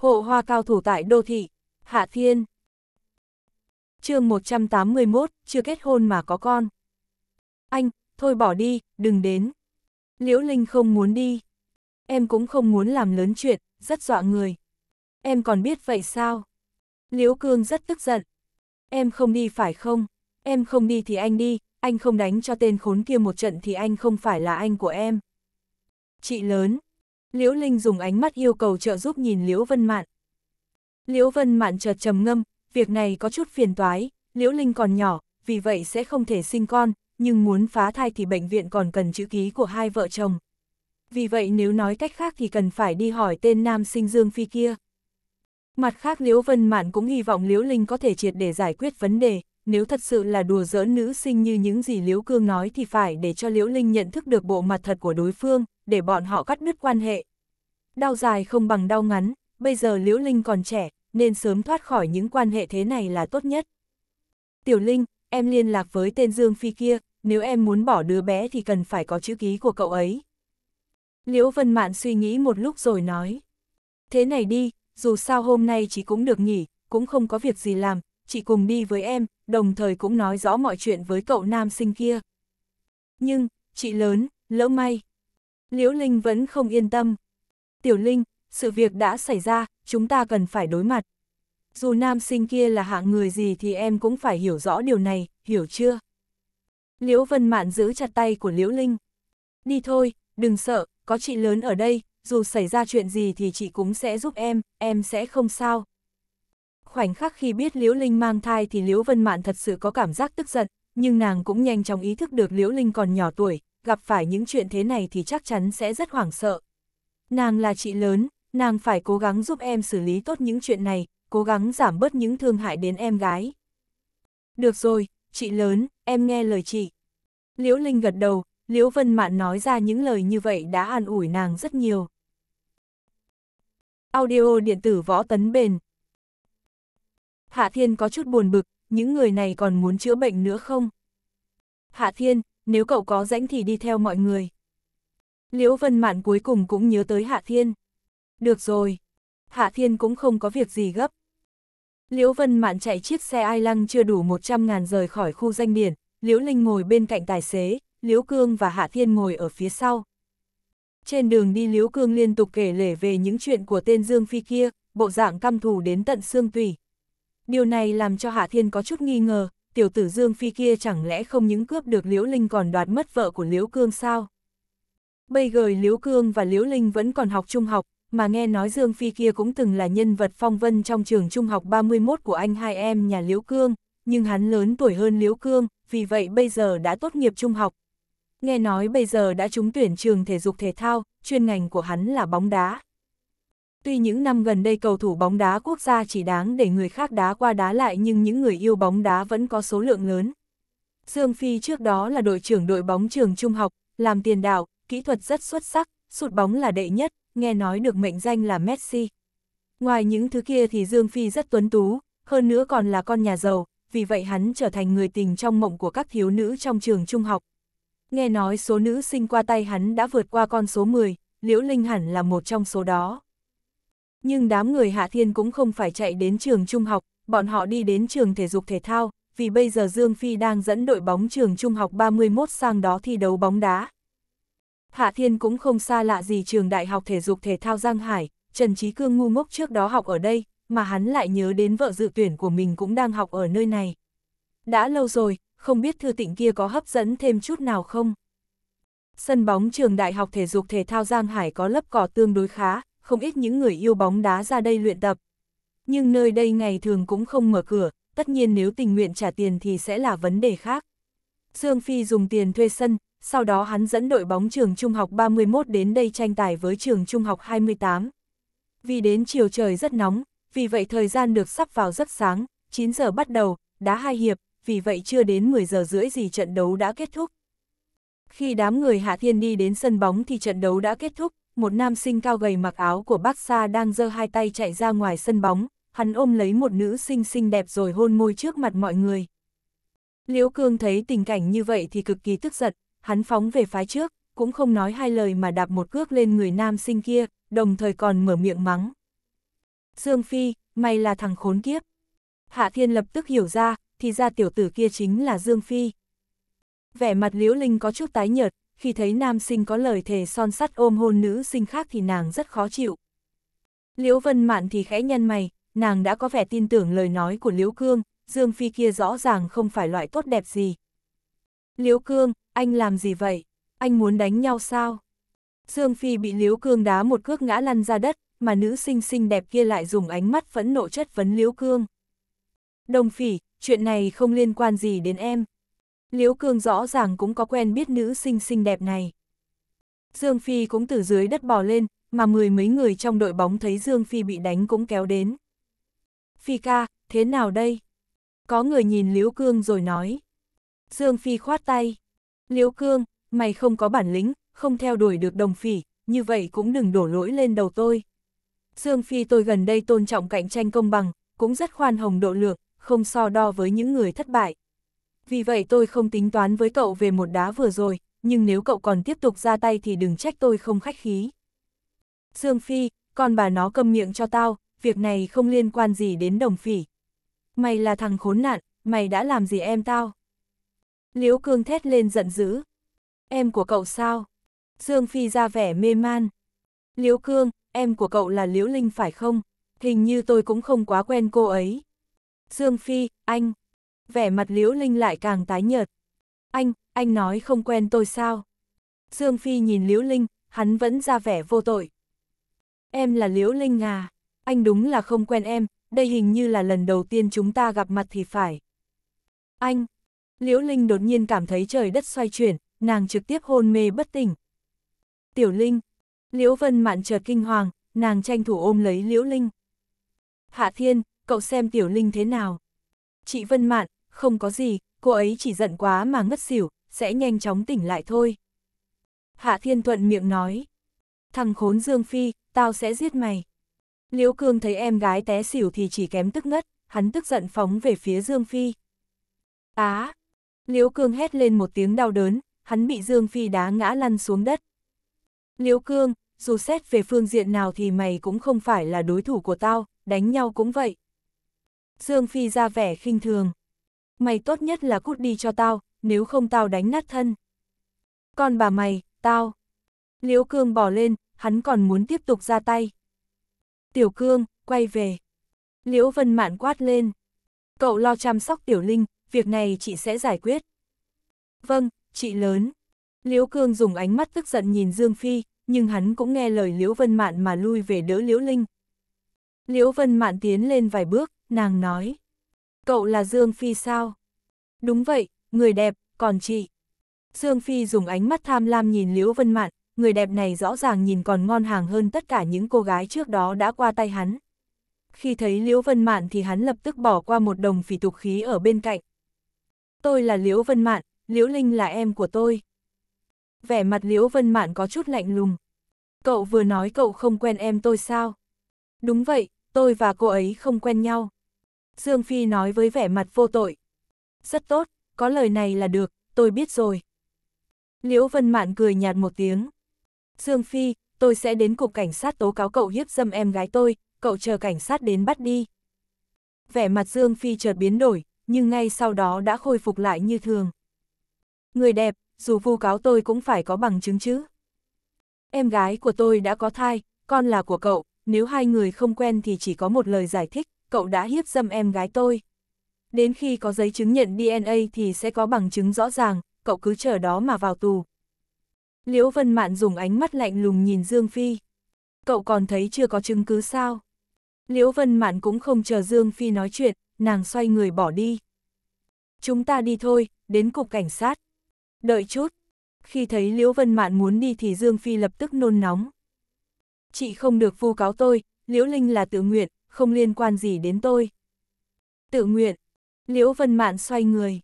Hộ hoa cao thủ tại đô thị, Hạ Thiên. chương 181, chưa kết hôn mà có con. Anh, thôi bỏ đi, đừng đến. Liễu Linh không muốn đi. Em cũng không muốn làm lớn chuyện, rất dọa người. Em còn biết vậy sao? Liễu Cương rất tức giận. Em không đi phải không? Em không đi thì anh đi, anh không đánh cho tên khốn kia một trận thì anh không phải là anh của em. Chị lớn, Liễu Linh dùng ánh mắt yêu cầu trợ giúp nhìn Liễu Vân Mạn. Liễu Vân Mạn chợt trầm ngâm, việc này có chút phiền toái, Liễu Linh còn nhỏ, vì vậy sẽ không thể sinh con, nhưng muốn phá thai thì bệnh viện còn cần chữ ký của hai vợ chồng. Vì vậy nếu nói cách khác thì cần phải đi hỏi tên nam sinh Dương Phi kia. Mặt khác Liễu Vân Mạn cũng hy vọng Liễu Linh có thể triệt để giải quyết vấn đề, nếu thật sự là đùa giỡn nữ sinh như những gì Liễu Cương nói thì phải để cho Liễu Linh nhận thức được bộ mặt thật của đối phương, để bọn họ cắt đứt quan hệ. Đau dài không bằng đau ngắn, bây giờ Liễu Linh còn trẻ, nên sớm thoát khỏi những quan hệ thế này là tốt nhất. Tiểu Linh, em liên lạc với tên Dương Phi kia, nếu em muốn bỏ đứa bé thì cần phải có chữ ký của cậu ấy. Liễu Vân Mạn suy nghĩ một lúc rồi nói. Thế này đi, dù sao hôm nay chỉ cũng được nghỉ, cũng không có việc gì làm, chị cùng đi với em, đồng thời cũng nói rõ mọi chuyện với cậu nam sinh kia. Nhưng, chị lớn, lỡ may. Liễu Linh vẫn không yên tâm. Tiểu Linh, sự việc đã xảy ra, chúng ta cần phải đối mặt. Dù nam sinh kia là hạng người gì thì em cũng phải hiểu rõ điều này, hiểu chưa? Liễu Vân Mạn giữ chặt tay của Liễu Linh. Đi thôi, đừng sợ, có chị lớn ở đây, dù xảy ra chuyện gì thì chị cũng sẽ giúp em, em sẽ không sao. Khoảnh khắc khi biết Liễu Linh mang thai thì Liễu Vân Mạn thật sự có cảm giác tức giận, nhưng nàng cũng nhanh chóng ý thức được Liễu Linh còn nhỏ tuổi, gặp phải những chuyện thế này thì chắc chắn sẽ rất hoảng sợ. Nàng là chị lớn, nàng phải cố gắng giúp em xử lý tốt những chuyện này, cố gắng giảm bớt những thương hại đến em gái. Được rồi, chị lớn, em nghe lời chị. Liễu Linh gật đầu, Liễu Vân Mạn nói ra những lời như vậy đã an ủi nàng rất nhiều. Audio điện tử võ tấn bền Hạ Thiên có chút buồn bực, những người này còn muốn chữa bệnh nữa không? Hạ Thiên, nếu cậu có rãnh thì đi theo mọi người. Liễu Vân Mạn cuối cùng cũng nhớ tới Hạ Thiên. Được rồi, Hạ Thiên cũng không có việc gì gấp. Liễu Vân Mạn chạy chiếc xe ai lăng chưa đủ 100 ngàn rời khỏi khu danh điển, Liễu Linh ngồi bên cạnh tài xế, Liễu Cương và Hạ Thiên ngồi ở phía sau. Trên đường đi Liễu Cương liên tục kể lể về những chuyện của tên Dương Phi kia, bộ dạng căm thù đến tận xương tủy. Điều này làm cho Hạ Thiên có chút nghi ngờ, tiểu tử Dương Phi kia chẳng lẽ không những cướp được Liễu Linh còn đoạt mất vợ của Liễu Cương sao? Bây giờ Liễu Cương và Liễu Linh vẫn còn học trung học, mà nghe nói Dương Phi kia cũng từng là nhân vật phong vân trong trường trung học 31 của anh hai em nhà Liễu Cương, nhưng hắn lớn tuổi hơn Liễu Cương, vì vậy bây giờ đã tốt nghiệp trung học. Nghe nói bây giờ đã trúng tuyển trường thể dục thể thao, chuyên ngành của hắn là bóng đá. Tuy những năm gần đây cầu thủ bóng đá quốc gia chỉ đáng để người khác đá qua đá lại nhưng những người yêu bóng đá vẫn có số lượng lớn. Dương Phi trước đó là đội trưởng đội bóng trường trung học, làm tiền đạo, kỹ thuật rất xuất sắc, sụt bóng là đệ nhất, nghe nói được mệnh danh là Messi. Ngoài những thứ kia thì Dương Phi rất tuấn tú, hơn nữa còn là con nhà giàu, vì vậy hắn trở thành người tình trong mộng của các thiếu nữ trong trường trung học. Nghe nói số nữ sinh qua tay hắn đã vượt qua con số 10, Liễu Linh hẳn là một trong số đó. Nhưng đám người Hạ Thiên cũng không phải chạy đến trường trung học, bọn họ đi đến trường thể dục thể thao, vì bây giờ Dương Phi đang dẫn đội bóng trường trung học 31 sang đó thi đấu bóng đá. Hạ Thiên cũng không xa lạ gì trường đại học thể dục thể thao Giang Hải, Trần Trí Cương ngu ngốc trước đó học ở đây, mà hắn lại nhớ đến vợ dự tuyển của mình cũng đang học ở nơi này. Đã lâu rồi, không biết thư tịnh kia có hấp dẫn thêm chút nào không? Sân bóng trường đại học thể dục thể thao Giang Hải có lớp cỏ tương đối khá, không ít những người yêu bóng đá ra đây luyện tập. Nhưng nơi đây ngày thường cũng không mở cửa, tất nhiên nếu tình nguyện trả tiền thì sẽ là vấn đề khác. Dương Phi dùng tiền thuê sân, sau đó hắn dẫn đội bóng trường trung học 31 đến đây tranh tài với trường trung học 28. Vì đến chiều trời rất nóng, vì vậy thời gian được sắp vào rất sáng, 9 giờ bắt đầu, đá hai hiệp, vì vậy chưa đến 10 giờ rưỡi gì trận đấu đã kết thúc. Khi đám người Hạ Thiên đi đến sân bóng thì trận đấu đã kết thúc, một nam sinh cao gầy mặc áo của bác xa đang giơ hai tay chạy ra ngoài sân bóng, hắn ôm lấy một nữ sinh xinh đẹp rồi hôn môi trước mặt mọi người. Liễu Cương thấy tình cảnh như vậy thì cực kỳ tức giận, hắn phóng về phái trước, cũng không nói hai lời mà đạp một cước lên người nam sinh kia, đồng thời còn mở miệng mắng. Dương Phi, mày là thằng khốn kiếp. Hạ Thiên lập tức hiểu ra, thì ra tiểu tử kia chính là Dương Phi. Vẻ mặt Liễu Linh có chút tái nhợt, khi thấy nam sinh có lời thề son sắt ôm hôn nữ sinh khác thì nàng rất khó chịu. Liễu Vân Mạn thì khẽ nhăn mày, nàng đã có vẻ tin tưởng lời nói của Liễu Cương, Dương Phi kia rõ ràng không phải loại tốt đẹp gì. Liễu Cương, anh làm gì vậy? Anh muốn đánh nhau sao? Dương Phi bị Liễu Cương đá một cước ngã lăn ra đất, mà nữ sinh xinh đẹp kia lại dùng ánh mắt phẫn nộ chất vấn Liễu Cương. Đồng Phỉ, chuyện này không liên quan gì đến em, Liễu Cương rõ ràng cũng có quen biết nữ sinh xinh đẹp này. Dương Phi cũng từ dưới đất bò lên, mà mười mấy người trong đội bóng thấy Dương Phi bị đánh cũng kéo đến. Phi ca, thế nào đây? Có người nhìn Liễu Cương rồi nói. Dương Phi khoát tay. Liễu Cương, mày không có bản lĩnh, không theo đuổi được đồng phỉ, như vậy cũng đừng đổ lỗi lên đầu tôi. Dương Phi tôi gần đây tôn trọng cạnh tranh công bằng, cũng rất khoan hồng độ lượng, không so đo với những người thất bại, vì vậy tôi không tính toán với cậu về một đá vừa rồi, nhưng nếu cậu còn tiếp tục ra tay thì đừng trách tôi không khách khí. Dương Phi, con bà nó câm miệng cho tao, việc này không liên quan gì đến đồng phỉ. Mày là thằng khốn nạn, mày đã làm gì em tao? Liễu Cương thét lên giận dữ. Em của cậu sao? Dương Phi ra vẻ mê man. Liễu Cương, em của cậu là Liễu Linh phải không? Hình như tôi cũng không quá quen cô ấy. Dương Phi, anh, vẻ mặt Liễu Linh lại càng tái nhợt. Anh, anh nói không quen tôi sao? Dương Phi nhìn Liễu Linh, hắn vẫn ra vẻ vô tội. Em là Liễu Linh à, anh đúng là không quen em, đây hình như là lần đầu tiên chúng ta gặp mặt thì phải. Anh, Liễu Linh đột nhiên cảm thấy trời đất xoay chuyển, nàng trực tiếp hôn mê bất tỉnh. Tiểu Linh, Liễu Vân mạn chợt kinh hoàng, nàng tranh thủ ôm lấy Liễu Linh. Hạ Thiên, cậu xem Tiểu Linh thế nào? Chị Vân Mạn, không có gì, cô ấy chỉ giận quá mà ngất xỉu, sẽ nhanh chóng tỉnh lại thôi. Hạ Thiên Thuận miệng nói, thằng khốn Dương Phi, tao sẽ giết mày. Liễu Cương thấy em gái té xỉu thì chỉ kém tức ngất, hắn tức giận phóng về phía Dương Phi. Á! Liễu Cương hét lên một tiếng đau đớn, hắn bị Dương Phi đá ngã lăn xuống đất. Liễu Cương, dù xét về phương diện nào thì mày cũng không phải là đối thủ của tao, đánh nhau cũng vậy. Dương Phi ra vẻ khinh thường mày tốt nhất là cút đi cho tao, nếu không tao đánh nát thân. Con bà mày, tao. Liễu Cương bỏ lên, hắn còn muốn tiếp tục ra tay. Tiểu Cương, quay về. Liễu Vân Mạn quát lên. Cậu lo chăm sóc Tiểu Linh, việc này chị sẽ giải quyết. Vâng, chị lớn. Liễu Cương dùng ánh mắt tức giận nhìn Dương Phi, nhưng hắn cũng nghe lời Liễu Vân Mạn mà lui về đỡ Liễu Linh. Liễu Vân Mạn tiến lên vài bước, nàng nói. Cậu là Dương Phi sao? Đúng vậy, người đẹp, còn chị. Dương Phi dùng ánh mắt tham lam nhìn Liễu Vân Mạn, người đẹp này rõ ràng nhìn còn ngon hàng hơn tất cả những cô gái trước đó đã qua tay hắn. Khi thấy Liễu Vân Mạn thì hắn lập tức bỏ qua một đồng phỉ tục khí ở bên cạnh. Tôi là Liễu Vân Mạn, Liễu Linh là em của tôi. Vẻ mặt Liễu Vân Mạn có chút lạnh lùng. Cậu vừa nói cậu không quen em tôi sao? Đúng vậy, tôi và cô ấy không quen nhau. Dương Phi nói với vẻ mặt vô tội. Rất tốt, có lời này là được, tôi biết rồi. Liễu Vân Mạn cười nhạt một tiếng. Dương Phi, tôi sẽ đến cục cảnh sát tố cáo cậu hiếp dâm em gái tôi, cậu chờ cảnh sát đến bắt đi. Vẻ mặt Dương Phi chợt biến đổi, nhưng ngay sau đó đã khôi phục lại như thường. Người đẹp, dù vu cáo tôi cũng phải có bằng chứng chứ. Em gái của tôi đã có thai, con là của cậu, nếu hai người không quen thì chỉ có một lời giải thích cậu đã hiếp dâm em gái tôi. Đến khi có giấy chứng nhận DNA thì sẽ có bằng chứng rõ ràng, cậu cứ chờ đó mà vào tù. Liễu Vân Mạn dùng ánh mắt lạnh lùng nhìn Dương Phi. Cậu còn thấy chưa có chứng cứ sao? Liễu Vân Mạn cũng không chờ Dương Phi nói chuyện, nàng xoay người bỏ đi. Chúng ta đi thôi, đến cục cảnh sát. Đợi chút. Khi thấy Liễu Vân Mạn muốn đi thì Dương Phi lập tức nôn nóng. Chị không được vu cáo tôi, Liễu Linh là tự nguyện, không liên quan gì đến tôi. Tự nguyện, Liễu Vân Mạn xoay người.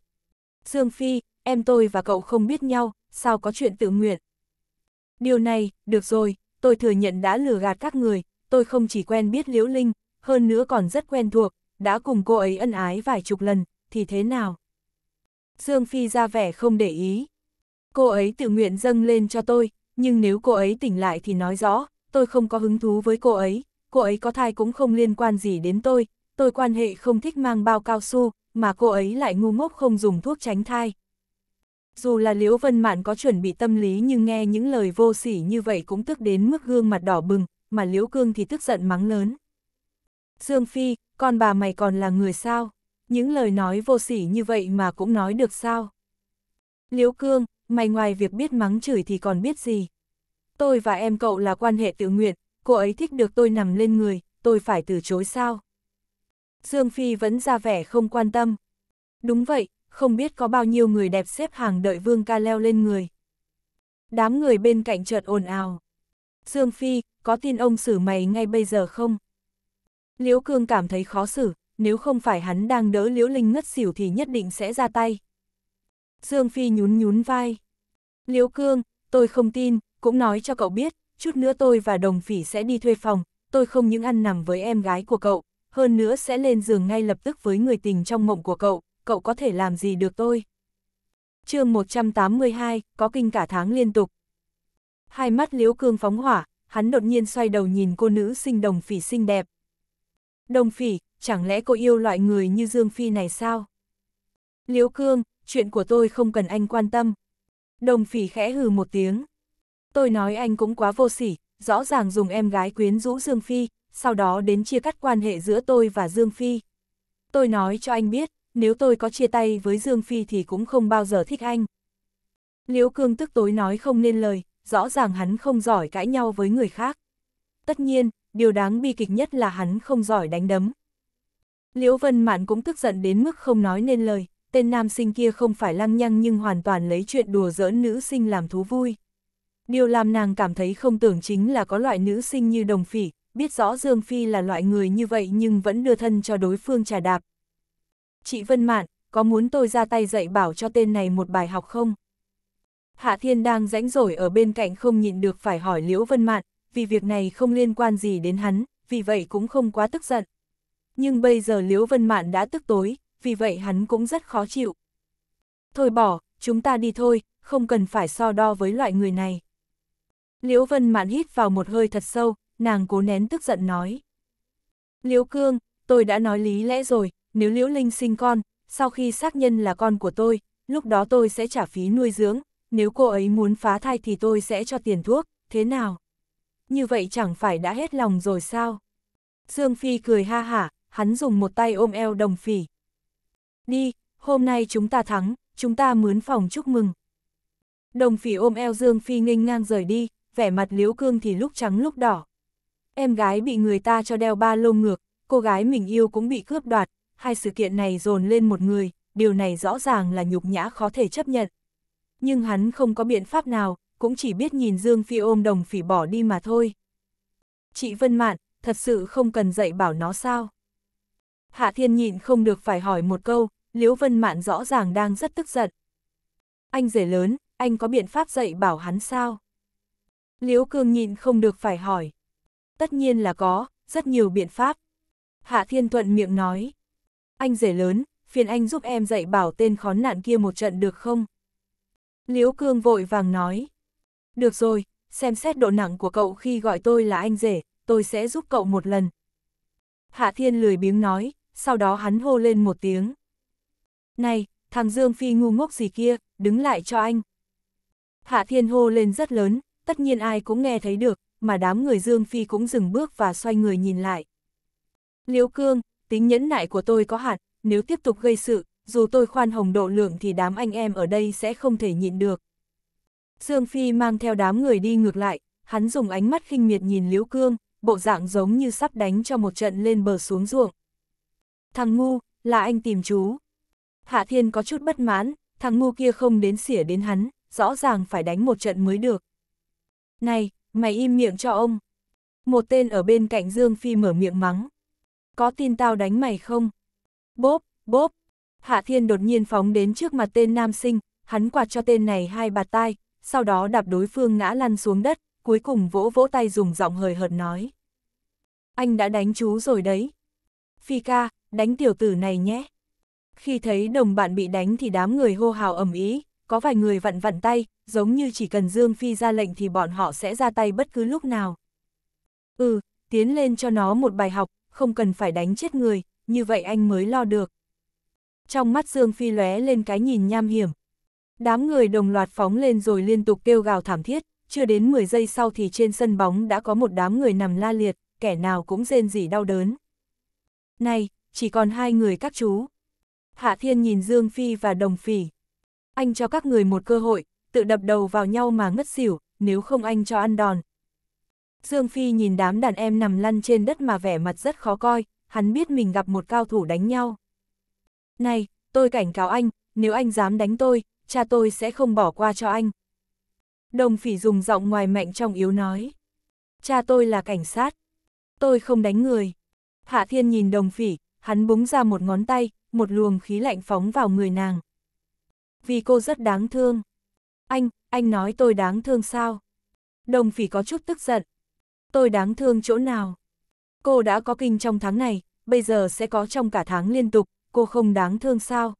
Dương Phi, em tôi và cậu không biết nhau, sao có chuyện tự nguyện. Điều này, được rồi, tôi thừa nhận đã lừa gạt các người, tôi không chỉ quen biết Liễu Linh, hơn nữa còn rất quen thuộc, đã cùng cô ấy ân ái vài chục lần, thì thế nào? Dương Phi ra vẻ không để ý. Cô ấy tự nguyện dâng lên cho tôi, nhưng nếu cô ấy tỉnh lại thì nói rõ, tôi không có hứng thú với cô ấy, cô ấy có thai cũng không liên quan gì đến tôi, tôi quan hệ không thích mang bao cao su, mà cô ấy lại ngu ngốc không dùng thuốc tránh thai. Dù là Liễu Vân Mạn có chuẩn bị tâm lý nhưng nghe những lời vô sỉ như vậy cũng tức đến mức gương mặt đỏ bừng, mà Liễu Cương thì tức giận mắng lớn. Dương Phi, con bà mày còn là người sao? Những lời nói vô sỉ như vậy mà cũng nói được sao? Liễu Cương, mày ngoài việc biết mắng chửi thì còn biết gì? Tôi và em cậu là quan hệ tự nguyện, cô ấy thích được tôi nằm lên người, tôi phải từ chối sao? Dương Phi vẫn ra vẻ không quan tâm. Đúng vậy, không biết có bao nhiêu người đẹp xếp hàng đợi Vương ca leo lên người. Đám người bên cạnh chợt ồn ào. Dương Phi, có tin ông xử mày ngay bây giờ không? Liễu Cương cảm thấy khó xử, nếu không phải hắn đang đỡ Liễu Linh ngất xỉu thì nhất định sẽ ra tay. Dương Phi nhún nhún vai. Liễu Cương, tôi không tin, cũng nói cho cậu biết, chút nữa tôi và đồng phỉ sẽ đi thuê phòng, tôi không những ăn nằm với em gái của cậu, hơn nữa sẽ lên giường ngay lập tức với người tình trong mộng của cậu, cậu có thể làm gì được tôi. chương 182, có kinh cả tháng liên tục. Hai mắt liễu cương phóng hỏa, hắn đột nhiên xoay đầu nhìn cô nữ sinh đồng phỉ xinh đẹp. Đồng phỉ, chẳng lẽ cô yêu loại người như Dương Phi này sao? Liễu cương, chuyện của tôi không cần anh quan tâm. Đồng phỉ khẽ hừ một tiếng. Tôi nói anh cũng quá vô sỉ, rõ ràng dùng em gái quyến rũ Dương Phi, sau đó đến chia cắt quan hệ giữa tôi và Dương Phi. Tôi nói cho anh biết, nếu tôi có chia tay với Dương Phi thì cũng không bao giờ thích anh. Liễu Cương tức tối nói không nên lời, rõ ràng hắn không giỏi cãi nhau với người khác. Tất nhiên, điều đáng bi kịch nhất là hắn không giỏi đánh đấm. Liễu Vân Mạn cũng tức giận đến mức không nói nên lời, tên nam sinh kia không phải lăng nhăng nhưng hoàn toàn lấy chuyện đùa giỡn nữ sinh làm thú vui. Điều làm nàng cảm thấy không tưởng chính là có loại nữ sinh như đồng phỉ, biết rõ Dương Phi là loại người như vậy nhưng vẫn đưa thân cho đối phương trà đạp. Chị Vân Mạn, có muốn tôi ra tay dạy bảo cho tên này một bài học không? Hạ Thiên đang rãnh rỗi ở bên cạnh không nhịn được phải hỏi Liễu Vân Mạn, vì việc này không liên quan gì đến hắn, vì vậy cũng không quá tức giận. Nhưng bây giờ Liễu Vân Mạn đã tức tối, vì vậy hắn cũng rất khó chịu. Thôi bỏ, chúng ta đi thôi, không cần phải so đo với loại người này. Liễu Vân Mạn hít vào một hơi thật sâu, nàng cố nén tức giận nói. Liễu Cương, tôi đã nói lý lẽ rồi, nếu Liễu Linh sinh con, sau khi xác nhân là con của tôi, lúc đó tôi sẽ trả phí nuôi dưỡng, nếu cô ấy muốn phá thai thì tôi sẽ cho tiền thuốc, thế nào? Như vậy chẳng phải đã hết lòng rồi sao? Dương Phi cười ha hả, hắn dùng một tay ôm eo đồng phỉ. Đi, hôm nay chúng ta thắng, chúng ta mướn phòng chúc mừng. Đồng phỉ ôm eo Dương Phi nghênh ngang rời đi, vẻ mặt Liễu Cương thì lúc trắng lúc đỏ. Em gái bị người ta cho đeo ba lô ngược, cô gái mình yêu cũng bị cướp đoạt, hai sự kiện này dồn lên một người, điều này rõ ràng là nhục nhã khó thể chấp nhận. Nhưng hắn không có biện pháp nào, cũng chỉ biết nhìn Dương Phi ôm đồng phỉ bỏ đi mà thôi. Chị Vân Mạn, thật sự không cần dạy bảo nó sao? Hạ Thiên nhịn không được phải hỏi một câu, Liễu Vân Mạn rõ ràng đang rất tức giận. Anh rể lớn, anh có biện pháp dạy bảo hắn sao? Liễu Cương nhìn không được phải hỏi. Tất nhiên là có, rất nhiều biện pháp. Hạ Thiên Thuận miệng nói. Anh rể lớn, phiền anh giúp em dạy bảo tên khốn nạn kia một trận được không? Liễu Cương vội vàng nói. Được rồi, xem xét độ nặng của cậu khi gọi tôi là anh rể, tôi sẽ giúp cậu một lần. Hạ Thiên lười biếng nói, sau đó hắn hô lên một tiếng. Này, thằng Dương Phi ngu ngốc gì kia, đứng lại cho anh. Hạ Thiên hô lên rất lớn, tất nhiên ai cũng nghe thấy được, mà đám người Dương Phi cũng dừng bước và xoay người nhìn lại. Liễu Cương, tính nhẫn nại của tôi có hạn, nếu tiếp tục gây sự, dù tôi khoan hồng độ lượng thì đám anh em ở đây sẽ không thể nhịn được. Dương Phi mang theo đám người đi ngược lại, hắn dùng ánh mắt khinh miệt nhìn Liễu Cương, bộ dạng giống như sắp đánh cho một trận lên bờ xuống ruộng. Thằng ngu, là anh tìm chú. Hạ Thiên có chút bất mãn, thằng ngu kia không đến xỉa đến hắn, rõ ràng phải đánh một trận mới được. Này, mày im miệng cho ông. Một tên ở bên cạnh Dương Phi mở miệng mắng. Có tin tao đánh mày không? Bốp, bốp. Hạ Thiên đột nhiên phóng đến trước mặt tên nam sinh, hắn quạt cho tên này hai bạt tai, sau đó đạp đối phương ngã lăn xuống đất, cuối cùng vỗ vỗ tay dùng giọng hời hợt nói. Anh đã đánh chú rồi đấy. Phi ca, đánh tiểu tử này nhé. Khi thấy đồng bạn bị đánh thì đám người hô hào ầm ý, có vài người vặn vặn tay, giống như chỉ cần Dương Phi ra lệnh thì bọn họ sẽ ra tay bất cứ lúc nào. Ừ, tiến lên cho nó một bài học, không cần phải đánh chết người, như vậy anh mới lo được. Trong mắt Dương Phi lóe lên cái nhìn nham hiểm. Đám người đồng loạt phóng lên rồi liên tục kêu gào thảm thiết, chưa đến 10 giây sau thì trên sân bóng đã có một đám người nằm la liệt, kẻ nào cũng rên rỉ đau đớn. Này, chỉ còn hai người các chú. Hạ Thiên nhìn Dương Phi và Đồng Phỉ. Anh cho các người một cơ hội, tự đập đầu vào nhau mà ngất xỉu, nếu không anh cho ăn đòn. Dương Phi nhìn đám đàn em nằm lăn trên đất mà vẻ mặt rất khó coi, hắn biết mình gặp một cao thủ đánh nhau. Này, tôi cảnh cáo anh, nếu anh dám đánh tôi, cha tôi sẽ không bỏ qua cho anh. Đồng phỉ dùng giọng ngoài mạnh trong yếu nói. Cha tôi là cảnh sát. Tôi không đánh người. Hạ thiên nhìn đồng phỉ, hắn búng ra một ngón tay, một luồng khí lạnh phóng vào người nàng. Vì cô rất đáng thương. Anh, anh nói tôi đáng thương sao? Đồng phỉ có chút tức giận. Tôi đáng thương chỗ nào? Cô đã có kinh trong tháng này, bây giờ sẽ có trong cả tháng liên tục, cô không đáng thương sao?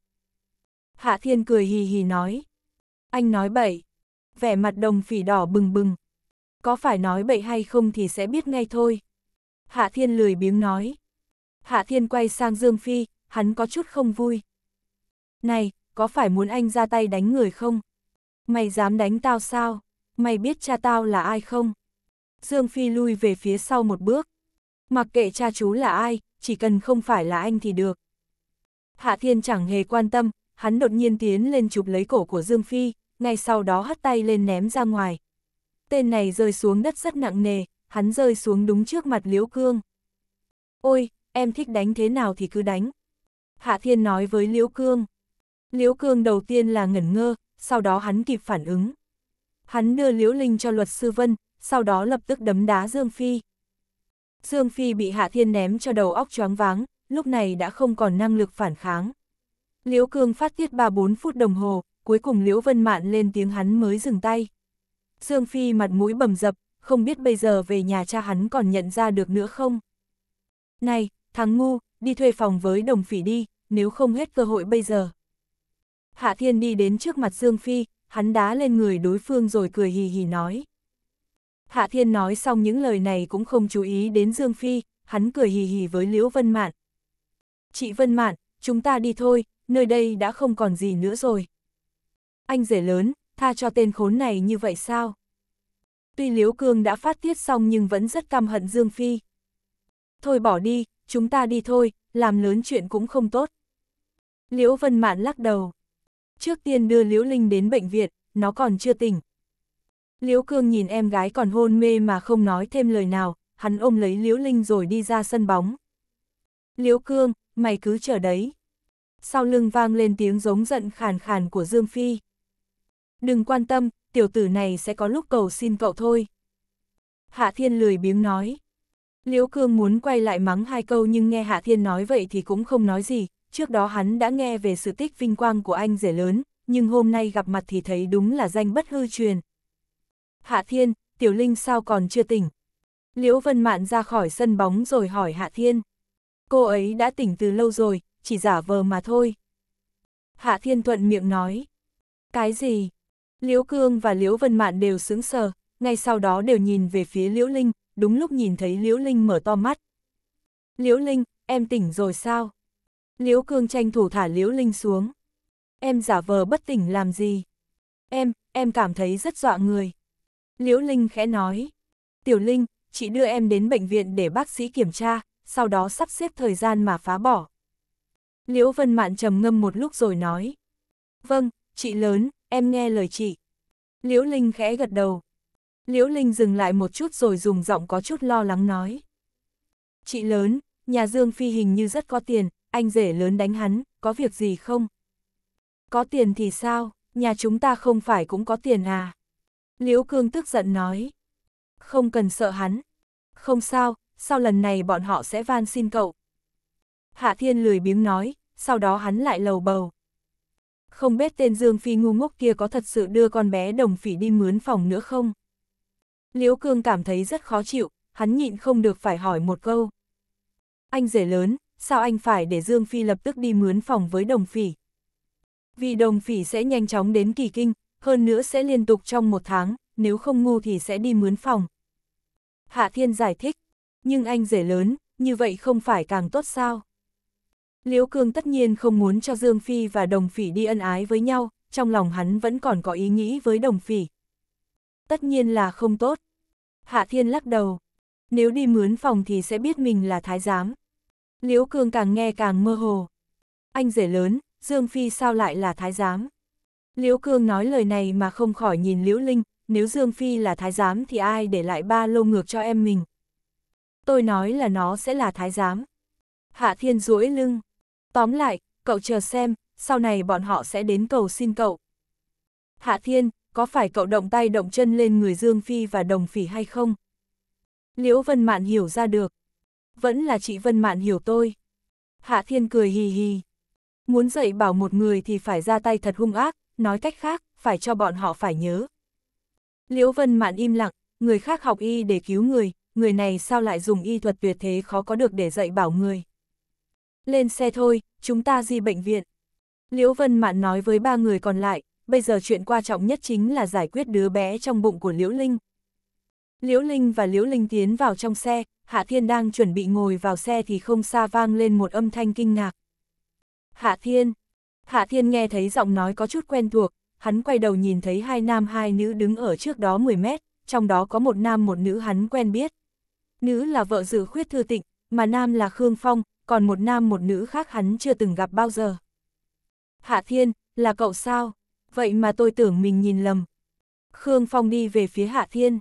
Hạ Thiên cười hì hì nói. Anh nói bậy. Vẻ mặt đồng phỉ đỏ bừng bừng. Có phải nói bậy hay không thì sẽ biết ngay thôi. Hạ Thiên lười biếng nói. Hạ Thiên quay sang Dương Phi, hắn có chút không vui. Này, có phải muốn anh ra tay đánh người không? Mày dám đánh tao sao? Mày biết cha tao là ai không? Dương Phi lui về phía sau một bước. Mặc kệ cha chú là ai, chỉ cần không phải là anh thì được. Hạ Thiên chẳng hề quan tâm, hắn đột nhiên tiến lên chụp lấy cổ của Dương Phi, ngay sau đó hất tay lên ném ra ngoài. Tên này rơi xuống đất rất nặng nề, hắn rơi xuống đúng trước mặt Liễu Cương. Ôi, em thích đánh thế nào thì cứ đánh. Hạ Thiên nói với Liễu Cương. Liễu Cương đầu tiên là ngẩn ngơ, sau đó hắn kịp phản ứng. Hắn đưa Liễu Linh cho luật sư Vân, sau đó lập tức đấm đá Dương Phi. Dương Phi bị Hạ Thiên ném cho đầu óc choáng váng, lúc này đã không còn năng lực phản kháng. Liễu Cương phát tiết 3-4 phút đồng hồ, cuối cùng Liễu Vân Mạn lên tiếng hắn mới dừng tay. Dương Phi mặt mũi bầm dập, không biết bây giờ về nhà cha hắn còn nhận ra được nữa không? Này, thằng ngu, đi thuê phòng với đồng phỉ đi, nếu không hết cơ hội bây giờ. Hạ Thiên đi đến trước mặt Dương Phi, hắn đá lên người đối phương rồi cười hì hì nói. Hạ Thiên nói xong những lời này cũng không chú ý đến Dương Phi, hắn cười hì hì với Liễu Vân Mạn. Chị Vân Mạn, chúng ta đi thôi, nơi đây đã không còn gì nữa rồi. Anh rể lớn, tha cho tên khốn này như vậy sao? Tuy Liễu Cương đã phát tiết xong nhưng vẫn rất căm hận Dương Phi. Thôi bỏ đi, chúng ta đi thôi, làm lớn chuyện cũng không tốt. Liễu Vân Mạn lắc đầu. Trước tiên đưa Liễu Linh đến bệnh viện, nó còn chưa tỉnh. Liễu Cương nhìn em gái còn hôn mê mà không nói thêm lời nào, hắn ôm lấy Liễu Linh rồi đi ra sân bóng. Liễu Cương, mày cứ chờ đấy. Sau lưng vang lên tiếng giống giận khàn khàn của Dương Phi. Đừng quan tâm, tiểu tử này sẽ có lúc cầu xin cậu thôi. Hạ Thiên lười biếng nói. Liễu Cương muốn quay lại mắng hai câu nhưng nghe Hạ Thiên nói vậy thì cũng không nói gì, trước đó hắn đã nghe về sự tích vinh quang của anh rể lớn, nhưng hôm nay gặp mặt thì thấy đúng là danh bất hư truyền. Hạ Thiên, Tiểu Linh sao còn chưa tỉnh? Liễu Vân Mạn ra khỏi sân bóng rồi hỏi Hạ Thiên. Cô ấy đã tỉnh từ lâu rồi, chỉ giả vờ mà thôi. Hạ Thiên thuận miệng nói. Cái gì? Liễu Cương và Liễu Vân Mạn đều sững sờ, ngay sau đó đều nhìn về phía Liễu Linh, đúng lúc nhìn thấy Liễu Linh mở to mắt. Liễu Linh, em tỉnh rồi sao? Liễu Cương tranh thủ thả Liễu Linh xuống. Em giả vờ bất tỉnh làm gì? Em, em cảm thấy rất dọa người. Liễu Linh khẽ nói. Tiểu Linh, chị đưa em đến bệnh viện để bác sĩ kiểm tra, sau đó sắp xếp thời gian mà phá bỏ. Liễu Vân Mạn trầm ngâm một lúc rồi nói. Vâng, chị lớn, em nghe lời chị. Liễu Linh khẽ gật đầu. Liễu Linh dừng lại một chút rồi dùng giọng có chút lo lắng nói. Chị lớn, nhà Dương Phi hình như rất có tiền, anh rể lớn đánh hắn, có việc gì không? Có tiền thì sao, nhà chúng ta không phải cũng có tiền à? Liễu Cương tức giận nói. Không cần sợ hắn. Không sao, sau lần này bọn họ sẽ van xin cậu. Hạ Thiên lười biếng nói, sau đó hắn lại lầu bầu. Không biết tên Dương Phi ngu ngốc kia có thật sự đưa con bé đồng phỉ đi mướn phòng nữa không? Liễu Cương cảm thấy rất khó chịu, hắn nhịn không được phải hỏi một câu. Anh rể lớn, sao anh phải để Dương Phi lập tức đi mướn phòng với đồng phỉ? Vì đồng phỉ sẽ nhanh chóng đến kỳ kinh, hơn nữa sẽ liên tục trong một tháng, nếu không ngu thì sẽ đi mướn phòng. Hạ Thiên giải thích, nhưng anh rể lớn, như vậy không phải càng tốt sao? Liễu Cương tất nhiên không muốn cho Dương Phi và Đồng Phỉ đi ân ái với nhau, trong lòng hắn vẫn còn có ý nghĩ với Đồng Phỉ. Tất nhiên là không tốt. Hạ Thiên lắc đầu. Nếu đi mướn phòng thì sẽ biết mình là thái giám. Liễu Cương càng nghe càng mơ hồ. Anh rể lớn, Dương Phi sao lại là thái giám? Liễu Cương nói lời này mà không khỏi nhìn Liễu Linh, nếu Dương Phi là thái giám thì ai để lại ba lô ngược cho em mình? Tôi nói là nó sẽ là thái giám. Hạ Thiên duỗi lưng. Tóm lại, cậu chờ xem, sau này bọn họ sẽ đến cầu xin cậu. Hạ Thiên, có phải cậu động tay động chân lên người Dương Phi và Đồng Phỉ hay không? Liễu Vân Mạn hiểu ra được, vẫn là chị Vân Mạn hiểu tôi. Hạ Thiên cười hì hì. Muốn dạy bảo một người thì phải ra tay thật hung ác, nói cách khác, phải cho bọn họ phải nhớ. Liễu Vân Mạn im lặng, người khác học y để cứu người, người này sao lại dùng y thuật tuyệt thế khó có được để dạy bảo người. Lên xe thôi, chúng ta di bệnh viện. Liễu Vân Mạn nói với ba người còn lại, bây giờ chuyện quan trọng nhất chính là giải quyết đứa bé trong bụng của Liễu Linh, Liễu Linh và Liễu Linh tiến vào trong xe, Hạ Thiên đang chuẩn bị ngồi vào xe thì không xa vang lên một âm thanh kinh ngạc. Hạ Thiên! Hạ Thiên nghe thấy giọng nói có chút quen thuộc, hắn quay đầu nhìn thấy hai nam hai nữ đứng ở trước đó 10 mét, trong đó có một nam một nữ hắn quen biết. Nữ là vợ dự khuyết thư tịnh, mà nam là Khương Phong, còn một nam một nữ khác hắn chưa từng gặp bao giờ. Hạ Thiên, là cậu sao? Vậy mà tôi tưởng mình nhìn lầm. Khương Phong đi về phía Hạ Thiên.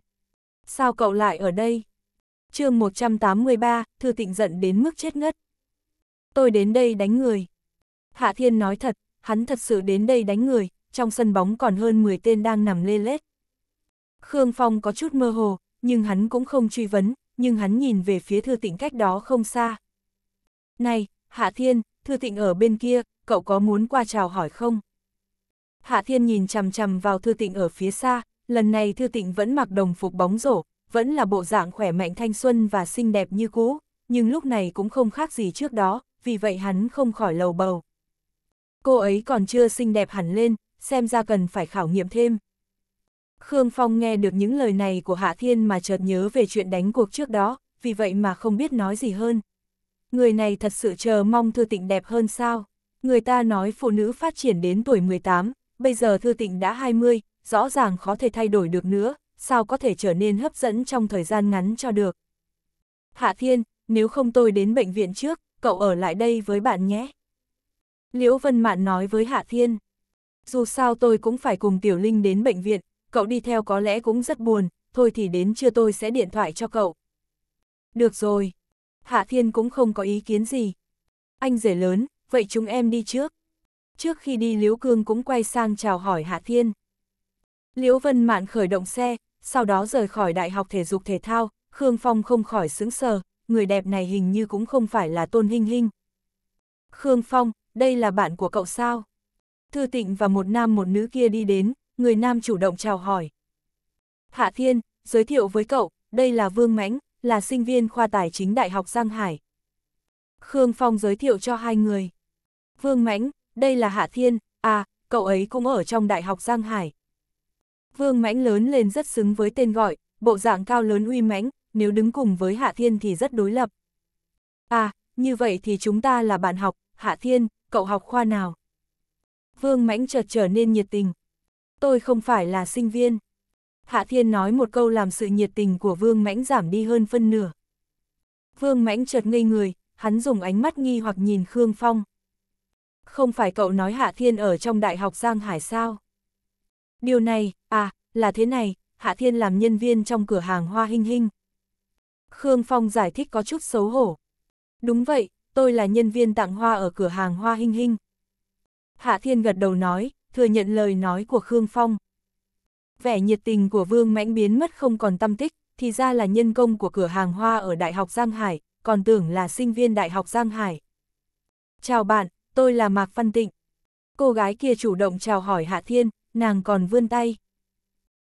Sao cậu lại ở đây? chương 183, Thư Tịnh giận đến mức chết ngất. Tôi đến đây đánh người. Hạ Thiên nói thật, hắn thật sự đến đây đánh người, trong sân bóng còn hơn 10 tên đang nằm lê lết. Khương Phong có chút mơ hồ, nhưng hắn cũng không truy vấn, nhưng hắn nhìn về phía Thư Tịnh cách đó không xa. Này, Hạ Thiên, Thư Tịnh ở bên kia, cậu có muốn qua chào hỏi không? Hạ Thiên nhìn chằm chằm vào Thư Tịnh ở phía xa, lần này Thư Tịnh vẫn mặc đồng phục bóng rổ, vẫn là bộ dạng khỏe mạnh thanh xuân và xinh đẹp như cũ, nhưng lúc này cũng không khác gì trước đó, vì vậy hắn không khỏi lầu bầu. Cô ấy còn chưa xinh đẹp hẳn lên, xem ra cần phải khảo nghiệm thêm. Khương Phong nghe được những lời này của Hạ Thiên mà chợt nhớ về chuyện đánh cuộc trước đó, vì vậy mà không biết nói gì hơn. Người này thật sự chờ mong Thư Tịnh đẹp hơn sao? Người ta nói phụ nữ phát triển đến tuổi 18, bây giờ Thư Tịnh đã 20, rõ ràng khó thể thay đổi được nữa, sao có thể trở nên hấp dẫn trong thời gian ngắn cho được. Hạ Thiên, nếu không tôi đến bệnh viện trước, cậu ở lại đây với bạn nhé. Liễu Vân Mạn nói với Hạ Thiên. Dù sao tôi cũng phải cùng Tiểu Linh đến bệnh viện, cậu đi theo có lẽ cũng rất buồn, thôi thì đến trưa tôi sẽ điện thoại cho cậu. Được rồi. Hạ Thiên cũng không có ý kiến gì. Anh rể lớn, vậy chúng em đi trước. Trước khi đi Liễu Cương cũng quay sang chào hỏi Hạ Thiên. Liễu Vân Mạn khởi động xe, sau đó rời khỏi Đại học Thể dục Thể thao, Khương Phong không khỏi sững sờ, người đẹp này hình như cũng không phải là Tôn Hinh Hinh. Khương Phong, đây là bạn của cậu sao? Thư Tịnh và một nam một nữ kia đi đến, người nam chủ động chào hỏi. Hạ Thiên, giới thiệu với cậu, đây là Vương Mãnh, là sinh viên khoa tài chính Đại học Giang Hải. Khương Phong giới thiệu cho hai người. Vương Mãnh, đây là Hạ Thiên, à, cậu ấy cũng ở trong Đại học Giang Hải. Vương Mãnh lớn lên rất xứng với tên gọi, bộ dạng cao lớn uy mãnh, nếu đứng cùng với Hạ Thiên thì rất đối lập. À, như vậy thì chúng ta là bạn học, Hạ Thiên, cậu học khoa nào? Vương Mãnh chợt trở nên nhiệt tình. Tôi không phải là sinh viên. Hạ Thiên nói một câu làm sự nhiệt tình của Vương Mãnh giảm đi hơn phân nửa. Vương Mãnh chợt ngây người, hắn dùng ánh mắt nghi hoặc nhìn Khương Phong. Không phải cậu nói Hạ Thiên ở trong Đại học Giang Hải sao? Điều này, à, là thế này, Hạ Thiên làm nhân viên trong cửa hàng Hoa Hinh Hinh. Khương Phong giải thích có chút xấu hổ. Đúng vậy, tôi là nhân viên tặng hoa ở cửa hàng Hoa Hinh Hinh. Hạ Thiên gật đầu nói, thừa nhận lời nói của Khương Phong. Vẻ nhiệt tình của Vương Mãnh biến mất không còn tâm tích, thì ra là nhân công của cửa hàng hoa ở Đại học Giang Hải, còn tưởng là sinh viên Đại học Giang Hải. Chào bạn, tôi là Mạc Văn Tịnh. Cô gái kia chủ động chào hỏi Hạ Thiên, nàng còn vươn tay.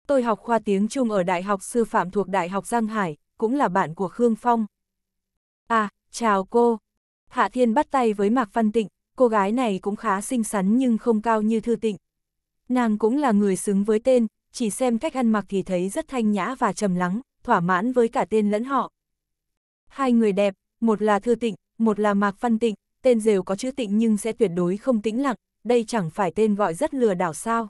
Tôi học khoa tiếng Trung ở Đại học Sư phạm thuộc Đại học Giang Hải, cũng là bạn của Khương Phong. À, chào cô. Hạ Thiên bắt tay với Mạc Văn Tịnh, cô gái này cũng khá xinh xắn nhưng không cao như Thư Tịnh. Nàng cũng là người xứng với tên, chỉ xem cách ăn mặc thì thấy rất thanh nhã và trầm lắng, thỏa mãn với cả tên lẫn họ. Hai người đẹp, một là Thư Tịnh, một là Mạc Văn Tịnh, tên đều có chữ Tịnh nhưng sẽ tuyệt đối không tĩnh lặng, đây chẳng phải tên gọi rất lừa đảo sao.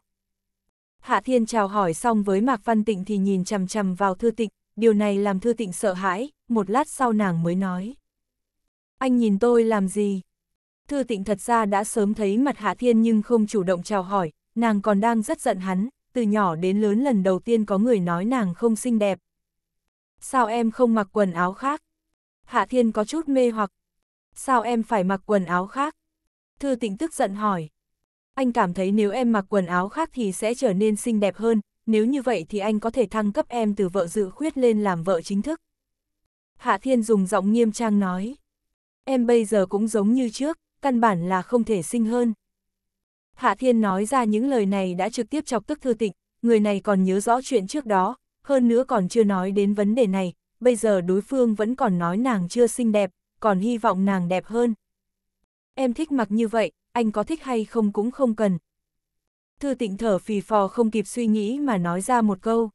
Hạ Thiên chào hỏi xong với Mạc Văn Tịnh thì nhìn chằm chằm vào Thư Tịnh, điều này làm Thư Tịnh sợ hãi, một lát sau nàng mới nói. Anh nhìn tôi làm gì? Thư Tịnh thật ra đã sớm thấy mặt Hạ Thiên nhưng không chủ động chào hỏi, nàng còn đang rất giận hắn, từ nhỏ đến lớn lần đầu tiên có người nói nàng không xinh đẹp. Sao em không mặc quần áo khác? Hạ Thiên có chút mê hoặc. Sao em phải mặc quần áo khác? Thư Tịnh tức giận hỏi. Anh cảm thấy nếu em mặc quần áo khác thì sẽ trở nên xinh đẹp hơn, nếu như vậy thì anh có thể thăng cấp em từ vợ dự khuyết lên làm vợ chính thức. Hạ Thiên dùng giọng nghiêm trang nói. Em bây giờ cũng giống như trước, căn bản là không thể sinh hơn. Hạ Thiên nói ra những lời này đã trực tiếp chọc tức thư tịch, người này còn nhớ rõ chuyện trước đó, hơn nữa còn chưa nói đến vấn đề này, bây giờ đối phương vẫn còn nói nàng chưa xinh đẹp, còn hy vọng nàng đẹp hơn. Em thích mặc như vậy, anh có thích hay không cũng không cần. Thư tịnh thở phì phò không kịp suy nghĩ mà nói ra một câu.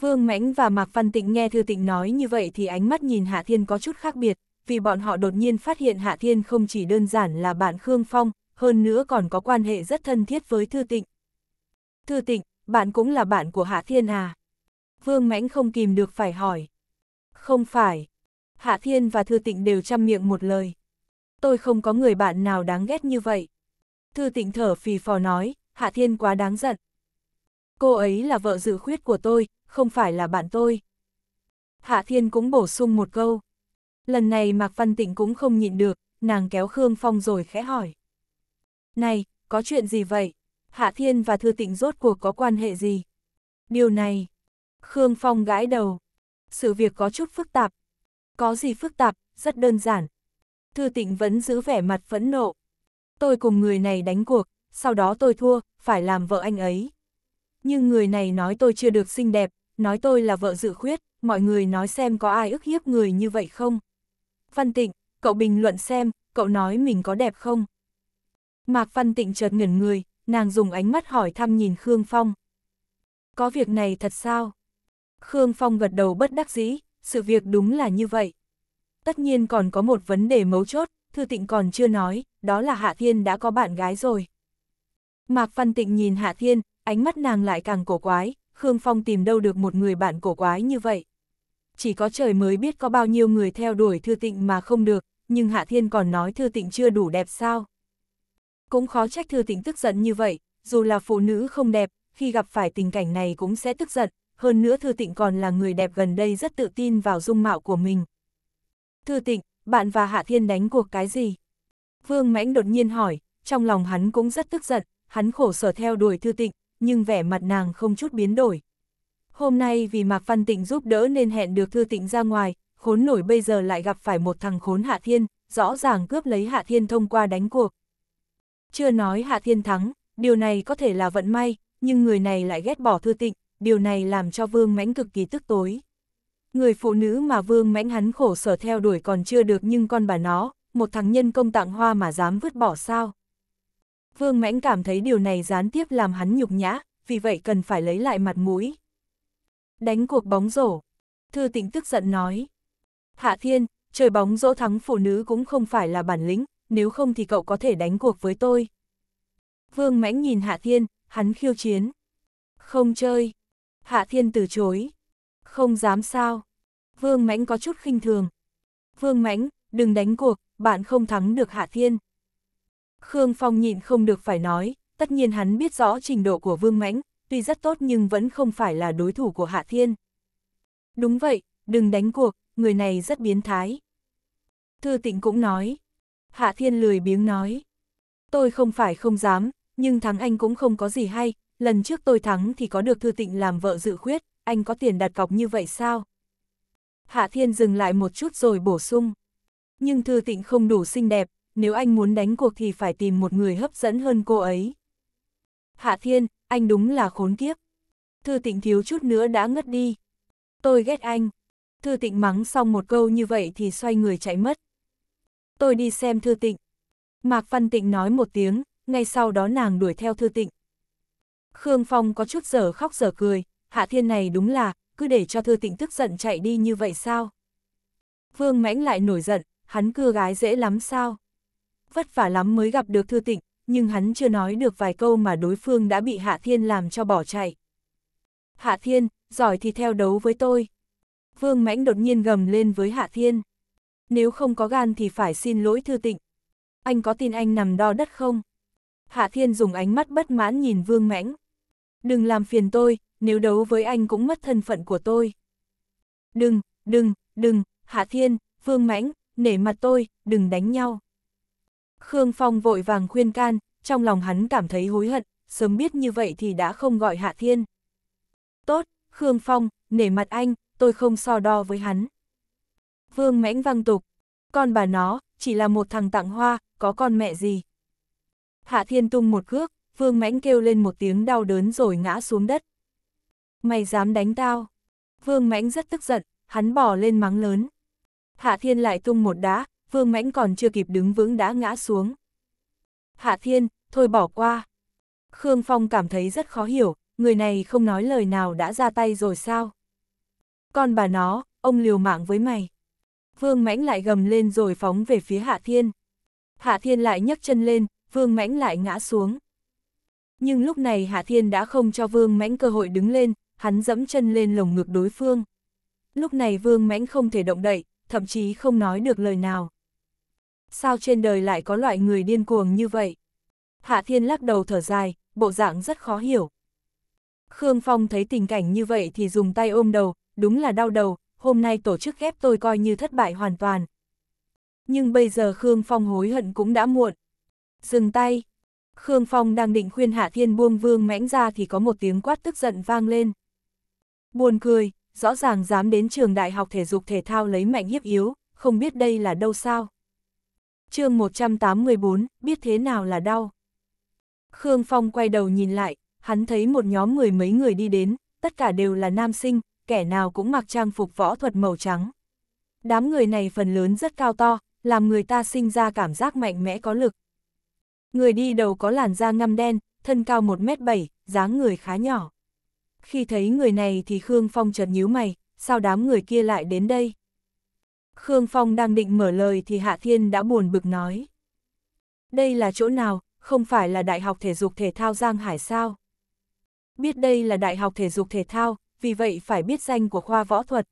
Vương Mãnh và Mạc Văn Tịnh nghe Thư Tịnh nói như vậy thì ánh mắt nhìn Hạ Thiên có chút khác biệt, vì bọn họ đột nhiên phát hiện Hạ Thiên không chỉ đơn giản là bạn Khương Phong, hơn nữa còn có quan hệ rất thân thiết với Thư Tịnh. Thư Tịnh, bạn cũng là bạn của Hạ Thiên à? Vương Mãnh không kìm được phải hỏi. Không phải. Hạ Thiên và Thư Tịnh đều chăm miệng một lời tôi không có người bạn nào đáng ghét như vậy. Thư tịnh thở phì phò nói, Hạ Thiên quá đáng giận. Cô ấy là vợ dự khuyết của tôi, không phải là bạn tôi. Hạ Thiên cũng bổ sung một câu. Lần này Mạc Văn Tịnh cũng không nhịn được, nàng kéo Khương Phong rồi khẽ hỏi. Này, có chuyện gì vậy? Hạ Thiên và Thư Tịnh rốt cuộc có quan hệ gì? Điều này, Khương Phong gãi đầu. Sự việc có chút phức tạp. Có gì phức tạp, rất đơn giản, Thư Tịnh vẫn giữ vẻ mặt phẫn nộ. Tôi cùng người này đánh cuộc, sau đó tôi thua, phải làm vợ anh ấy. Nhưng người này nói tôi chưa được xinh đẹp, nói tôi là vợ dự khuyết, mọi người nói xem có ai ức hiếp người như vậy không. Văn Tịnh, cậu bình luận xem, cậu nói mình có đẹp không? Mạc Văn Tịnh chợt ngẩn người, nàng dùng ánh mắt hỏi thăm nhìn Khương Phong. Có việc này thật sao? Khương Phong gật đầu bất đắc dĩ, sự việc đúng là như vậy. Tất nhiên còn có một vấn đề mấu chốt, Thư Tịnh còn chưa nói, đó là Hạ Thiên đã có bạn gái rồi. Mạc Văn Tịnh nhìn Hạ Thiên, ánh mắt nàng lại càng cổ quái, Khương Phong tìm đâu được một người bạn cổ quái như vậy. Chỉ có trời mới biết có bao nhiêu người theo đuổi Thư Tịnh mà không được, nhưng Hạ Thiên còn nói Thư Tịnh chưa đủ đẹp sao. Cũng khó trách Thư Tịnh tức giận như vậy, dù là phụ nữ không đẹp, khi gặp phải tình cảnh này cũng sẽ tức giận, hơn nữa Thư Tịnh còn là người đẹp gần đây rất tự tin vào dung mạo của mình, Thư tịnh, bạn và Hạ Thiên đánh cuộc cái gì? Vương Mãnh đột nhiên hỏi, trong lòng hắn cũng rất tức giận, hắn khổ sở theo đuổi Thư tịnh, nhưng vẻ mặt nàng không chút biến đổi. Hôm nay vì Mạc Văn Tịnh giúp đỡ nên hẹn được Thư tịnh ra ngoài, khốn nổi bây giờ lại gặp phải một thằng khốn Hạ Thiên, rõ ràng cướp lấy Hạ Thiên thông qua đánh cuộc. Chưa nói Hạ Thiên thắng, điều này có thể là vận may, nhưng người này lại ghét bỏ Thư tịnh, điều này làm cho Vương Mãnh cực kỳ tức tối. Người phụ nữ mà Vương Mãnh hắn khổ sở theo đuổi còn chưa được nhưng con bà nó, một thằng nhân công tặng hoa mà dám vứt bỏ sao. Vương Mãnh cảm thấy điều này gián tiếp làm hắn nhục nhã, vì vậy cần phải lấy lại mặt mũi. Đánh cuộc bóng rổ. Thư tĩnh tức giận nói. Hạ Thiên, trời bóng rổ thắng phụ nữ cũng không phải là bản lĩnh, nếu không thì cậu có thể đánh cuộc với tôi. Vương Mãnh nhìn Hạ Thiên, hắn khiêu chiến. Không chơi. Hạ Thiên từ chối. Không dám sao. Vương Mãnh có chút khinh thường. Vương Mãnh, đừng đánh cuộc, bạn không thắng được Hạ Thiên. Khương Phong nhịn không được phải nói, tất nhiên hắn biết rõ trình độ của Vương Mãnh, tuy rất tốt nhưng vẫn không phải là đối thủ của Hạ Thiên. Đúng vậy, đừng đánh cuộc, người này rất biến thái. Thư tịnh cũng nói. Hạ Thiên lười biếng nói. Tôi không phải không dám, nhưng thắng anh cũng không có gì hay, lần trước tôi thắng thì có được Thư tịnh làm vợ dự khuyết, anh có tiền đặt cọc như vậy sao? Hạ Thiên dừng lại một chút rồi bổ sung. Nhưng Thư Tịnh không đủ xinh đẹp, nếu anh muốn đánh cuộc thì phải tìm một người hấp dẫn hơn cô ấy. Hạ Thiên, anh đúng là khốn kiếp. Thư Tịnh thiếu chút nữa đã ngất đi. Tôi ghét anh. Thư Tịnh mắng xong một câu như vậy thì xoay người chạy mất. Tôi đi xem Thư Tịnh. Mạc Văn Tịnh nói một tiếng, ngay sau đó nàng đuổi theo Thư Tịnh. Khương Phong có chút giở khóc giở cười, Hạ Thiên này đúng là, cứ để cho thư tịnh tức giận chạy đi như vậy sao? Vương mãnh lại nổi giận, hắn cưa gái dễ lắm sao? Vất vả lắm mới gặp được thư tịnh, nhưng hắn chưa nói được vài câu mà đối phương đã bị Hạ Thiên làm cho bỏ chạy. Hạ Thiên, giỏi thì theo đấu với tôi. Vương mãnh đột nhiên gầm lên với Hạ Thiên. Nếu không có gan thì phải xin lỗi thư tịnh. Anh có tin anh nằm đo đất không? Hạ Thiên dùng ánh mắt bất mãn nhìn Vương mãnh. Đừng làm phiền tôi, nếu đấu với anh cũng mất thân phận của tôi. Đừng, đừng, đừng, Hạ Thiên, Vương Mãnh, nể mặt tôi, đừng đánh nhau. Khương Phong vội vàng khuyên can, trong lòng hắn cảm thấy hối hận, sớm biết như vậy thì đã không gọi Hạ Thiên. Tốt, Khương Phong, nể mặt anh, tôi không so đo với hắn. Vương Mãnh văng tục, con bà nó, chỉ là một thằng tặng hoa, có con mẹ gì. Hạ Thiên tung một cước, Vương Mãnh kêu lên một tiếng đau đớn rồi ngã xuống đất. Mày dám đánh tao? Vương Mãnh rất tức giận, hắn bỏ lên mắng lớn. Hạ Thiên lại tung một đá, Vương Mãnh còn chưa kịp đứng vững đã ngã xuống. Hạ Thiên, thôi bỏ qua. Khương Phong cảm thấy rất khó hiểu, người này không nói lời nào đã ra tay rồi sao? Con bà nó, ông liều mạng với mày. Vương Mãnh lại gầm lên rồi phóng về phía Hạ Thiên. Hạ Thiên lại nhấc chân lên, Vương Mãnh lại ngã xuống. Nhưng lúc này Hạ Thiên đã không cho Vương Mãnh cơ hội đứng lên, hắn dẫm chân lên lồng ngực đối phương. Lúc này Vương Mãnh không thể động đậy, thậm chí không nói được lời nào. Sao trên đời lại có loại người điên cuồng như vậy? Hạ Thiên lắc đầu thở dài, bộ dạng rất khó hiểu. Khương Phong thấy tình cảnh như vậy thì dùng tay ôm đầu, đúng là đau đầu, hôm nay tổ chức ghép tôi coi như thất bại hoàn toàn. Nhưng bây giờ Khương Phong hối hận cũng đã muộn. Dừng tay, Khương Phong đang định khuyên Hạ Thiên buông vương mãnh ra thì có một tiếng quát tức giận vang lên. Buồn cười, rõ ràng dám đến trường đại học thể dục thể thao lấy mạnh hiếp yếu, không biết đây là đâu sao. chương 184, biết thế nào là đau. Khương Phong quay đầu nhìn lại, hắn thấy một nhóm người mấy người đi đến, tất cả đều là nam sinh, kẻ nào cũng mặc trang phục võ thuật màu trắng. Đám người này phần lớn rất cao to, làm người ta sinh ra cảm giác mạnh mẽ có lực. Người đi đầu có làn da ngăm đen, thân cao 1m7, dáng người khá nhỏ. Khi thấy người này thì Khương Phong chợt nhíu mày, sao đám người kia lại đến đây? Khương Phong đang định mở lời thì Hạ Thiên đã buồn bực nói. Đây là chỗ nào, không phải là Đại học Thể dục Thể thao Giang Hải sao? Biết đây là Đại học Thể dục Thể thao, vì vậy phải biết danh của khoa võ thuật.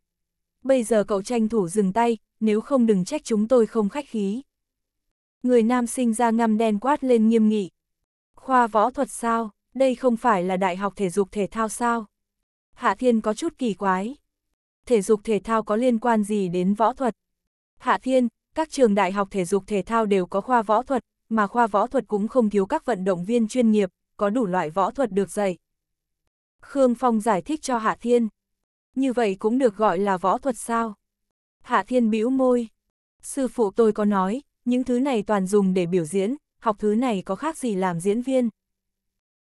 Bây giờ cậu tranh thủ dừng tay, nếu không đừng trách chúng tôi không khách khí. Người nam sinh ra ngăm đen quát lên nghiêm nghị. Khoa võ thuật sao, đây không phải là đại học thể dục thể thao sao? Hạ Thiên có chút kỳ quái. Thể dục thể thao có liên quan gì đến võ thuật? Hạ Thiên, các trường đại học thể dục thể thao đều có khoa võ thuật, mà khoa võ thuật cũng không thiếu các vận động viên chuyên nghiệp, có đủ loại võ thuật được dạy. Khương Phong giải thích cho Hạ Thiên. Như vậy cũng được gọi là võ thuật sao? Hạ Thiên bĩu môi. Sư phụ tôi có nói, những thứ này toàn dùng để biểu diễn, học thứ này có khác gì làm diễn viên.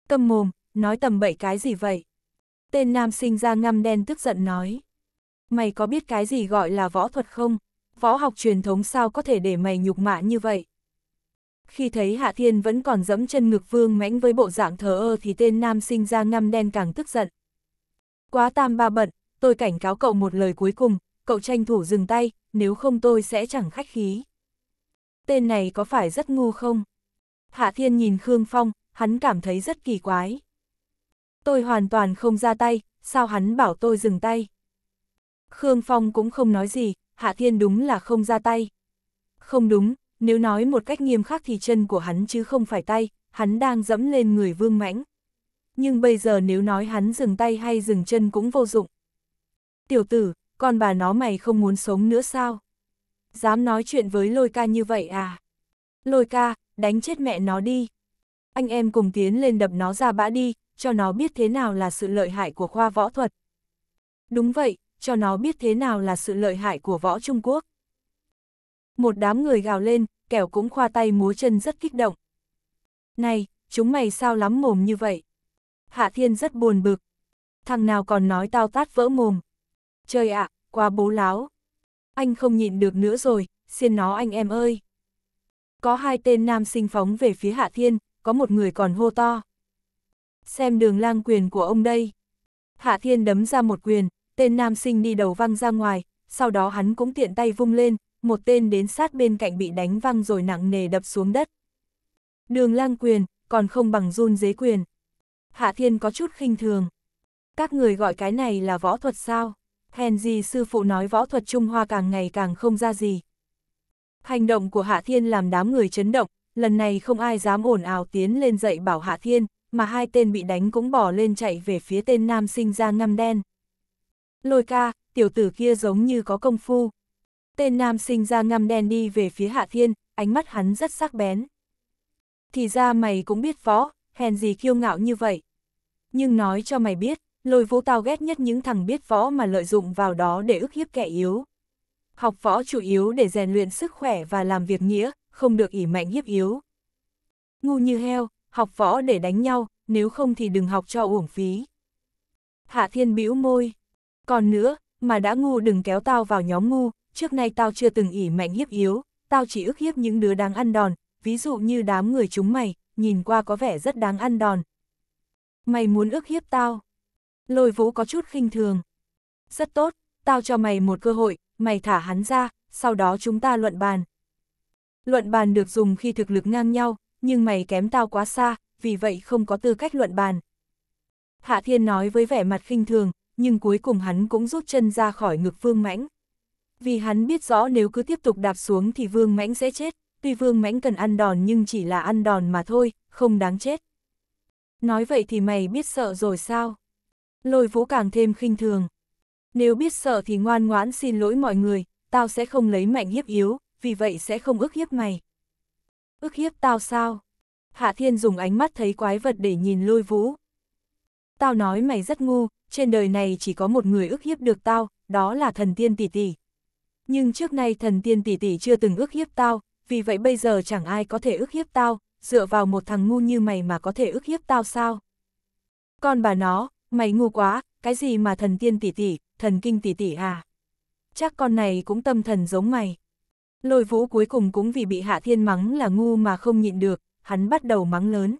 Cầm mồm, nói tầm bậy cái gì vậy? Tên nam sinh ra ngăm đen tức giận nói. Mày có biết cái gì gọi là võ thuật không? Võ học truyền thống sao có thể để mày nhục mạ như vậy? Khi thấy Hạ Thiên vẫn còn dẫm chân ngực vương mãnh với bộ dạng thờ ơ thì tên nam sinh ra ngăm đen càng tức giận. Quá tam ba bận, tôi cảnh cáo cậu một lời cuối cùng, cậu tranh thủ dừng tay, nếu không tôi sẽ chẳng khách khí tên này có phải rất ngu không? Hạ Thiên nhìn Khương Phong, hắn cảm thấy rất kỳ quái. Tôi hoàn toàn không ra tay, sao hắn bảo tôi dừng tay? Khương Phong cũng không nói gì, Hạ Thiên đúng là không ra tay. Không đúng, nếu nói một cách nghiêm khắc thì chân của hắn chứ không phải tay, hắn đang dẫm lên người vương mãnh. Nhưng bây giờ nếu nói hắn dừng tay hay dừng chân cũng vô dụng. Tiểu tử, con bà nó mày không muốn sống nữa sao? dám nói chuyện với lôi ca như vậy à? Lôi ca, đánh chết mẹ nó đi. Anh em cùng tiến lên đập nó ra bã đi, cho nó biết thế nào là sự lợi hại của khoa võ thuật. Đúng vậy, cho nó biết thế nào là sự lợi hại của võ Trung Quốc. Một đám người gào lên, kẻo cũng khoa tay múa chân rất kích động. Này, chúng mày sao lắm mồm như vậy? Hạ Thiên rất buồn bực. Thằng nào còn nói tao tát vỡ mồm. Trời ạ, à, quá bố láo. Anh không nhịn được nữa rồi, xin nó anh em ơi. Có hai tên nam sinh phóng về phía Hạ Thiên, có một người còn hô to. Xem đường lang quyền của ông đây. Hạ Thiên đấm ra một quyền, tên nam sinh đi đầu văng ra ngoài, sau đó hắn cũng tiện tay vung lên, một tên đến sát bên cạnh bị đánh văng rồi nặng nề đập xuống đất. Đường lang quyền, còn không bằng run dế quyền. Hạ Thiên có chút khinh thường. Các người gọi cái này là võ thuật sao? hèn gì sư phụ nói võ thuật Trung Hoa càng ngày càng không ra gì. Hành động của Hạ Thiên làm đám người chấn động, lần này không ai dám ồn ào tiến lên dậy bảo Hạ Thiên, mà hai tên bị đánh cũng bỏ lên chạy về phía tên nam sinh ra ngăm đen. Lôi ca, tiểu tử kia giống như có công phu. Tên nam sinh ra ngăm đen đi về phía Hạ Thiên, ánh mắt hắn rất sắc bén. Thì ra mày cũng biết võ, hèn gì kiêu ngạo như vậy. Nhưng nói cho mày biết, lôi vũ tao ghét nhất những thằng biết võ mà lợi dụng vào đó để ức hiếp kẻ yếu. Học võ chủ yếu để rèn luyện sức khỏe và làm việc nghĩa, không được ỉ mạnh hiếp yếu. Ngu như heo, học võ để đánh nhau, nếu không thì đừng học cho uổng phí. Hạ thiên bĩu môi. Còn nữa, mà đã ngu đừng kéo tao vào nhóm ngu, trước nay tao chưa từng ỉ mạnh hiếp yếu, tao chỉ ức hiếp những đứa đáng ăn đòn, ví dụ như đám người chúng mày, nhìn qua có vẻ rất đáng ăn đòn. Mày muốn ức hiếp tao? lôi vũ có chút khinh thường. Rất tốt, tao cho mày một cơ hội, mày thả hắn ra, sau đó chúng ta luận bàn. Luận bàn được dùng khi thực lực ngang nhau, nhưng mày kém tao quá xa, vì vậy không có tư cách luận bàn. Hạ Thiên nói với vẻ mặt khinh thường, nhưng cuối cùng hắn cũng rút chân ra khỏi ngực Vương Mãnh. Vì hắn biết rõ nếu cứ tiếp tục đạp xuống thì Vương Mãnh sẽ chết, tuy Vương Mãnh cần ăn đòn nhưng chỉ là ăn đòn mà thôi, không đáng chết. Nói vậy thì mày biết sợ rồi sao? Lôi vũ càng thêm khinh thường. Nếu biết sợ thì ngoan ngoãn xin lỗi mọi người, tao sẽ không lấy mạnh hiếp yếu, vì vậy sẽ không ức hiếp mày. Ức hiếp tao sao? Hạ Thiên dùng ánh mắt thấy quái vật để nhìn lôi vũ. Tao nói mày rất ngu, trên đời này chỉ có một người ức hiếp được tao, đó là thần tiên tỷ tỷ. Nhưng trước nay thần tiên tỷ tỷ chưa từng ức hiếp tao, vì vậy bây giờ chẳng ai có thể ức hiếp tao, dựa vào một thằng ngu như mày mà có thể ức hiếp tao sao? Con bà nó, mày ngu quá, cái gì mà thần tiên tỷ tỷ, thần kinh tỷ tỷ à? Chắc con này cũng tâm thần giống mày. Lôi vũ cuối cùng cũng vì bị Hạ Thiên mắng là ngu mà không nhịn được, hắn bắt đầu mắng lớn.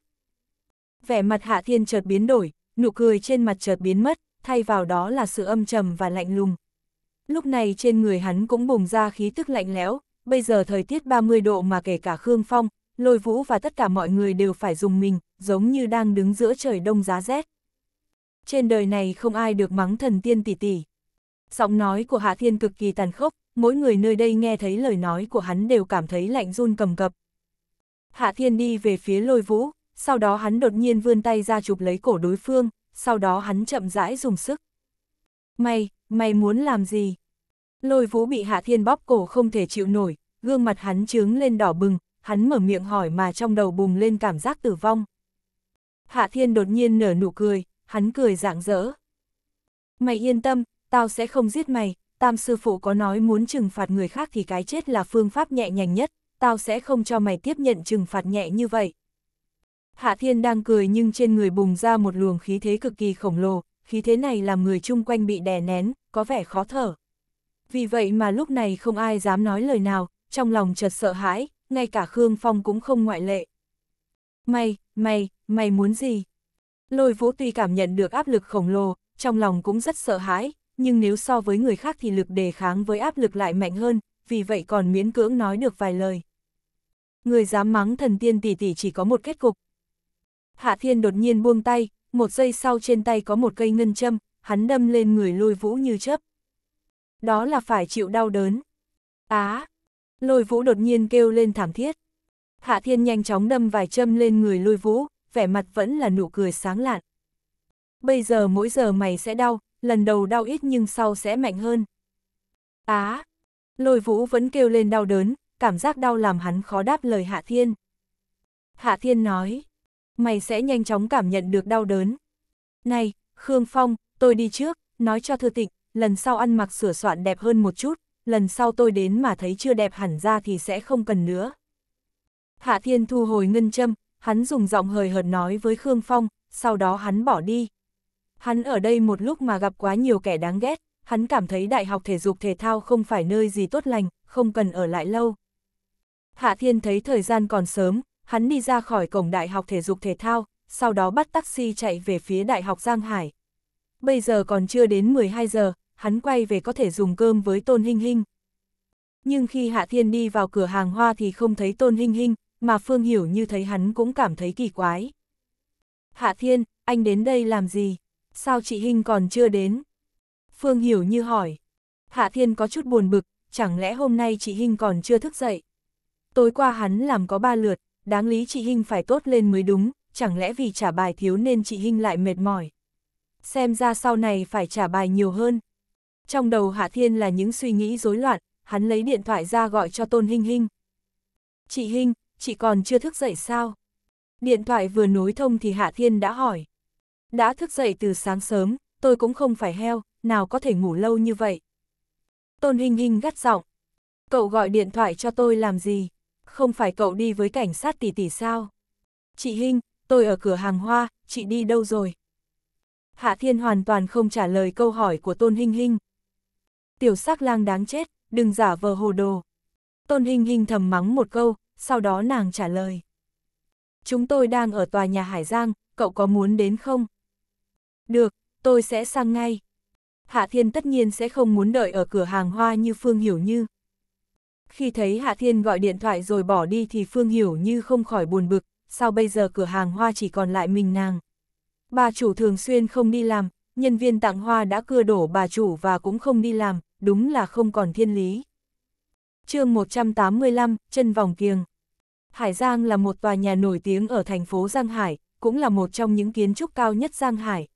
Vẻ mặt Hạ Thiên chợt biến đổi, nụ cười trên mặt chợt biến mất, thay vào đó là sự âm trầm và lạnh lùng. Lúc này trên người hắn cũng bùng ra khí tức lạnh lẽo, bây giờ thời tiết 30 độ mà kể cả Khương Phong, Lôi Vũ và tất cả mọi người đều phải dùng mình, giống như đang đứng giữa trời đông giá rét trên đời này không ai được mắng thần tiên tỷ tỷ. Giọng nói của Hạ Thiên cực kỳ tàn khốc, mỗi người nơi đây nghe thấy lời nói của hắn đều cảm thấy lạnh run cầm cập. Hạ Thiên đi về phía lôi vũ, sau đó hắn đột nhiên vươn tay ra chụp lấy cổ đối phương, sau đó hắn chậm rãi dùng sức. Mày, mày muốn làm gì? Lôi vũ bị Hạ Thiên bóp cổ không thể chịu nổi, gương mặt hắn trướng lên đỏ bừng, hắn mở miệng hỏi mà trong đầu bùng lên cảm giác tử vong. Hạ Thiên đột nhiên nở nụ cười, hắn cười rạng rỡ. Mày yên tâm, tao sẽ không giết mày, tam sư phụ có nói muốn trừng phạt người khác thì cái chết là phương pháp nhẹ nhàng nhất, tao sẽ không cho mày tiếp nhận trừng phạt nhẹ như vậy. Hạ Thiên đang cười nhưng trên người bùng ra một luồng khí thế cực kỳ khổng lồ, khí thế này làm người chung quanh bị đè nén, có vẻ khó thở. Vì vậy mà lúc này không ai dám nói lời nào, trong lòng chợt sợ hãi, ngay cả Khương Phong cũng không ngoại lệ. Mày, mày, mày muốn gì? Lôi vũ tuy cảm nhận được áp lực khổng lồ, trong lòng cũng rất sợ hãi, nhưng nếu so với người khác thì lực đề kháng với áp lực lại mạnh hơn, vì vậy còn miễn cưỡng nói được vài lời. Người dám mắng thần tiên tỷ tỷ chỉ có một kết cục. Hạ thiên đột nhiên buông tay, một giây sau trên tay có một cây ngân châm, hắn đâm lên người lôi vũ như chớp. Đó là phải chịu đau đớn. Á! À, lôi vũ đột nhiên kêu lên thảm thiết. Hạ thiên nhanh chóng đâm vài châm lên người lôi vũ, vẻ mặt vẫn là nụ cười sáng lạn. Bây giờ mỗi giờ mày sẽ đau, lần đầu đau ít nhưng sau sẽ mạnh hơn. Á! lôi vũ vẫn kêu lên đau đớn, cảm giác đau làm hắn khó đáp lời Hạ Thiên. Hạ Thiên nói, mày sẽ nhanh chóng cảm nhận được đau đớn. Này, Khương Phong, tôi đi trước, nói cho thư tịch, lần sau ăn mặc sửa soạn đẹp hơn một chút, lần sau tôi đến mà thấy chưa đẹp hẳn ra thì sẽ không cần nữa. Hạ Thiên thu hồi ngân châm, hắn dùng giọng hời hợt nói với Khương Phong, sau đó hắn bỏ đi. Hắn ở đây một lúc mà gặp quá nhiều kẻ đáng ghét, hắn cảm thấy đại học thể dục thể thao không phải nơi gì tốt lành, không cần ở lại lâu. Hạ Thiên thấy thời gian còn sớm, hắn đi ra khỏi cổng đại học thể dục thể thao, sau đó bắt taxi chạy về phía đại học Giang Hải. Bây giờ còn chưa đến 12 giờ, hắn quay về có thể dùng cơm với Tôn Hinh Hinh. Nhưng khi Hạ Thiên đi vào cửa hàng hoa thì không thấy Tôn Hinh Hinh, mà Phương Hiểu như thấy hắn cũng cảm thấy kỳ quái. Hạ Thiên, anh đến đây làm gì? Sao chị Hinh còn chưa đến? Phương Hiểu như hỏi. Hạ Thiên có chút buồn bực, chẳng lẽ hôm nay chị Hinh còn chưa thức dậy? Tối qua hắn làm có ba lượt, đáng lý chị Hinh phải tốt lên mới đúng, chẳng lẽ vì trả bài thiếu nên chị Hinh lại mệt mỏi? Xem ra sau này phải trả bài nhiều hơn. Trong đầu Hạ Thiên là những suy nghĩ rối loạn, hắn lấy điện thoại ra gọi cho Tôn Hinh Hinh. Chị Hinh, chị còn chưa thức dậy sao? Điện thoại vừa nối thông thì Hạ Thiên đã hỏi. Đã thức dậy từ sáng sớm, tôi cũng không phải heo, nào có thể ngủ lâu như vậy. Tôn Hinh Hinh gắt giọng. Cậu gọi điện thoại cho tôi làm gì? Không phải cậu đi với cảnh sát tỷ tỷ sao? Chị Hinh, tôi ở cửa hàng hoa, chị đi đâu rồi? Hạ Thiên hoàn toàn không trả lời câu hỏi của Tôn Hinh Hinh. Tiểu sắc lang đáng chết, đừng giả vờ hồ đồ. Tôn Hinh Hinh thầm mắng một câu, sau đó nàng trả lời. Chúng tôi đang ở tòa nhà Hải Giang, cậu có muốn đến không? Được, tôi sẽ sang ngay. Hạ Thiên tất nhiên sẽ không muốn đợi ở cửa hàng hoa như Phương Hiểu Như. Khi thấy Hạ Thiên gọi điện thoại rồi bỏ đi thì Phương Hiểu Như không khỏi buồn bực, sao bây giờ cửa hàng hoa chỉ còn lại mình nàng. Bà chủ thường xuyên không đi làm, nhân viên tặng hoa đã cưa đổ bà chủ và cũng không đi làm, đúng là không còn thiên lý. chương 185, chân vòng kiềng. Hải Giang là một tòa nhà nổi tiếng ở thành phố Giang Hải, cũng là một trong những kiến trúc cao nhất Giang Hải.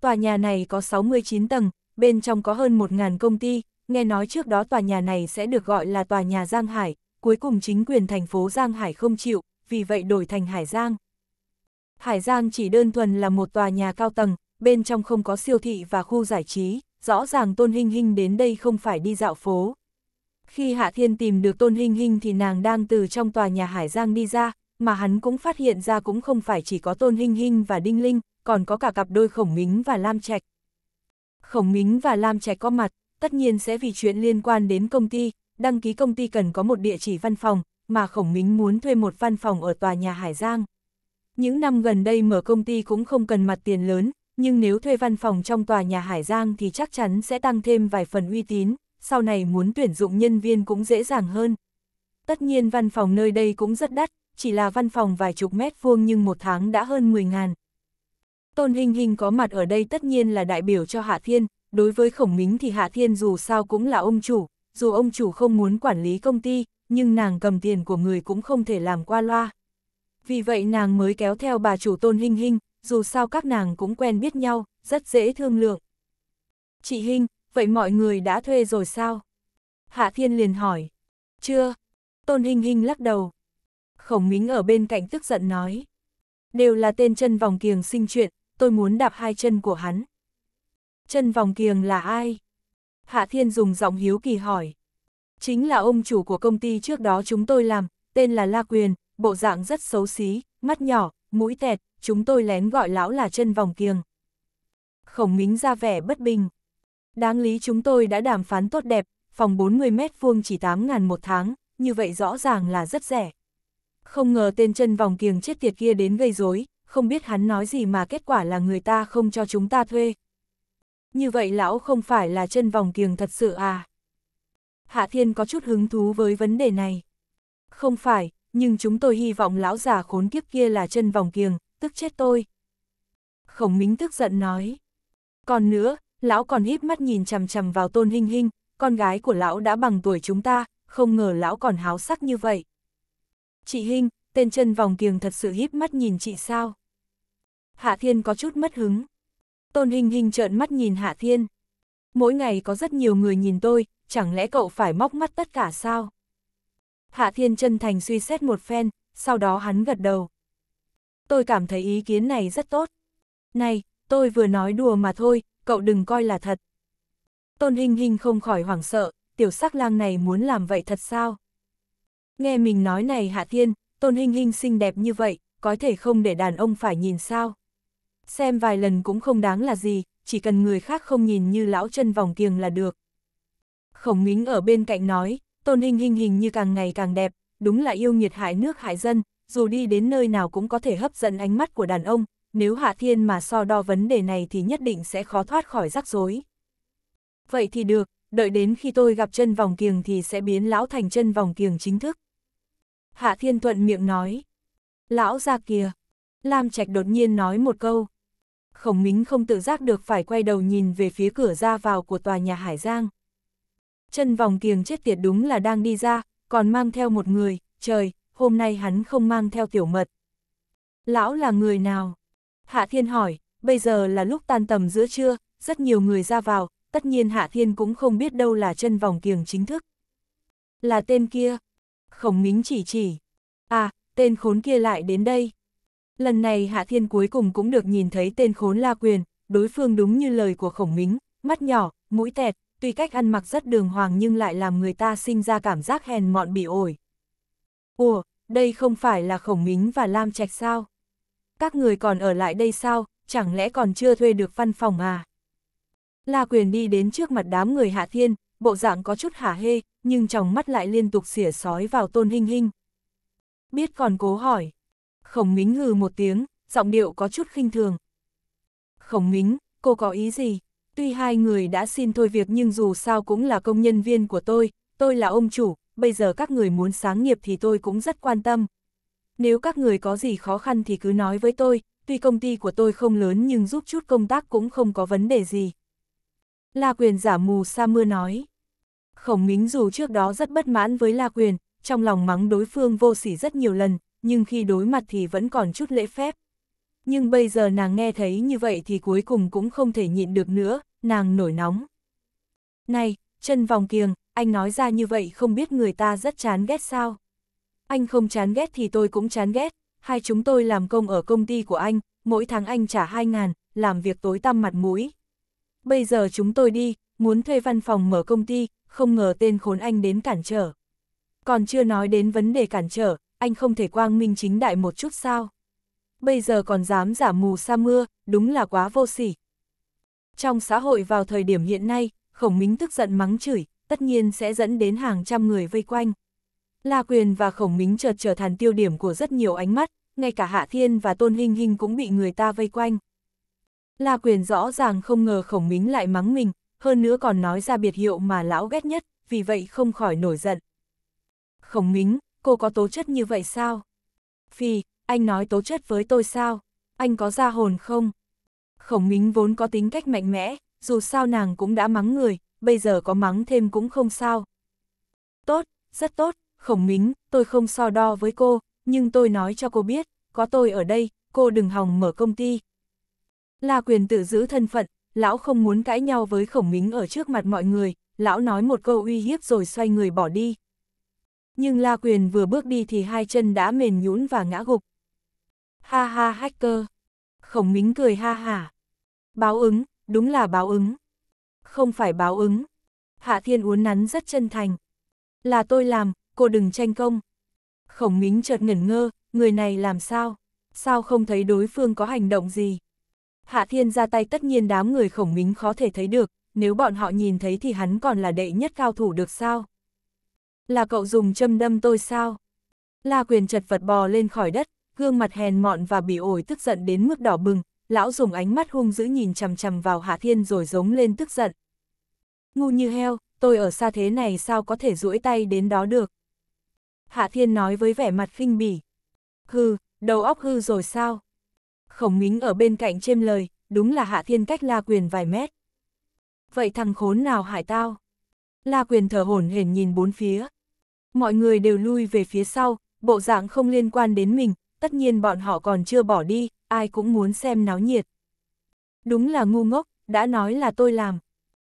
Tòa nhà này có 69 tầng, bên trong có hơn 1.000 công ty, nghe nói trước đó tòa nhà này sẽ được gọi là tòa nhà Giang Hải, cuối cùng chính quyền thành phố Giang Hải không chịu, vì vậy đổi thành Hải Giang. Hải Giang chỉ đơn thuần là một tòa nhà cao tầng, bên trong không có siêu thị và khu giải trí, rõ ràng Tôn Hinh Hinh đến đây không phải đi dạo phố. Khi Hạ Thiên tìm được Tôn Hinh Hinh thì nàng đang từ trong tòa nhà Hải Giang đi ra, mà hắn cũng phát hiện ra cũng không phải chỉ có Tôn Hinh Hinh và Đinh Linh, còn có cả cặp đôi Khổng Mính và Lam Trạch. Khổng Mính và Lam Trạch có mặt, tất nhiên sẽ vì chuyện liên quan đến công ty, đăng ký công ty cần có một địa chỉ văn phòng, mà Khổng Mính muốn thuê một văn phòng ở tòa nhà Hải Giang. Những năm gần đây mở công ty cũng không cần mặt tiền lớn, nhưng nếu thuê văn phòng trong tòa nhà Hải Giang thì chắc chắn sẽ tăng thêm vài phần uy tín sau này muốn tuyển dụng nhân viên cũng dễ dàng hơn. Tất nhiên văn phòng nơi đây cũng rất đắt, chỉ là văn phòng vài chục mét vuông nhưng một tháng đã hơn 10 ngàn. Tôn Hình Hình có mặt ở đây tất nhiên là đại biểu cho Hạ Thiên, đối với Khổng Mính thì Hạ Thiên dù sao cũng là ông chủ, dù ông chủ không muốn quản lý công ty, nhưng nàng cầm tiền của người cũng không thể làm qua loa. Vì vậy nàng mới kéo theo bà chủ Tôn Hình Hình, dù sao các nàng cũng quen biết nhau, rất dễ thương lượng. Chị Hình, vậy mọi người đã thuê rồi sao? Hạ Thiên liền hỏi. Chưa. Tôn Hinh Hinh lắc đầu. Khổng Mính ở bên cạnh tức giận nói. Đều là tên chân vòng kiềng sinh chuyện, tôi muốn đạp hai chân của hắn. Chân vòng kiềng là ai? Hạ Thiên dùng giọng hiếu kỳ hỏi. Chính là ông chủ của công ty trước đó chúng tôi làm, tên là La Quyền, bộ dạng rất xấu xí, mắt nhỏ, mũi tẹt, chúng tôi lén gọi lão là chân vòng kiềng. Khổng Mính ra vẻ bất bình. Đáng lý chúng tôi đã đàm phán tốt đẹp, phòng 40 mét vuông chỉ 8 ngàn một tháng, như vậy rõ ràng là rất rẻ. Không ngờ tên chân vòng kiềng chết tiệt kia đến gây rối, không biết hắn nói gì mà kết quả là người ta không cho chúng ta thuê. Như vậy lão không phải là chân vòng kiềng thật sự à? Hạ Thiên có chút hứng thú với vấn đề này. Không phải, nhưng chúng tôi hy vọng lão già khốn kiếp kia là chân vòng kiềng, tức chết tôi. Khổng Minh tức giận nói. Còn nữa, lão còn híp mắt nhìn chằm chằm vào tôn hình hình, con gái của lão đã bằng tuổi chúng ta, không ngờ lão còn háo sắc như vậy. Chị Hinh, tên chân vòng kiềng thật sự híp mắt nhìn chị sao? Hạ Thiên có chút mất hứng. Tôn Hình Hình trợn mắt nhìn Hạ Thiên. Mỗi ngày có rất nhiều người nhìn tôi, chẳng lẽ cậu phải móc mắt tất cả sao? Hạ Thiên chân thành suy xét một phen, sau đó hắn gật đầu. Tôi cảm thấy ý kiến này rất tốt. Này, tôi vừa nói đùa mà thôi, cậu đừng coi là thật. Tôn Hinh Hinh không khỏi hoảng sợ, tiểu sắc lang này muốn làm vậy thật sao? Nghe mình nói này Hạ Thiên, Tôn Hinh Hinh xinh đẹp như vậy, có thể không để đàn ông phải nhìn sao? Xem vài lần cũng không đáng là gì, chỉ cần người khác không nhìn như lão chân vòng kiềng là được. Khổng Mính ở bên cạnh nói, Tôn Hinh Hinh hình như càng ngày càng đẹp, đúng là yêu nghiệt hại nước hại dân, dù đi đến nơi nào cũng có thể hấp dẫn ánh mắt của đàn ông, nếu Hạ Thiên mà so đo vấn đề này thì nhất định sẽ khó thoát khỏi rắc rối. Vậy thì được, đợi đến khi tôi gặp chân vòng kiềng thì sẽ biến lão thành chân vòng kiềng chính thức. Hạ Thiên thuận miệng nói. Lão ra kìa. Lam Trạch đột nhiên nói một câu. Khổng Mính không tự giác được phải quay đầu nhìn về phía cửa ra vào của tòa nhà Hải Giang. Chân vòng kiềng chết tiệt đúng là đang đi ra, còn mang theo một người, trời, hôm nay hắn không mang theo tiểu mật. Lão là người nào? Hạ Thiên hỏi, bây giờ là lúc tan tầm giữa trưa, rất nhiều người ra vào, tất nhiên Hạ Thiên cũng không biết đâu là chân vòng kiềng chính thức. Là tên kia. Khổng mính chỉ chỉ. À, tên khốn kia lại đến đây. Lần này Hạ Thiên cuối cùng cũng được nhìn thấy tên khốn La Quyền, đối phương đúng như lời của khổng mính, mắt nhỏ, mũi tẹt, tuy cách ăn mặc rất đường hoàng nhưng lại làm người ta sinh ra cảm giác hèn mọn bị ổi. Ủa, đây không phải là khổng mính và Lam Trạch sao? các người còn ở lại đây sao, chẳng lẽ còn chưa thuê được văn phòng à? La Quyền đi đến trước mặt đám người Hạ Thiên, bộ dạng có chút hả hê, nhưng trong mắt lại liên tục xỉa sói vào Tôn hình Hinh. Biết còn cố hỏi. Khổng Mính ngừ một tiếng, giọng điệu có chút khinh thường. Khổng Mính, cô có ý gì? Tuy hai người đã xin thôi việc nhưng dù sao cũng là công nhân viên của tôi, tôi là ông chủ, bây giờ các người muốn sáng nghiệp thì tôi cũng rất quan tâm, nếu các người có gì khó khăn thì cứ nói với tôi, tuy công ty của tôi không lớn nhưng giúp chút công tác cũng không có vấn đề gì. La Quyền giả mù sa mưa nói. Khổng Mính dù trước đó rất bất mãn với La Quyền, trong lòng mắng đối phương vô sỉ rất nhiều lần, nhưng khi đối mặt thì vẫn còn chút lễ phép. Nhưng bây giờ nàng nghe thấy như vậy thì cuối cùng cũng không thể nhịn được nữa, nàng nổi nóng. Này, chân vòng kiềng, anh nói ra như vậy không biết người ta rất chán ghét sao? anh không chán ghét thì tôi cũng chán ghét, hai chúng tôi làm công ở công ty của anh, mỗi tháng anh trả 2 ngàn, làm việc tối tăm mặt mũi. Bây giờ chúng tôi đi, muốn thuê văn phòng mở công ty, không ngờ tên khốn anh đến cản trở. Còn chưa nói đến vấn đề cản trở, anh không thể quang minh chính đại một chút sao. Bây giờ còn dám giả mù sa mưa, đúng là quá vô sỉ. Trong xã hội vào thời điểm hiện nay, khổng minh tức giận mắng chửi, tất nhiên sẽ dẫn đến hàng trăm người vây quanh. La Quyền và Khổng Mính chợt trở thành tiêu điểm của rất nhiều ánh mắt, ngay cả Hạ Thiên và Tôn Hinh Hinh cũng bị người ta vây quanh. La Quyền rõ ràng không ngờ Khổng Mính lại mắng mình, hơn nữa còn nói ra biệt hiệu mà lão ghét nhất, vì vậy không khỏi nổi giận. Khổng Mính, cô có tố chất như vậy sao? Phi, anh nói tố chất với tôi sao? Anh có ra hồn không? Khổng Mính vốn có tính cách mạnh mẽ, dù sao nàng cũng đã mắng người, bây giờ có mắng thêm cũng không sao. Tốt, rất tốt, khổng mính, tôi không so đo với cô, nhưng tôi nói cho cô biết, có tôi ở đây, cô đừng hòng mở công ty. La quyền tự giữ thân phận, lão không muốn cãi nhau với khổng mính ở trước mặt mọi người, lão nói một câu uy hiếp rồi xoay người bỏ đi. Nhưng La Quyền vừa bước đi thì hai chân đã mềm nhũn và ngã gục. Ha ha hacker. Khổng Mính cười ha hả. Báo ứng, đúng là báo ứng. Không phải báo ứng. Hạ Thiên uốn nắn rất chân thành. Là tôi làm, cô đừng tranh công. Khổng mính chợt ngẩn ngơ, người này làm sao? Sao không thấy đối phương có hành động gì? Hạ thiên ra tay tất nhiên đám người khổng mính khó thể thấy được, nếu bọn họ nhìn thấy thì hắn còn là đệ nhất cao thủ được sao? Là cậu dùng châm đâm tôi sao? La quyền chật vật bò lên khỏi đất, gương mặt hèn mọn và bị ổi tức giận đến mức đỏ bừng, lão dùng ánh mắt hung dữ nhìn chằm chằm vào Hạ Thiên rồi giống lên tức giận. Ngu như heo, tôi ở xa thế này sao có thể duỗi tay đến đó được? Hạ Thiên nói với vẻ mặt khinh bỉ. Hư, đầu óc hư rồi sao? Khổng Mính ở bên cạnh chêm lời, đúng là Hạ Thiên cách La Quyền vài mét. Vậy thằng khốn nào hại tao? La Quyền thở hổn hển nhìn bốn phía. Mọi người đều lui về phía sau, bộ dạng không liên quan đến mình, tất nhiên bọn họ còn chưa bỏ đi, ai cũng muốn xem náo nhiệt. Đúng là ngu ngốc, đã nói là tôi làm.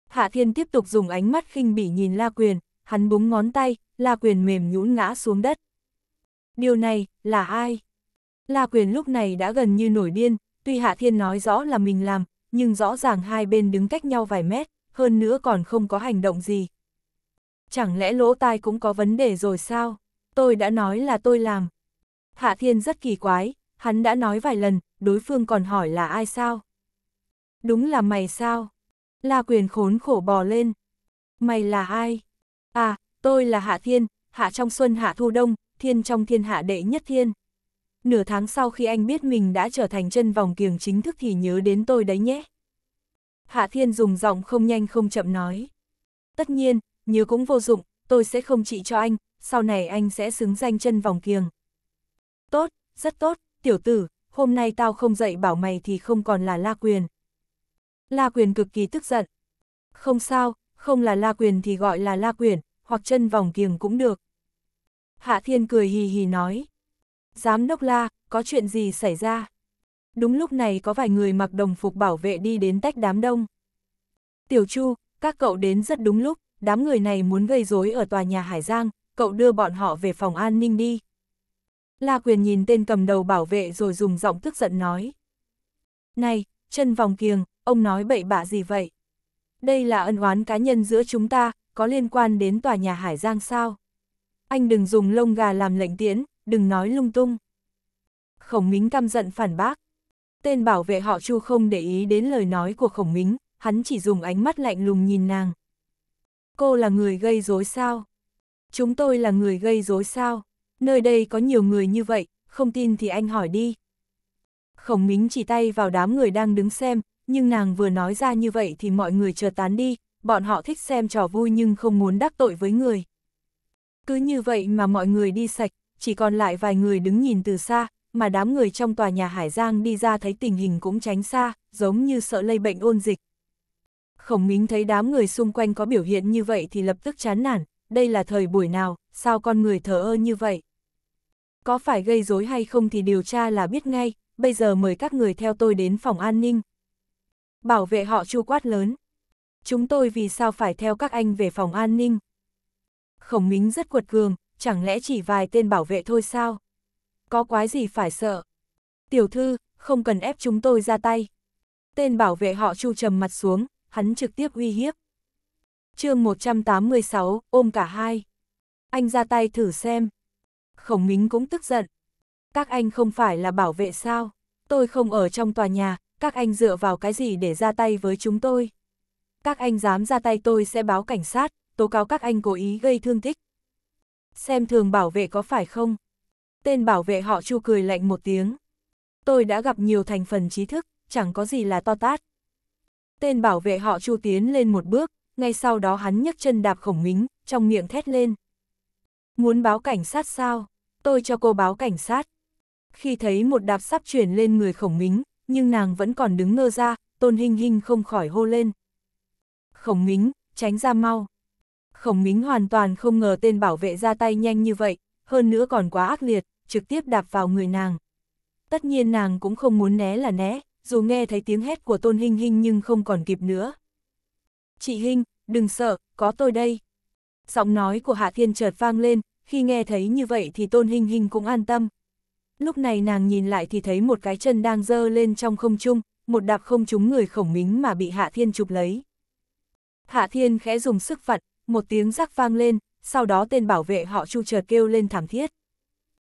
Hạ Thiên tiếp tục dùng ánh mắt khinh bỉ nhìn La Quyền, hắn búng ngón tay, La Quyền mềm nhũn ngã xuống đất. Điều này, là ai? La Quyền lúc này đã gần như nổi điên, tuy Hạ Thiên nói rõ là mình làm, nhưng rõ ràng hai bên đứng cách nhau vài mét, hơn nữa còn không có hành động gì. Chẳng lẽ lỗ tai cũng có vấn đề rồi sao? Tôi đã nói là tôi làm. Hạ Thiên rất kỳ quái, hắn đã nói vài lần, đối phương còn hỏi là ai sao? Đúng là mày sao? La Quyền khốn khổ bò lên. Mày là ai? À, Tôi là Hạ Thiên, Hạ trong xuân Hạ thu đông, Thiên trong thiên hạ đệ nhất thiên. Nửa tháng sau khi anh biết mình đã trở thành chân vòng kiềng chính thức thì nhớ đến tôi đấy nhé. Hạ Thiên dùng giọng không nhanh không chậm nói. Tất nhiên, nhớ cũng vô dụng, tôi sẽ không trị cho anh, sau này anh sẽ xứng danh chân vòng kiềng. Tốt, rất tốt, tiểu tử, hôm nay tao không dạy bảo mày thì không còn là La Quyền. La Quyền cực kỳ tức giận. Không sao, không là La Quyền thì gọi là La Quyền, hoặc chân vòng kiềng cũng được. Hạ Thiên cười hì hì nói. Giám đốc la, có chuyện gì xảy ra? Đúng lúc này có vài người mặc đồng phục bảo vệ đi đến tách đám đông. Tiểu Chu, các cậu đến rất đúng lúc, đám người này muốn gây rối ở tòa nhà Hải Giang, cậu đưa bọn họ về phòng an ninh đi. La Quyền nhìn tên cầm đầu bảo vệ rồi dùng giọng tức giận nói. Này, chân vòng kiềng, ông nói bậy bạ gì vậy? Đây là ân oán cá nhân giữa chúng ta, có liên quan đến tòa nhà Hải Giang sao? Anh đừng dùng lông gà làm lệnh tiễn, đừng nói lung tung. Khổng Mính căm giận phản bác. Tên bảo vệ họ Chu không để ý đến lời nói của Khổng Mính, hắn chỉ dùng ánh mắt lạnh lùng nhìn nàng. Cô là người gây rối sao? Chúng tôi là người gây rối sao? Nơi đây có nhiều người như vậy, không tin thì anh hỏi đi. Khổng Mính chỉ tay vào đám người đang đứng xem, nhưng nàng vừa nói ra như vậy thì mọi người chờ tán đi, bọn họ thích xem trò vui nhưng không muốn đắc tội với người. Cứ như vậy mà mọi người đi sạch, chỉ còn lại vài người đứng nhìn từ xa, mà đám người trong tòa nhà Hải Giang đi ra thấy tình hình cũng tránh xa, giống như sợ lây bệnh ôn dịch. Khổng Mính thấy đám người xung quanh có biểu hiện như vậy thì lập tức chán nản, đây là thời buổi nào, sao con người thờ ơ như vậy? Có phải gây rối hay không thì điều tra là biết ngay, bây giờ mời các người theo tôi đến phòng an ninh. Bảo vệ họ chu quát lớn chúng tôi vì sao phải theo các anh về phòng an ninh? Khổng Mính rất cuột cường, chẳng lẽ chỉ vài tên bảo vệ thôi sao? Có quái gì phải sợ? Tiểu thư, không cần ép chúng tôi ra tay. Tên bảo vệ họ chu trầm mặt xuống, hắn trực tiếp uy hiếp. chương 186, ôm cả hai. Anh ra tay thử xem. Khổng Mính cũng tức giận. Các anh không phải là bảo vệ sao? Tôi không ở trong tòa nhà, các anh dựa vào cái gì để ra tay với chúng tôi? các anh dám ra tay tôi sẽ báo cảnh sát, tố cáo các anh cố ý gây thương tích. Xem thường bảo vệ có phải không? Tên bảo vệ họ chu cười lạnh một tiếng. Tôi đã gặp nhiều thành phần trí thức, chẳng có gì là to tát. Tên bảo vệ họ chu tiến lên một bước, ngay sau đó hắn nhấc chân đạp khổng mính, trong miệng thét lên. Muốn báo cảnh sát sao? Tôi cho cô báo cảnh sát. Khi thấy một đạp sắp chuyển lên người khổng mính, nhưng nàng vẫn còn đứng ngơ ra, tôn hình hình không khỏi hô lên, khổng mính, tránh ra mau. Khổng mính hoàn toàn không ngờ tên bảo vệ ra tay nhanh như vậy, hơn nữa còn quá ác liệt, trực tiếp đạp vào người nàng. Tất nhiên nàng cũng không muốn né là né, dù nghe thấy tiếng hét của tôn hình hình nhưng không còn kịp nữa. Chị Hinh, đừng sợ, có tôi đây. Giọng nói của Hạ Thiên chợt vang lên, khi nghe thấy như vậy thì tôn hình hình cũng an tâm. Lúc này nàng nhìn lại thì thấy một cái chân đang dơ lên trong không trung, một đạp không trúng người khổng mính mà bị Hạ Thiên chụp lấy. Hạ Thiên khẽ dùng sức vặn, một tiếng rắc vang lên, sau đó tên bảo vệ họ Chu chợt kêu lên thảm thiết.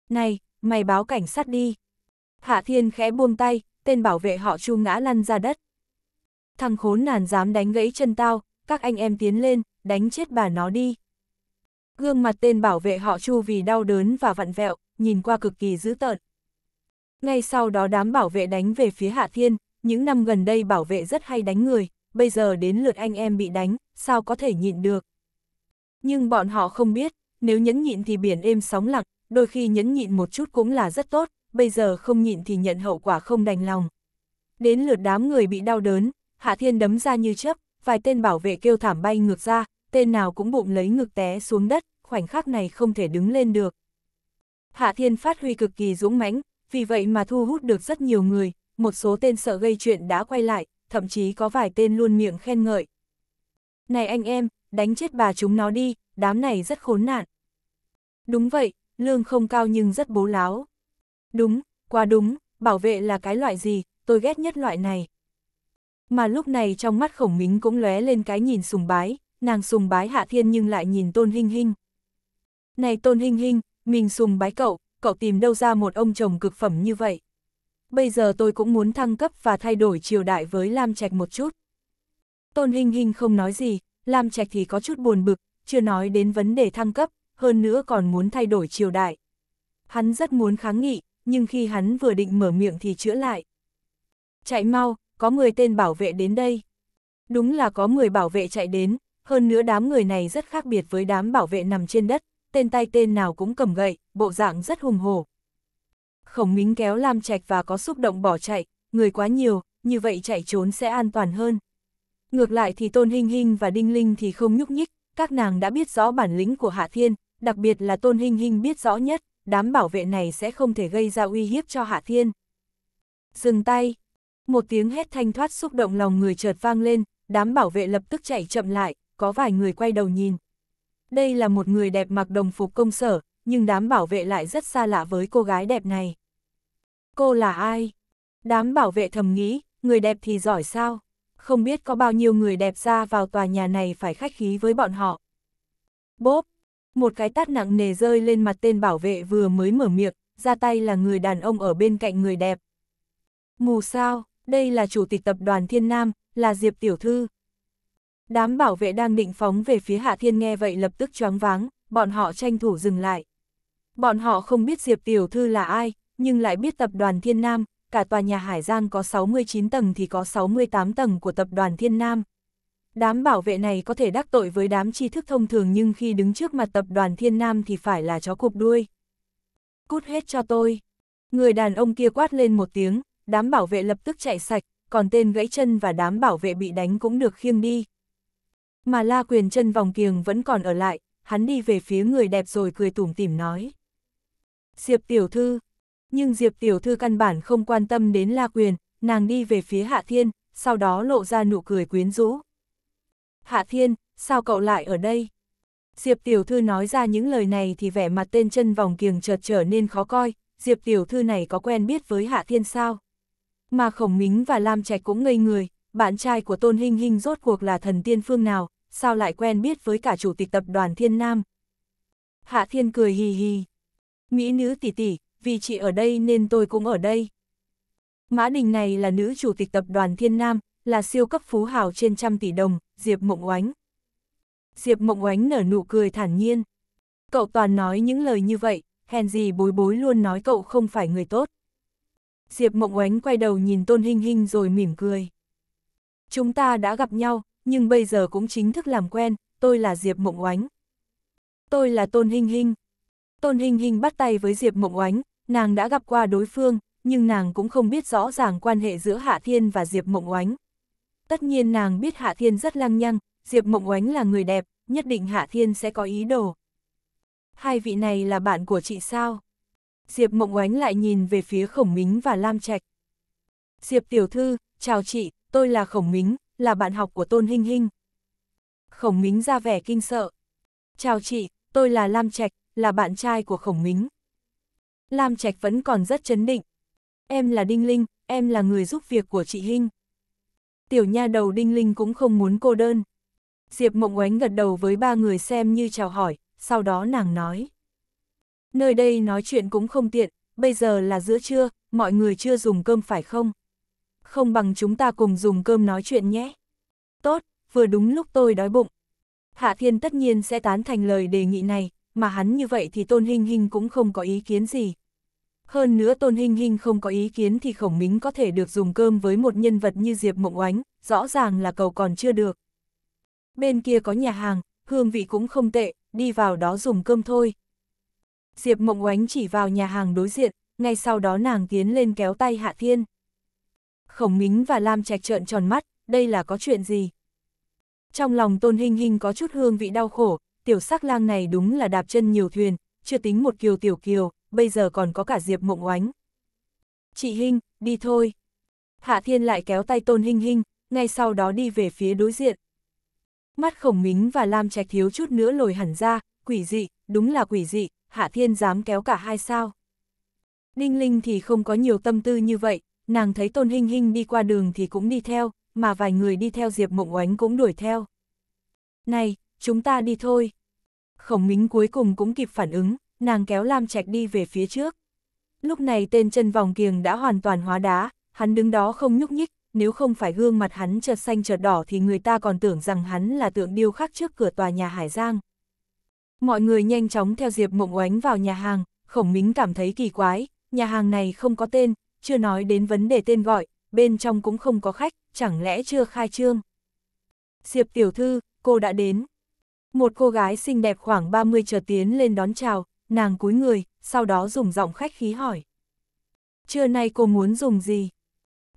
Này, mày báo cảnh sát đi. Hạ Thiên khẽ buông tay, tên bảo vệ họ Chu ngã lăn ra đất. Thằng khốn nàn dám đánh gãy chân tao, các anh em tiến lên, đánh chết bà nó đi. Gương mặt tên bảo vệ họ Chu vì đau đớn và vặn vẹo, nhìn qua cực kỳ dữ tợn. Ngay sau đó đám bảo vệ đánh về phía Hạ Thiên, những năm gần đây bảo vệ rất hay đánh người, bây giờ đến lượt anh em bị đánh, sao có thể nhịn được. Nhưng bọn họ không biết, nếu nhẫn nhịn thì biển êm sóng lặng, đôi khi nhẫn nhịn một chút cũng là rất tốt, bây giờ không nhịn thì nhận hậu quả không đành lòng. Đến lượt đám người bị đau đớn, Hạ Thiên đấm ra như chớp, vài tên bảo vệ kêu thảm bay ngược ra, tên nào cũng bụng lấy ngực té xuống đất, khoảnh khắc này không thể đứng lên được. Hạ Thiên phát huy cực kỳ dũng mãnh, vì vậy mà thu hút được rất nhiều người, một số tên sợ gây chuyện đã quay lại, thậm chí có vài tên luôn miệng khen ngợi. Này anh em, đánh chết bà chúng nó đi, đám này rất khốn nạn. Đúng vậy, lương không cao nhưng rất bố láo. Đúng, quá đúng, bảo vệ là cái loại gì, tôi ghét nhất loại này. Mà lúc này trong mắt khổng mính cũng lóe lên cái nhìn sùng bái, nàng sùng bái hạ thiên nhưng lại nhìn tôn hinh hinh. Này tôn hinh hinh, mình sùng bái cậu, cậu tìm đâu ra một ông chồng cực phẩm như vậy bây giờ tôi cũng muốn thăng cấp và thay đổi triều đại với Lam Trạch một chút. Tôn Hinh hình không nói gì, Lam Trạch thì có chút buồn bực, chưa nói đến vấn đề thăng cấp, hơn nữa còn muốn thay đổi triều đại. Hắn rất muốn kháng nghị, nhưng khi hắn vừa định mở miệng thì chữa lại. Chạy mau, có người tên bảo vệ đến đây. Đúng là có người bảo vệ chạy đến, hơn nữa đám người này rất khác biệt với đám bảo vệ nằm trên đất, tên tay tên nào cũng cầm gậy, bộ dạng rất hùng hổ, khổng mính kéo Lam Trạch và có xúc động bỏ chạy, người quá nhiều, như vậy chạy trốn sẽ an toàn hơn. Ngược lại thì Tôn hình hình và Đinh Linh thì không nhúc nhích, các nàng đã biết rõ bản lĩnh của Hạ Thiên, đặc biệt là Tôn hình hình biết rõ nhất, đám bảo vệ này sẽ không thể gây ra uy hiếp cho Hạ Thiên. Dừng tay, một tiếng hét thanh thoát xúc động lòng người chợt vang lên, đám bảo vệ lập tức chạy chậm lại, có vài người quay đầu nhìn. Đây là một người đẹp mặc đồng phục công sở, nhưng đám bảo vệ lại rất xa lạ với cô gái đẹp này. Cô là ai? Đám bảo vệ thầm nghĩ, người đẹp thì giỏi sao? Không biết có bao nhiêu người đẹp ra vào tòa nhà này phải khách khí với bọn họ. Bốp! Một cái tát nặng nề rơi lên mặt tên bảo vệ vừa mới mở miệng, ra tay là người đàn ông ở bên cạnh người đẹp. Mù sao, đây là chủ tịch tập đoàn Thiên Nam, là Diệp Tiểu Thư. Đám bảo vệ đang định phóng về phía Hạ Thiên nghe vậy lập tức choáng váng, bọn họ tranh thủ dừng lại. Bọn họ không biết Diệp Tiểu Thư là ai, nhưng lại biết tập đoàn Thiên Nam, cả tòa nhà Hải Giang có 69 tầng thì có 68 tầng của tập đoàn Thiên Nam. Đám bảo vệ này có thể đắc tội với đám tri thức thông thường nhưng khi đứng trước mặt tập đoàn Thiên Nam thì phải là chó cục đuôi. Cút hết cho tôi. Người đàn ông kia quát lên một tiếng, đám bảo vệ lập tức chạy sạch, còn tên gãy chân và đám bảo vệ bị đánh cũng được khiêng đi. Mà la quyền chân vòng kiềng vẫn còn ở lại, hắn đi về phía người đẹp rồi cười tủm tỉm nói. Diệp tiểu thư, nhưng Diệp Tiểu Thư căn bản không quan tâm đến La Quyền, nàng đi về phía Hạ Thiên, sau đó lộ ra nụ cười quyến rũ. Hạ Thiên, sao cậu lại ở đây? Diệp Tiểu Thư nói ra những lời này thì vẻ mặt tên chân vòng kiềng chợt trở nên khó coi, Diệp Tiểu Thư này có quen biết với Hạ Thiên sao? Mà Khổng Mính và Lam Trạch cũng ngây người, bạn trai của Tôn Hinh Hinh rốt cuộc là thần tiên phương nào, sao lại quen biết với cả chủ tịch tập đoàn Thiên Nam? Hạ Thiên cười hì hì. Mỹ nữ tỷ tỷ, vì chị ở đây nên tôi cũng ở đây. Mã Đình này là nữ chủ tịch tập đoàn Thiên Nam, là siêu cấp phú hào trên trăm tỷ đồng, Diệp Mộng Oánh. Diệp Mộng Oánh nở nụ cười thản nhiên. Cậu toàn nói những lời như vậy, hèn gì bối bối luôn nói cậu không phải người tốt. Diệp Mộng Oánh quay đầu nhìn Tôn Hinh Hinh rồi mỉm cười. Chúng ta đã gặp nhau, nhưng bây giờ cũng chính thức làm quen, tôi là Diệp Mộng Oánh. Tôi là Tôn Hinh Hinh. Tôn Hinh Hinh bắt tay với Diệp Mộng Oánh, nàng đã gặp qua đối phương, nhưng nàng cũng không biết rõ ràng quan hệ giữa Hạ Thiên và Diệp Mộng Oánh. Tất nhiên nàng biết Hạ Thiên rất lăng nhăng, Diệp Mộng Oánh là người đẹp, nhất định Hạ Thiên sẽ có ý đồ. Hai vị này là bạn của chị sao? Diệp Mộng Oánh lại nhìn về phía Khổng Mính và Lam Trạch. Diệp Tiểu Thư, chào chị, tôi là Khổng Mính, là bạn học của Tôn Hinh Hinh. Khổng Mính ra vẻ kinh sợ. Chào chị, tôi là Lam Trạch, là bạn trai của Khổng Mính. Lam Trạch vẫn còn rất chấn định. Em là Đinh Linh, em là người giúp việc của chị Hinh. Tiểu nha đầu Đinh Linh cũng không muốn cô đơn. Diệp Mộng Oánh gật đầu với ba người xem như chào hỏi, sau đó nàng nói. Nơi đây nói chuyện cũng không tiện, bây giờ là giữa trưa, mọi người chưa dùng cơm phải không? Không bằng chúng ta cùng dùng cơm nói chuyện nhé. Tốt, vừa đúng lúc tôi đói bụng. Hạ Thiên tất nhiên sẽ tán thành lời đề nghị này, mà hắn như vậy thì Tôn Hinh Hinh cũng không có ý kiến gì. Hơn nữa Tôn Hinh Hinh không có ý kiến thì Khổng Mính có thể được dùng cơm với một nhân vật như Diệp Mộng Oánh, rõ ràng là cầu còn chưa được. Bên kia có nhà hàng, hương vị cũng không tệ, đi vào đó dùng cơm thôi. Diệp Mộng Oánh chỉ vào nhà hàng đối diện, ngay sau đó nàng tiến lên kéo tay Hạ Thiên. Khổng Mính và Lam Trạch trợn tròn mắt, đây là có chuyện gì? Trong lòng Tôn Hinh Hinh có chút hương vị đau khổ, tiểu sắc lang này đúng là đạp chân nhiều thuyền, chưa tính một kiều tiểu kiều, bây giờ còn có cả Diệp Mộng Oánh. Chị Hinh, đi thôi. Hạ Thiên lại kéo tay Tôn Hinh Hinh, ngay sau đó đi về phía đối diện. Mắt khổng mính và Lam Trạch thiếu chút nữa lồi hẳn ra, quỷ dị, đúng là quỷ dị, Hạ Thiên dám kéo cả hai sao. Đinh Linh thì không có nhiều tâm tư như vậy, nàng thấy Tôn Hinh Hinh đi qua đường thì cũng đi theo, mà vài người đi theo Diệp Mộng Oánh cũng đuổi theo. Này, chúng ta đi thôi khổng Minh cuối cùng cũng kịp phản ứng, nàng kéo Lam Trạch đi về phía trước. Lúc này tên chân vòng kiềng đã hoàn toàn hóa đá, hắn đứng đó không nhúc nhích, nếu không phải gương mặt hắn chợt xanh chợt đỏ thì người ta còn tưởng rằng hắn là tượng điêu khắc trước cửa tòa nhà Hải Giang. Mọi người nhanh chóng theo Diệp Mộng Oánh vào nhà hàng, khổng Minh cảm thấy kỳ quái, nhà hàng này không có tên, chưa nói đến vấn đề tên gọi, bên trong cũng không có khách, chẳng lẽ chưa khai trương. Diệp tiểu thư, cô đã đến. Một cô gái xinh đẹp khoảng 30 chờ tiến lên đón chào, nàng cúi người, sau đó dùng giọng khách khí hỏi. Trưa nay cô muốn dùng gì?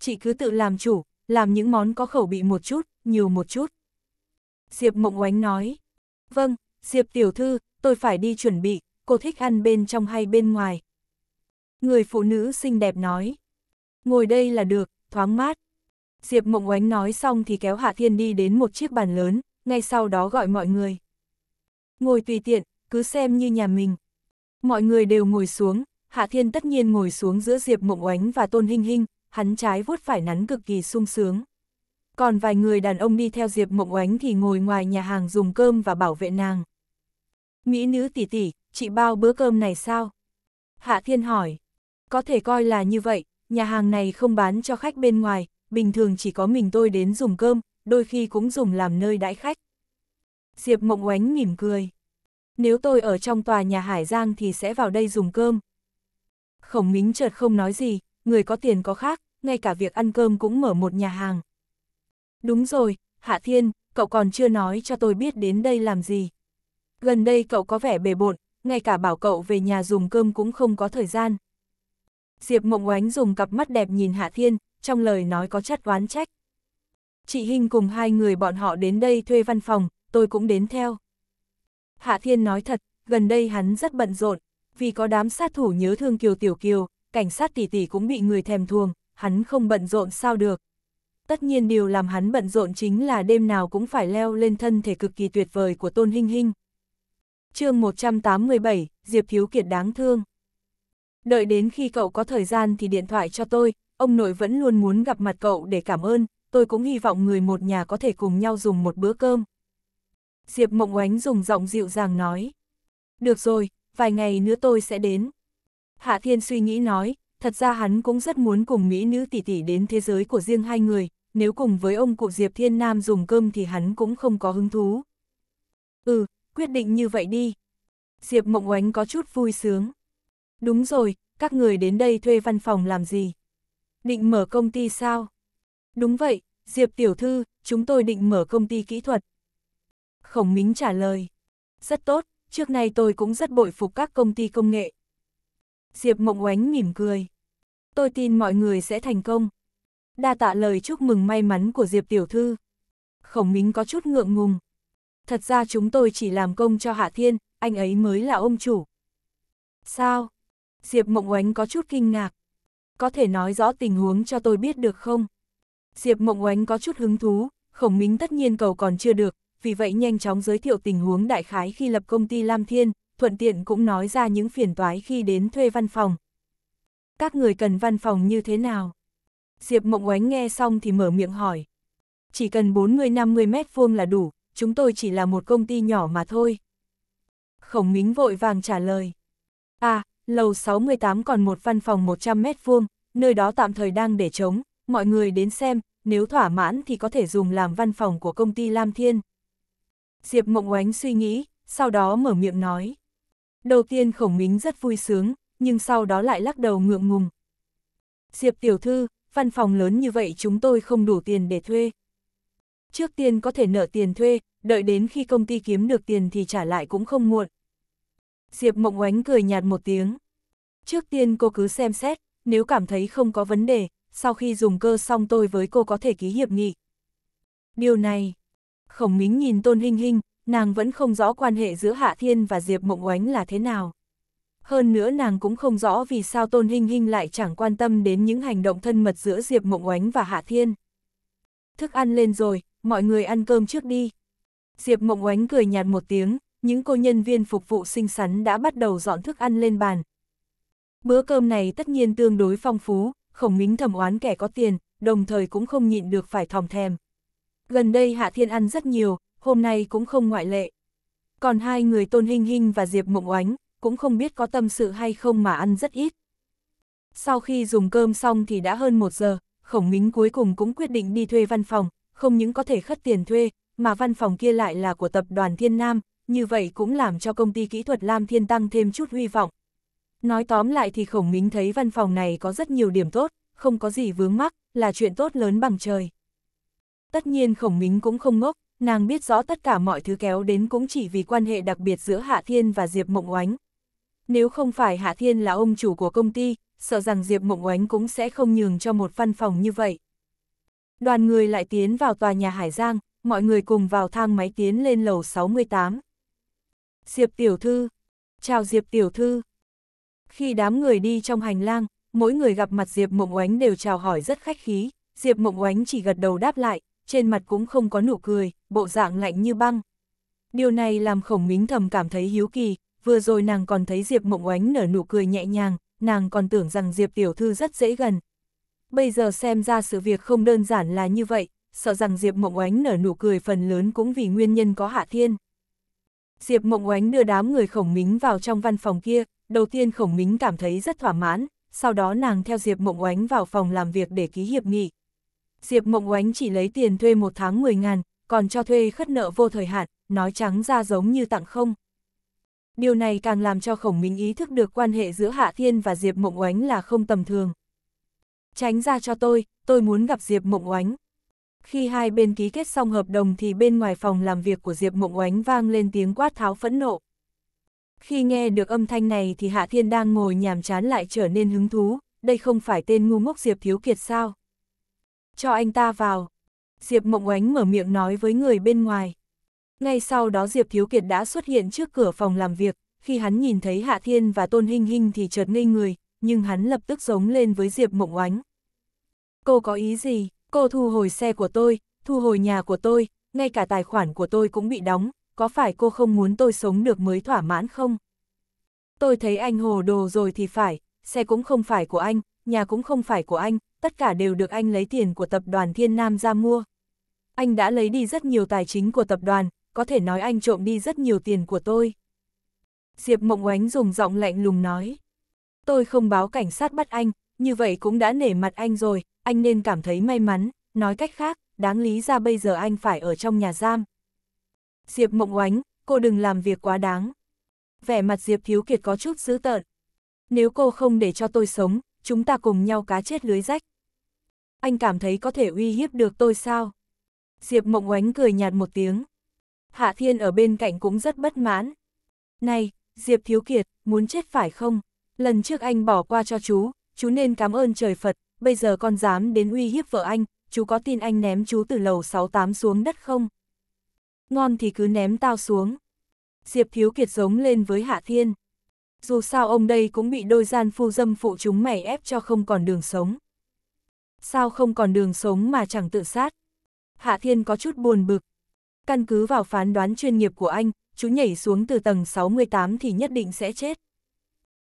Chị cứ tự làm chủ, làm những món có khẩu bị một chút, nhiều một chút. Diệp Mộng Oánh nói. Vâng, Diệp Tiểu Thư, tôi phải đi chuẩn bị, cô thích ăn bên trong hay bên ngoài? Người phụ nữ xinh đẹp nói. Ngồi đây là được, thoáng mát. Diệp Mộng Oánh nói xong thì kéo Hạ Thiên đi đến một chiếc bàn lớn, ngay sau đó gọi mọi người ngồi tùy tiện, cứ xem như nhà mình. Mọi người đều ngồi xuống, Hạ Thiên tất nhiên ngồi xuống giữa Diệp Mộng Oánh và Tôn Hinh Hinh, hắn trái vuốt phải nắn cực kỳ sung sướng. Còn vài người đàn ông đi theo Diệp Mộng Oánh thì ngồi ngoài nhà hàng dùng cơm và bảo vệ nàng. Mỹ nữ tỷ tỷ, chị bao bữa cơm này sao? Hạ Thiên hỏi. Có thể coi là như vậy, nhà hàng này không bán cho khách bên ngoài, bình thường chỉ có mình tôi đến dùng cơm, đôi khi cũng dùng làm nơi đãi khách. Diệp Mộng Oánh mỉm cười. Nếu tôi ở trong tòa nhà Hải Giang thì sẽ vào đây dùng cơm. Khổng Mính chợt không nói gì, người có tiền có khác, ngay cả việc ăn cơm cũng mở một nhà hàng. Đúng rồi, Hạ Thiên, cậu còn chưa nói cho tôi biết đến đây làm gì. Gần đây cậu có vẻ bề bộn, ngay cả bảo cậu về nhà dùng cơm cũng không có thời gian. Diệp Mộng Oánh dùng cặp mắt đẹp nhìn Hạ Thiên, trong lời nói có chất oán trách. Chị Hinh cùng hai người bọn họ đến đây thuê văn phòng, tôi cũng đến theo. Hạ Thiên nói thật, gần đây hắn rất bận rộn, vì có đám sát thủ nhớ thương Kiều Tiểu Kiều, cảnh sát tỷ tỷ cũng bị người thèm thuồng, hắn không bận rộn sao được. Tất nhiên điều làm hắn bận rộn chính là đêm nào cũng phải leo lên thân thể cực kỳ tuyệt vời của Tôn Hinh Hinh. chương 187, Diệp Thiếu Kiệt đáng thương. Đợi đến khi cậu có thời gian thì điện thoại cho tôi, ông nội vẫn luôn muốn gặp mặt cậu để cảm ơn, tôi cũng hy vọng người một nhà có thể cùng nhau dùng một bữa cơm. Diệp Mộng Oánh dùng giọng dịu dàng nói. Được rồi, vài ngày nữa tôi sẽ đến. Hạ Thiên suy nghĩ nói, thật ra hắn cũng rất muốn cùng Mỹ nữ tỷ tỷ đến thế giới của riêng hai người, nếu cùng với ông cụ Diệp Thiên Nam dùng cơm thì hắn cũng không có hứng thú. Ừ, quyết định như vậy đi. Diệp Mộng Oánh có chút vui sướng. Đúng rồi, các người đến đây thuê văn phòng làm gì? Định mở công ty sao? Đúng vậy, Diệp Tiểu Thư, chúng tôi định mở công ty kỹ thuật, Khổng Mính trả lời. Rất tốt, trước nay tôi cũng rất bội phục các công ty công nghệ. Diệp Mộng Oánh mỉm cười. Tôi tin mọi người sẽ thành công. Đa tạ lời chúc mừng may mắn của Diệp Tiểu Thư. Khổng Mính có chút ngượng ngùng. Thật ra chúng tôi chỉ làm công cho Hạ Thiên, anh ấy mới là ông chủ. Sao? Diệp Mộng Oánh có chút kinh ngạc. Có thể nói rõ tình huống cho tôi biết được không? Diệp Mộng Oánh có chút hứng thú, Khổng Mính tất nhiên cầu còn chưa được, vì vậy nhanh chóng giới thiệu tình huống đại khái khi lập công ty Lam Thiên, thuận tiện cũng nói ra những phiền toái khi đến thuê văn phòng. Các người cần văn phòng như thế nào? Diệp Mộng Oánh nghe xong thì mở miệng hỏi. Chỉ cần 40-50 mét vuông là đủ, chúng tôi chỉ là một công ty nhỏ mà thôi. Khổng Mính vội vàng trả lời. À, lầu 68 còn một văn phòng 100 mét vuông, nơi đó tạm thời đang để trống, mọi người đến xem, nếu thỏa mãn thì có thể dùng làm văn phòng của công ty Lam Thiên. Diệp Mộng Oánh suy nghĩ, sau đó mở miệng nói. Đầu tiên khổng mính rất vui sướng, nhưng sau đó lại lắc đầu ngượng ngùng. Diệp tiểu thư, văn phòng lớn như vậy chúng tôi không đủ tiền để thuê. Trước tiên có thể nợ tiền thuê, đợi đến khi công ty kiếm được tiền thì trả lại cũng không muộn. Diệp Mộng Oánh cười nhạt một tiếng. Trước tiên cô cứ xem xét, nếu cảm thấy không có vấn đề, sau khi dùng cơ xong tôi với cô có thể ký hiệp nghị. Điều này, khổng mính nhìn tôn hinh hinh, nàng vẫn không rõ quan hệ giữa Hạ Thiên và Diệp Mộng Oánh là thế nào. Hơn nữa nàng cũng không rõ vì sao Tôn Hinh Hinh lại chẳng quan tâm đến những hành động thân mật giữa Diệp Mộng Oánh và Hạ Thiên. Thức ăn lên rồi, mọi người ăn cơm trước đi. Diệp Mộng Oánh cười nhạt một tiếng, những cô nhân viên phục vụ xinh xắn đã bắt đầu dọn thức ăn lên bàn. Bữa cơm này tất nhiên tương đối phong phú, khổng mính thẩm oán kẻ có tiền, đồng thời cũng không nhịn được phải thòm thèm. Gần đây Hạ Thiên ăn rất nhiều, hôm nay cũng không ngoại lệ. Còn hai người Tôn Hinh Hinh và Diệp Mộng Oánh, cũng không biết có tâm sự hay không mà ăn rất ít. Sau khi dùng cơm xong thì đã hơn một giờ, Khổng Mính cuối cùng cũng quyết định đi thuê văn phòng, không những có thể khất tiền thuê, mà văn phòng kia lại là của tập đoàn Thiên Nam, như vậy cũng làm cho công ty kỹ thuật Lam Thiên tăng thêm chút huy vọng. Nói tóm lại thì Khổng Mính thấy văn phòng này có rất nhiều điểm tốt, không có gì vướng mắc, là chuyện tốt lớn bằng trời. Tất nhiên khổng mính cũng không ngốc, nàng biết rõ tất cả mọi thứ kéo đến cũng chỉ vì quan hệ đặc biệt giữa Hạ Thiên và Diệp Mộng Oánh. Nếu không phải Hạ Thiên là ông chủ của công ty, sợ rằng Diệp Mộng Oánh cũng sẽ không nhường cho một văn phòng như vậy. Đoàn người lại tiến vào tòa nhà Hải Giang, mọi người cùng vào thang máy tiến lên lầu 68. Diệp Tiểu Thư Chào Diệp Tiểu Thư Khi đám người đi trong hành lang, mỗi người gặp mặt Diệp Mộng Oánh đều chào hỏi rất khách khí, Diệp Mộng Oánh chỉ gật đầu đáp lại, trên mặt cũng không có nụ cười, bộ dạng lạnh như băng. Điều này làm khổng mính thầm cảm thấy hiếu kỳ, vừa rồi nàng còn thấy Diệp mộng oánh nở nụ cười nhẹ nhàng, nàng còn tưởng rằng Diệp tiểu thư rất dễ gần. Bây giờ xem ra sự việc không đơn giản là như vậy, sợ rằng Diệp mộng oánh nở nụ cười phần lớn cũng vì nguyên nhân có hạ thiên. Diệp mộng oánh đưa đám người khổng mính vào trong văn phòng kia, đầu tiên khổng mính cảm thấy rất thỏa mãn, sau đó nàng theo Diệp mộng oánh vào phòng làm việc để ký hiệp nghị. Diệp Mộng Oánh chỉ lấy tiền thuê một tháng 10 ngàn, còn cho thuê khất nợ vô thời hạn, nói trắng ra giống như tặng không. Điều này càng làm cho Khổng Minh ý thức được quan hệ giữa Hạ Thiên và Diệp Mộng Oánh là không tầm thường. Tránh ra cho tôi, tôi muốn gặp Diệp Mộng Oánh. Khi hai bên ký kết xong hợp đồng thì bên ngoài phòng làm việc của Diệp Mộng Oánh vang lên tiếng quát tháo phẫn nộ. Khi nghe được âm thanh này thì Hạ Thiên đang ngồi nhàm chán lại trở nên hứng thú, đây không phải tên ngu ngốc Diệp Thiếu Kiệt sao? cho anh ta vào. Diệp Mộng Oánh mở miệng nói với người bên ngoài. Ngay sau đó Diệp Thiếu Kiệt đã xuất hiện trước cửa phòng làm việc, khi hắn nhìn thấy Hạ Thiên và Tôn Hinh Hinh thì chợt ngây người, nhưng hắn lập tức giống lên với Diệp Mộng Oánh. Cô có ý gì? Cô thu hồi xe của tôi, thu hồi nhà của tôi, ngay cả tài khoản của tôi cũng bị đóng, có phải cô không muốn tôi sống được mới thỏa mãn không? Tôi thấy anh hồ đồ rồi thì phải, xe cũng không phải của anh, nhà cũng không phải của anh, tất cả đều được anh lấy tiền của tập đoàn Thiên Nam ra mua. Anh đã lấy đi rất nhiều tài chính của tập đoàn, có thể nói anh trộm đi rất nhiều tiền của tôi. Diệp Mộng Oánh dùng giọng lạnh lùng nói. Tôi không báo cảnh sát bắt anh, như vậy cũng đã nể mặt anh rồi, anh nên cảm thấy may mắn, nói cách khác, đáng lý ra bây giờ anh phải ở trong nhà giam. Diệp Mộng Oánh, cô đừng làm việc quá đáng. Vẻ mặt Diệp Thiếu Kiệt có chút dữ tợn. Nếu cô không để cho tôi sống, chúng ta cùng nhau cá chết lưới rách anh cảm thấy có thể uy hiếp được tôi sao? Diệp Mộng Oánh cười nhạt một tiếng. Hạ Thiên ở bên cạnh cũng rất bất mãn. Này, Diệp Thiếu Kiệt, muốn chết phải không? Lần trước anh bỏ qua cho chú, chú nên cảm ơn trời Phật, bây giờ con dám đến uy hiếp vợ anh, chú có tin anh ném chú từ lầu 68 xuống đất không? Ngon thì cứ ném tao xuống. Diệp Thiếu Kiệt giống lên với Hạ Thiên. Dù sao ông đây cũng bị đôi gian phu dâm phụ chúng mày ép cho không còn đường sống. Sao không còn đường sống mà chẳng tự sát? Hạ Thiên có chút buồn bực. Căn cứ vào phán đoán chuyên nghiệp của anh, chú nhảy xuống từ tầng 68 thì nhất định sẽ chết.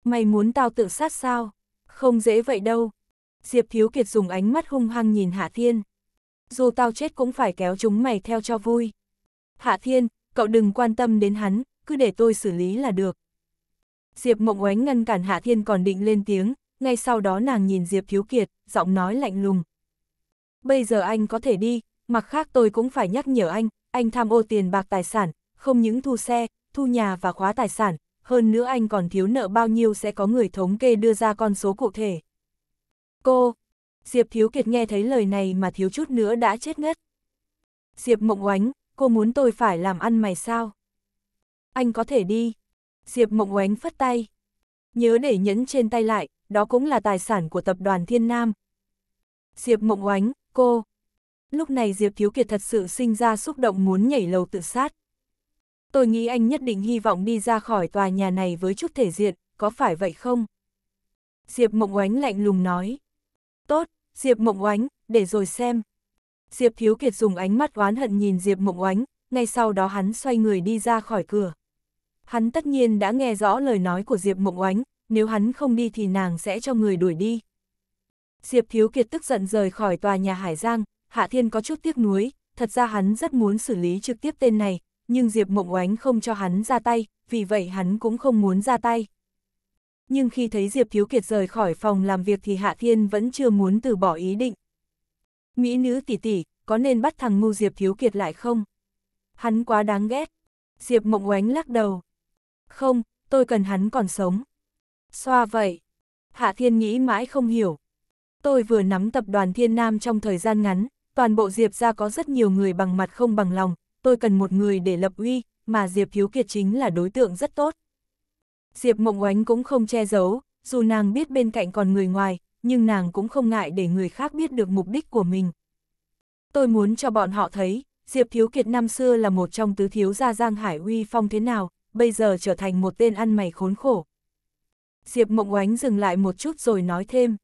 Mày muốn tao tự sát sao? Không dễ vậy đâu. Diệp Thiếu Kiệt dùng ánh mắt hung hăng nhìn Hạ Thiên. Dù tao chết cũng phải kéo chúng mày theo cho vui. Hạ Thiên, cậu đừng quan tâm đến hắn, cứ để tôi xử lý là được. Diệp Mộng Oánh ngăn cản Hạ Thiên còn định lên tiếng, ngay sau đó nàng nhìn Diệp Thiếu Kiệt, giọng nói lạnh lùng. Bây giờ anh có thể đi, mặt khác tôi cũng phải nhắc nhở anh, anh tham ô tiền bạc tài sản, không những thu xe, thu nhà và khóa tài sản, hơn nữa anh còn thiếu nợ bao nhiêu sẽ có người thống kê đưa ra con số cụ thể. Cô, Diệp Thiếu Kiệt nghe thấy lời này mà thiếu chút nữa đã chết ngất. Diệp Mộng Oánh, cô muốn tôi phải làm ăn mày sao? Anh có thể đi. Diệp Mộng Oánh phất tay. Nhớ để nhẫn trên tay lại, đó cũng là tài sản của tập đoàn Thiên Nam. Diệp mộng oánh, cô. Lúc này Diệp Thiếu Kiệt thật sự sinh ra xúc động muốn nhảy lầu tự sát. Tôi nghĩ anh nhất định hy vọng đi ra khỏi tòa nhà này với chút thể diện, có phải vậy không? Diệp Mộng Oánh lạnh lùng nói. Tốt, Diệp Mộng Oánh, để rồi xem. Diệp Thiếu Kiệt dùng ánh mắt oán hận nhìn Diệp Mộng Oánh, ngay sau đó hắn xoay người đi ra khỏi cửa. Hắn tất nhiên đã nghe rõ lời nói của Diệp Mộng Oánh, nếu hắn không đi thì nàng sẽ cho người đuổi đi. Diệp Thiếu Kiệt tức giận rời khỏi tòa nhà Hải Giang, Hạ Thiên có chút tiếc nuối, thật ra hắn rất muốn xử lý trực tiếp tên này, nhưng Diệp Mộng Oánh không cho hắn ra tay, vì vậy hắn cũng không muốn ra tay. Nhưng khi thấy Diệp Thiếu Kiệt rời khỏi phòng làm việc thì Hạ Thiên vẫn chưa muốn từ bỏ ý định. Mỹ nữ tỷ tỷ, có nên bắt thằng ngu Diệp Thiếu Kiệt lại không? Hắn quá đáng ghét. Diệp Mộng Oánh lắc đầu, không, tôi cần hắn còn sống. Xoa vậy. Hạ Thiên nghĩ mãi không hiểu. Tôi vừa nắm tập đoàn Thiên Nam trong thời gian ngắn, toàn bộ Diệp ra có rất nhiều người bằng mặt không bằng lòng, tôi cần một người để lập uy, mà Diệp Thiếu Kiệt chính là đối tượng rất tốt. Diệp Mộng Oánh cũng không che giấu, dù nàng biết bên cạnh còn người ngoài, nhưng nàng cũng không ngại để người khác biết được mục đích của mình. Tôi muốn cho bọn họ thấy, Diệp Thiếu Kiệt năm xưa là một trong tứ thiếu gia Giang Hải Uy Phong thế nào, bây giờ trở thành một tên ăn mày khốn khổ. Diệp Mộng Oánh dừng lại một chút rồi nói thêm.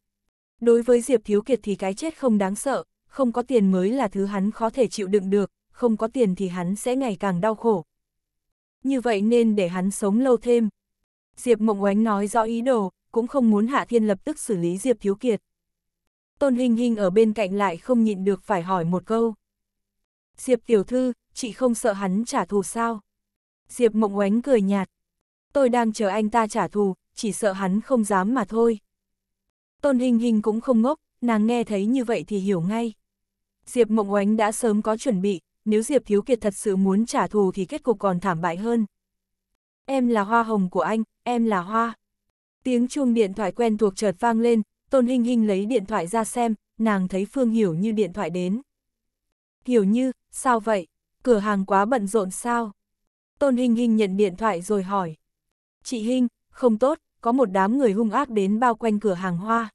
Đối với Diệp Thiếu Kiệt thì cái chết không đáng sợ, không có tiền mới là thứ hắn khó thể chịu đựng được, không có tiền thì hắn sẽ ngày càng đau khổ. Như vậy nên để hắn sống lâu thêm. Diệp Mộng Oánh nói rõ ý đồ, cũng không muốn Hạ Thiên lập tức xử lý Diệp Thiếu Kiệt. Tôn Hình Hình ở bên cạnh lại không nhịn được phải hỏi một câu. Diệp Tiểu Thư, chị không sợ hắn trả thù sao? Diệp Mộng Oánh cười nhạt. Tôi đang chờ anh ta trả thù, chỉ sợ hắn không dám mà thôi. Tôn Hình Hình cũng không ngốc, nàng nghe thấy như vậy thì hiểu ngay. Diệp Mộng Oánh đã sớm có chuẩn bị, nếu Diệp Thiếu Kiệt thật sự muốn trả thù thì kết cục còn thảm bại hơn. Em là hoa hồng của anh, em là hoa. Tiếng chuông điện thoại quen thuộc chợt vang lên, Tôn Hinh Hinh lấy điện thoại ra xem, nàng thấy Phương Hiểu Như điện thoại đến. Hiểu Như, sao vậy? Cửa hàng quá bận rộn sao? Tôn Hinh Hinh nhận điện thoại rồi hỏi. Chị Hinh, không tốt, có một đám người hung ác đến bao quanh cửa hàng hoa.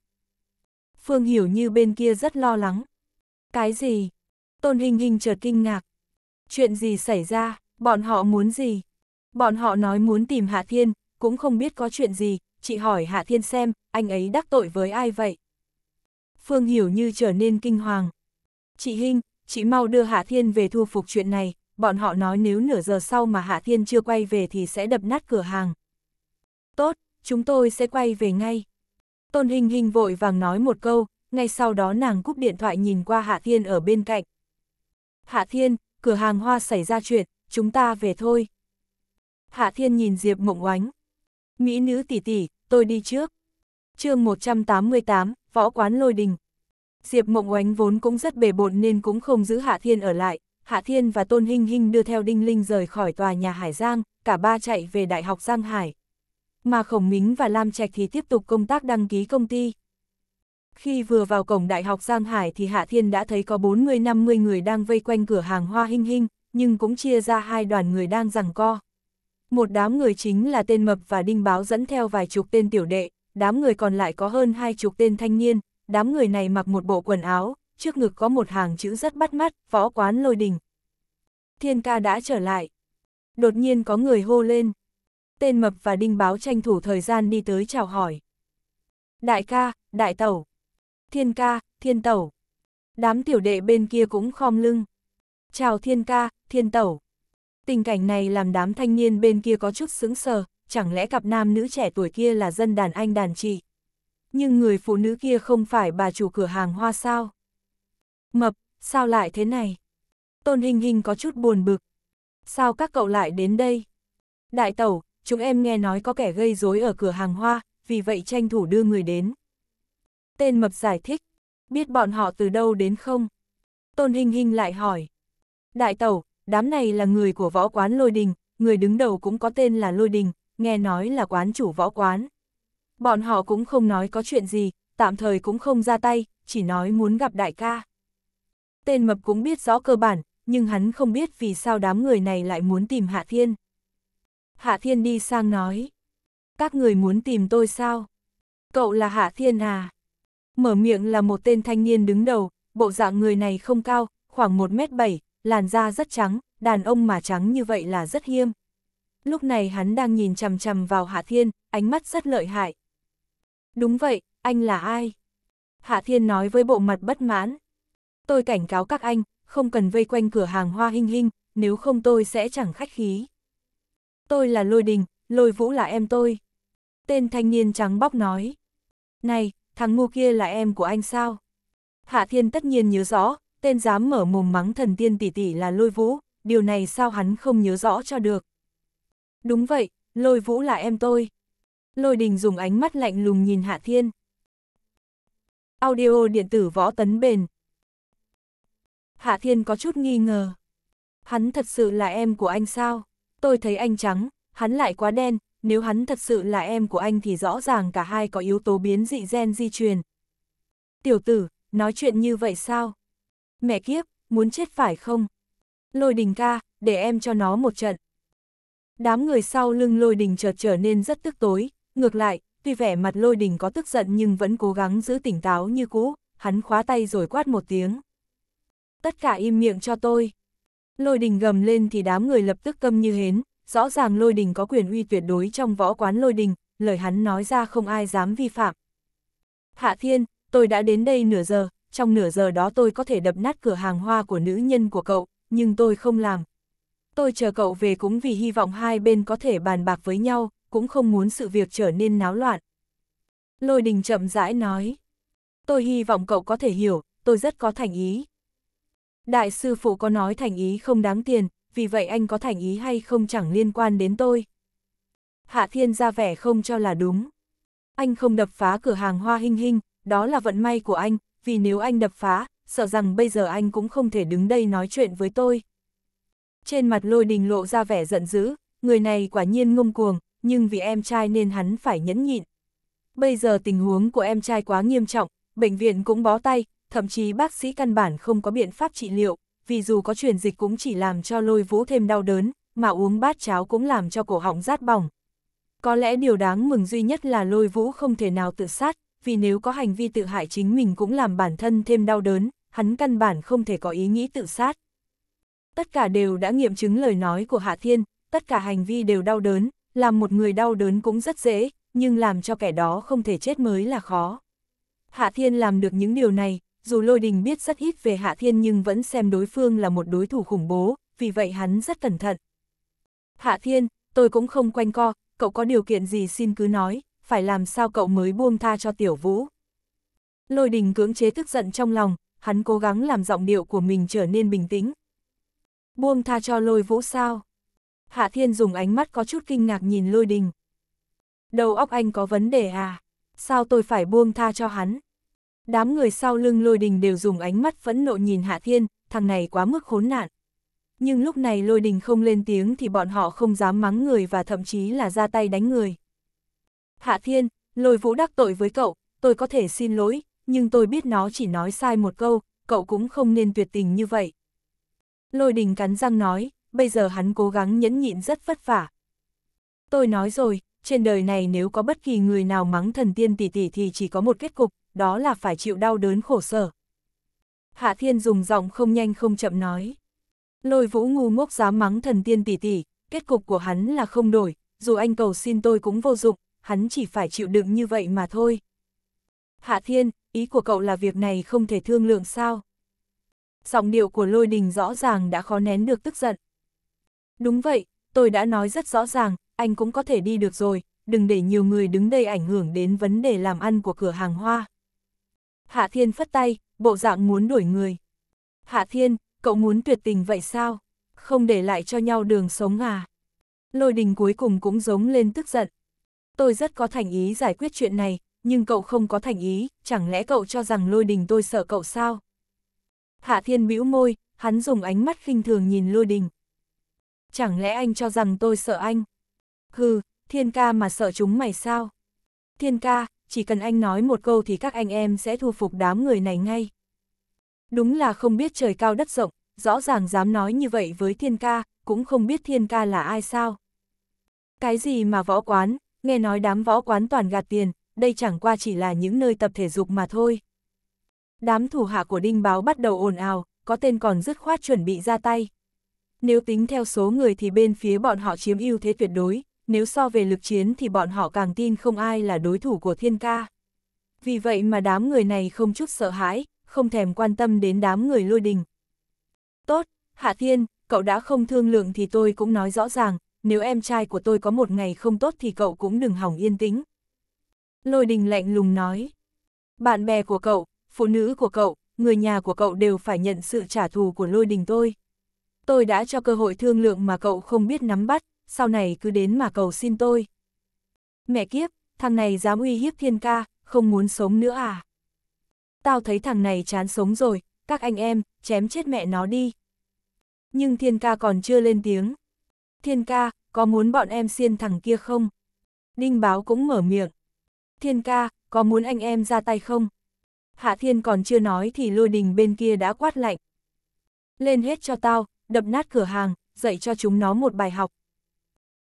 Phương Hiểu Như bên kia rất lo lắng. Cái gì? Tôn Hinh Hinh chợt kinh ngạc. Chuyện gì xảy ra, bọn họ muốn gì? Bọn họ nói muốn tìm Hạ Thiên, cũng không biết có chuyện gì, chị hỏi Hạ Thiên xem, anh ấy đắc tội với ai vậy? Phương Hiểu Như trở nên kinh hoàng. Chị Hinh, chị mau đưa Hạ Thiên về thu phục chuyện này, bọn họ nói nếu nửa giờ sau mà Hạ Thiên chưa quay về thì sẽ đập nát cửa hàng. Tốt, chúng tôi sẽ quay về ngay. Tôn Hình Hình vội vàng nói một câu, ngay sau đó nàng cúp điện thoại nhìn qua Hạ Thiên ở bên cạnh. Hạ Thiên, cửa hàng hoa xảy ra chuyện, chúng ta về thôi. Hạ Thiên nhìn Diệp Mộng Oánh. Mỹ nữ tỷ tỷ, tôi đi trước. chương 188, Võ Quán Lôi Đình. Diệp Mộng Oánh vốn cũng rất bề bộn nên cũng không giữ Hạ Thiên ở lại, Hạ Thiên và Tôn Hinh Hinh đưa theo Đinh Linh rời khỏi tòa nhà Hải Giang, cả ba chạy về Đại học Giang Hải. Mà Khổng Mính và Lam Trạch thì tiếp tục công tác đăng ký công ty. Khi vừa vào cổng Đại học Giang Hải thì Hạ Thiên đã thấy có 40-50 người đang vây quanh cửa hàng Hoa Hinh Hinh, nhưng cũng chia ra hai đoàn người đang giằng co. Một đám người chính là tên Mập và Đinh Báo dẫn theo vài chục tên tiểu đệ, đám người còn lại có hơn hai chục tên thanh niên, đám người này mặc một bộ quần áo, trước ngực có một hàng chữ rất bắt mắt, võ quán lôi đình. Thiên ca đã trở lại. Đột nhiên có người hô lên. Tên mập và đinh báo tranh thủ thời gian đi tới chào hỏi. Đại ca, đại tẩu. Thiên ca, thiên tẩu. Đám tiểu đệ bên kia cũng khom lưng. Chào thiên ca, thiên tẩu. Tình cảnh này làm đám thanh niên bên kia có chút sững sờ, chẳng lẽ cặp nam nữ trẻ tuổi kia là dân đàn anh đàn chị. Nhưng người phụ nữ kia không phải bà chủ cửa hàng hoa sao. Mập, sao lại thế này? Tôn Hình Hình có chút buồn bực. Sao các cậu lại đến đây? Đại tẩu, chúng em nghe nói có kẻ gây rối ở cửa hàng hoa, vì vậy tranh thủ đưa người đến. Tên Mập giải thích, biết bọn họ từ đâu đến không? Tôn Hình Hình lại hỏi. Đại tẩu, đám này là người của võ quán Lôi Đình, người đứng đầu cũng có tên là Lôi Đình, nghe nói là quán chủ võ quán. Bọn họ cũng không nói có chuyện gì, tạm thời cũng không ra tay, chỉ nói muốn gặp đại ca. Tên mập cũng biết rõ cơ bản, nhưng hắn không biết vì sao đám người này lại muốn tìm Hạ Thiên. Hạ Thiên đi sang nói. Các người muốn tìm tôi sao? Cậu là Hạ Thiên à? Mở miệng là một tên thanh niên đứng đầu, bộ dạng người này không cao, khoảng 1m7, làn da rất trắng, đàn ông mà trắng như vậy là rất hiêm. Lúc này hắn đang nhìn chằm chằm vào Hạ Thiên, ánh mắt rất lợi hại. Đúng vậy, anh là ai? Hạ Thiên nói với bộ mặt bất mãn tôi cảnh cáo các anh, không cần vây quanh cửa hàng hoa hinh hinh, nếu không tôi sẽ chẳng khách khí. Tôi là Lôi Đình, Lôi Vũ là em tôi. Tên thanh niên trắng bóc nói. Này, thằng ngu kia là em của anh sao? Hạ Thiên tất nhiên nhớ rõ, tên dám mở mồm mắng thần tiên tỷ tỷ là Lôi Vũ, điều này sao hắn không nhớ rõ cho được. Đúng vậy, Lôi Vũ là em tôi. Lôi Đình dùng ánh mắt lạnh lùng nhìn Hạ Thiên. Audio điện tử võ tấn bền, Hạ Thiên có chút nghi ngờ. Hắn thật sự là em của anh sao? Tôi thấy anh trắng, hắn lại quá đen, nếu hắn thật sự là em của anh thì rõ ràng cả hai có yếu tố biến dị gen di truyền. Tiểu tử, nói chuyện như vậy sao? Mẹ kiếp, muốn chết phải không? Lôi đình ca, để em cho nó một trận. Đám người sau lưng lôi đình chợt trở nên rất tức tối, ngược lại, tuy vẻ mặt lôi đình có tức giận nhưng vẫn cố gắng giữ tỉnh táo như cũ, hắn khóa tay rồi quát một tiếng tất cả im miệng cho tôi. Lôi đình gầm lên thì đám người lập tức câm như hến, rõ ràng lôi đình có quyền uy tuyệt đối trong võ quán lôi đình, lời hắn nói ra không ai dám vi phạm. Hạ Thiên, tôi đã đến đây nửa giờ, trong nửa giờ đó tôi có thể đập nát cửa hàng hoa của nữ nhân của cậu, nhưng tôi không làm. Tôi chờ cậu về cũng vì hy vọng hai bên có thể bàn bạc với nhau, cũng không muốn sự việc trở nên náo loạn. Lôi đình chậm rãi nói. Tôi hy vọng cậu có thể hiểu, tôi rất có thành ý, Đại sư phụ có nói thành ý không đáng tiền, vì vậy anh có thành ý hay không chẳng liên quan đến tôi. Hạ Thiên ra vẻ không cho là đúng. Anh không đập phá cửa hàng hoa hinh hinh, đó là vận may của anh, vì nếu anh đập phá, sợ rằng bây giờ anh cũng không thể đứng đây nói chuyện với tôi. Trên mặt lôi đình lộ ra vẻ giận dữ, người này quả nhiên ngông cuồng, nhưng vì em trai nên hắn phải nhẫn nhịn. Bây giờ tình huống của em trai quá nghiêm trọng, bệnh viện cũng bó tay, thậm chí bác sĩ căn bản không có biện pháp trị liệu, vì dù có truyền dịch cũng chỉ làm cho lôi vũ thêm đau đớn, mà uống bát cháo cũng làm cho cổ họng rát bỏng. Có lẽ điều đáng mừng duy nhất là lôi vũ không thể nào tự sát, vì nếu có hành vi tự hại chính mình cũng làm bản thân thêm đau đớn, hắn căn bản không thể có ý nghĩ tự sát. Tất cả đều đã nghiệm chứng lời nói của Hạ Thiên, tất cả hành vi đều đau đớn, làm một người đau đớn cũng rất dễ, nhưng làm cho kẻ đó không thể chết mới là khó. Hạ Thiên làm được những điều này, dù lôi đình biết rất ít về Hạ Thiên nhưng vẫn xem đối phương là một đối thủ khủng bố, vì vậy hắn rất cẩn thận. Hạ Thiên, tôi cũng không quanh co, cậu có điều kiện gì xin cứ nói, phải làm sao cậu mới buông tha cho tiểu vũ. Lôi đình cưỡng chế tức giận trong lòng, hắn cố gắng làm giọng điệu của mình trở nên bình tĩnh. Buông tha cho lôi vũ sao? Hạ Thiên dùng ánh mắt có chút kinh ngạc nhìn lôi đình. Đầu óc anh có vấn đề à? Sao tôi phải buông tha cho hắn? Đám người sau lưng lôi đình đều dùng ánh mắt phẫn nộ nhìn Hạ Thiên, thằng này quá mức khốn nạn. Nhưng lúc này lôi đình không lên tiếng thì bọn họ không dám mắng người và thậm chí là ra tay đánh người. Hạ Thiên, lôi vũ đắc tội với cậu, tôi có thể xin lỗi, nhưng tôi biết nó chỉ nói sai một câu, cậu cũng không nên tuyệt tình như vậy. Lôi đình cắn răng nói, bây giờ hắn cố gắng nhẫn nhịn rất vất vả. Tôi nói rồi, trên đời này nếu có bất kỳ người nào mắng thần tiên tỷ tỷ thì chỉ có một kết cục, đó là phải chịu đau đớn khổ sở. Hạ Thiên dùng giọng không nhanh không chậm nói. Lôi vũ ngu ngốc dám mắng thần tiên tỷ tỷ, kết cục của hắn là không đổi, dù anh cầu xin tôi cũng vô dụng, hắn chỉ phải chịu đựng như vậy mà thôi. Hạ Thiên, ý của cậu là việc này không thể thương lượng sao? Giọng điệu của lôi đình rõ ràng đã khó nén được tức giận. Đúng vậy, tôi đã nói rất rõ ràng, anh cũng có thể đi được rồi, đừng để nhiều người đứng đây ảnh hưởng đến vấn đề làm ăn của cửa hàng hoa. Hạ Thiên phất tay, bộ dạng muốn đuổi người. Hạ Thiên, cậu muốn tuyệt tình vậy sao? Không để lại cho nhau đường sống à? Lôi đình cuối cùng cũng giống lên tức giận. Tôi rất có thành ý giải quyết chuyện này, nhưng cậu không có thành ý, chẳng lẽ cậu cho rằng lôi đình tôi sợ cậu sao? Hạ Thiên bĩu môi, hắn dùng ánh mắt khinh thường nhìn lôi đình. Chẳng lẽ anh cho rằng tôi sợ anh? Hừ, Thiên ca mà sợ chúng mày sao? Thiên ca, chỉ cần anh nói một câu thì các anh em sẽ thu phục đám người này ngay. Đúng là không biết trời cao đất rộng, rõ ràng dám nói như vậy với thiên ca, cũng không biết thiên ca là ai sao. Cái gì mà võ quán, nghe nói đám võ quán toàn gạt tiền, đây chẳng qua chỉ là những nơi tập thể dục mà thôi. Đám thủ hạ của đinh báo bắt đầu ồn ào, có tên còn dứt khoát chuẩn bị ra tay. Nếu tính theo số người thì bên phía bọn họ chiếm ưu thế tuyệt đối, nếu so về lực chiến thì bọn họ càng tin không ai là đối thủ của thiên ca. Vì vậy mà đám người này không chút sợ hãi, không thèm quan tâm đến đám người lôi đình. Tốt, Hạ Thiên, cậu đã không thương lượng thì tôi cũng nói rõ ràng, nếu em trai của tôi có một ngày không tốt thì cậu cũng đừng hỏng yên tĩnh. Lôi đình lạnh lùng nói. Bạn bè của cậu, phụ nữ của cậu, người nhà của cậu đều phải nhận sự trả thù của lôi đình tôi. Tôi đã cho cơ hội thương lượng mà cậu không biết nắm bắt, sau này cứ đến mà cầu xin tôi. Mẹ kiếp, thằng này dám uy hiếp thiên ca, không muốn sống nữa à? Tao thấy thằng này chán sống rồi, các anh em, chém chết mẹ nó đi. Nhưng thiên ca còn chưa lên tiếng. Thiên ca, có muốn bọn em xiên thằng kia không? Đinh báo cũng mở miệng. Thiên ca, có muốn anh em ra tay không? Hạ thiên còn chưa nói thì lôi đình bên kia đã quát lạnh. Lên hết cho tao, đập nát cửa hàng, dạy cho chúng nó một bài học.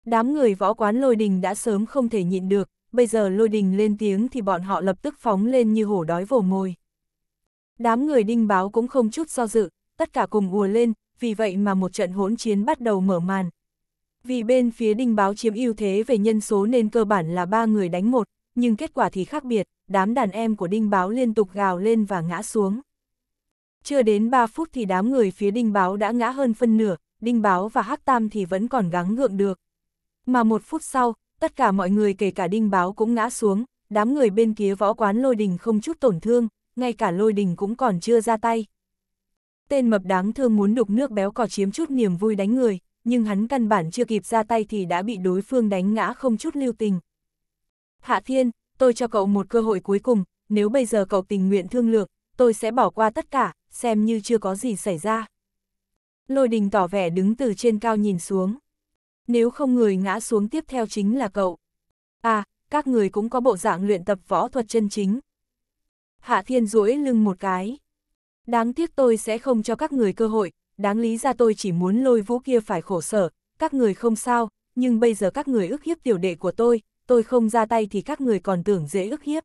Đám người võ quán lôi đình đã sớm không thể nhịn được, bây giờ lôi đình lên tiếng thì bọn họ lập tức phóng lên như hổ đói vồ mồi. Đám người đinh báo cũng không chút do dự, tất cả cùng ùa lên, vì vậy mà một trận hỗn chiến bắt đầu mở màn. Vì bên phía đinh báo chiếm ưu thế về nhân số nên cơ bản là ba người đánh một, nhưng kết quả thì khác biệt, đám đàn em của đinh báo liên tục gào lên và ngã xuống. Chưa đến 3 phút thì đám người phía đinh báo đã ngã hơn phân nửa, đinh báo và hắc tam thì vẫn còn gắng gượng được. Mà một phút sau, tất cả mọi người kể cả đinh báo cũng ngã xuống, đám người bên kia võ quán lôi đình không chút tổn thương, ngay cả lôi đình cũng còn chưa ra tay. Tên mập đáng thương muốn đục nước béo cò chiếm chút niềm vui đánh người, nhưng hắn căn bản chưa kịp ra tay thì đã bị đối phương đánh ngã không chút lưu tình. Hạ Thiên, tôi cho cậu một cơ hội cuối cùng, nếu bây giờ cậu tình nguyện thương lược, tôi sẽ bỏ qua tất cả, xem như chưa có gì xảy ra. Lôi đình tỏ vẻ đứng từ trên cao nhìn xuống. Nếu không người ngã xuống tiếp theo chính là cậu. À, các người cũng có bộ dạng luyện tập võ thuật chân chính. Hạ Thiên duỗi lưng một cái. Đáng tiếc tôi sẽ không cho các người cơ hội, đáng lý ra tôi chỉ muốn lôi vũ kia phải khổ sở, các người không sao, nhưng bây giờ các người ức hiếp tiểu đệ của tôi, tôi không ra tay thì các người còn tưởng dễ ức hiếp.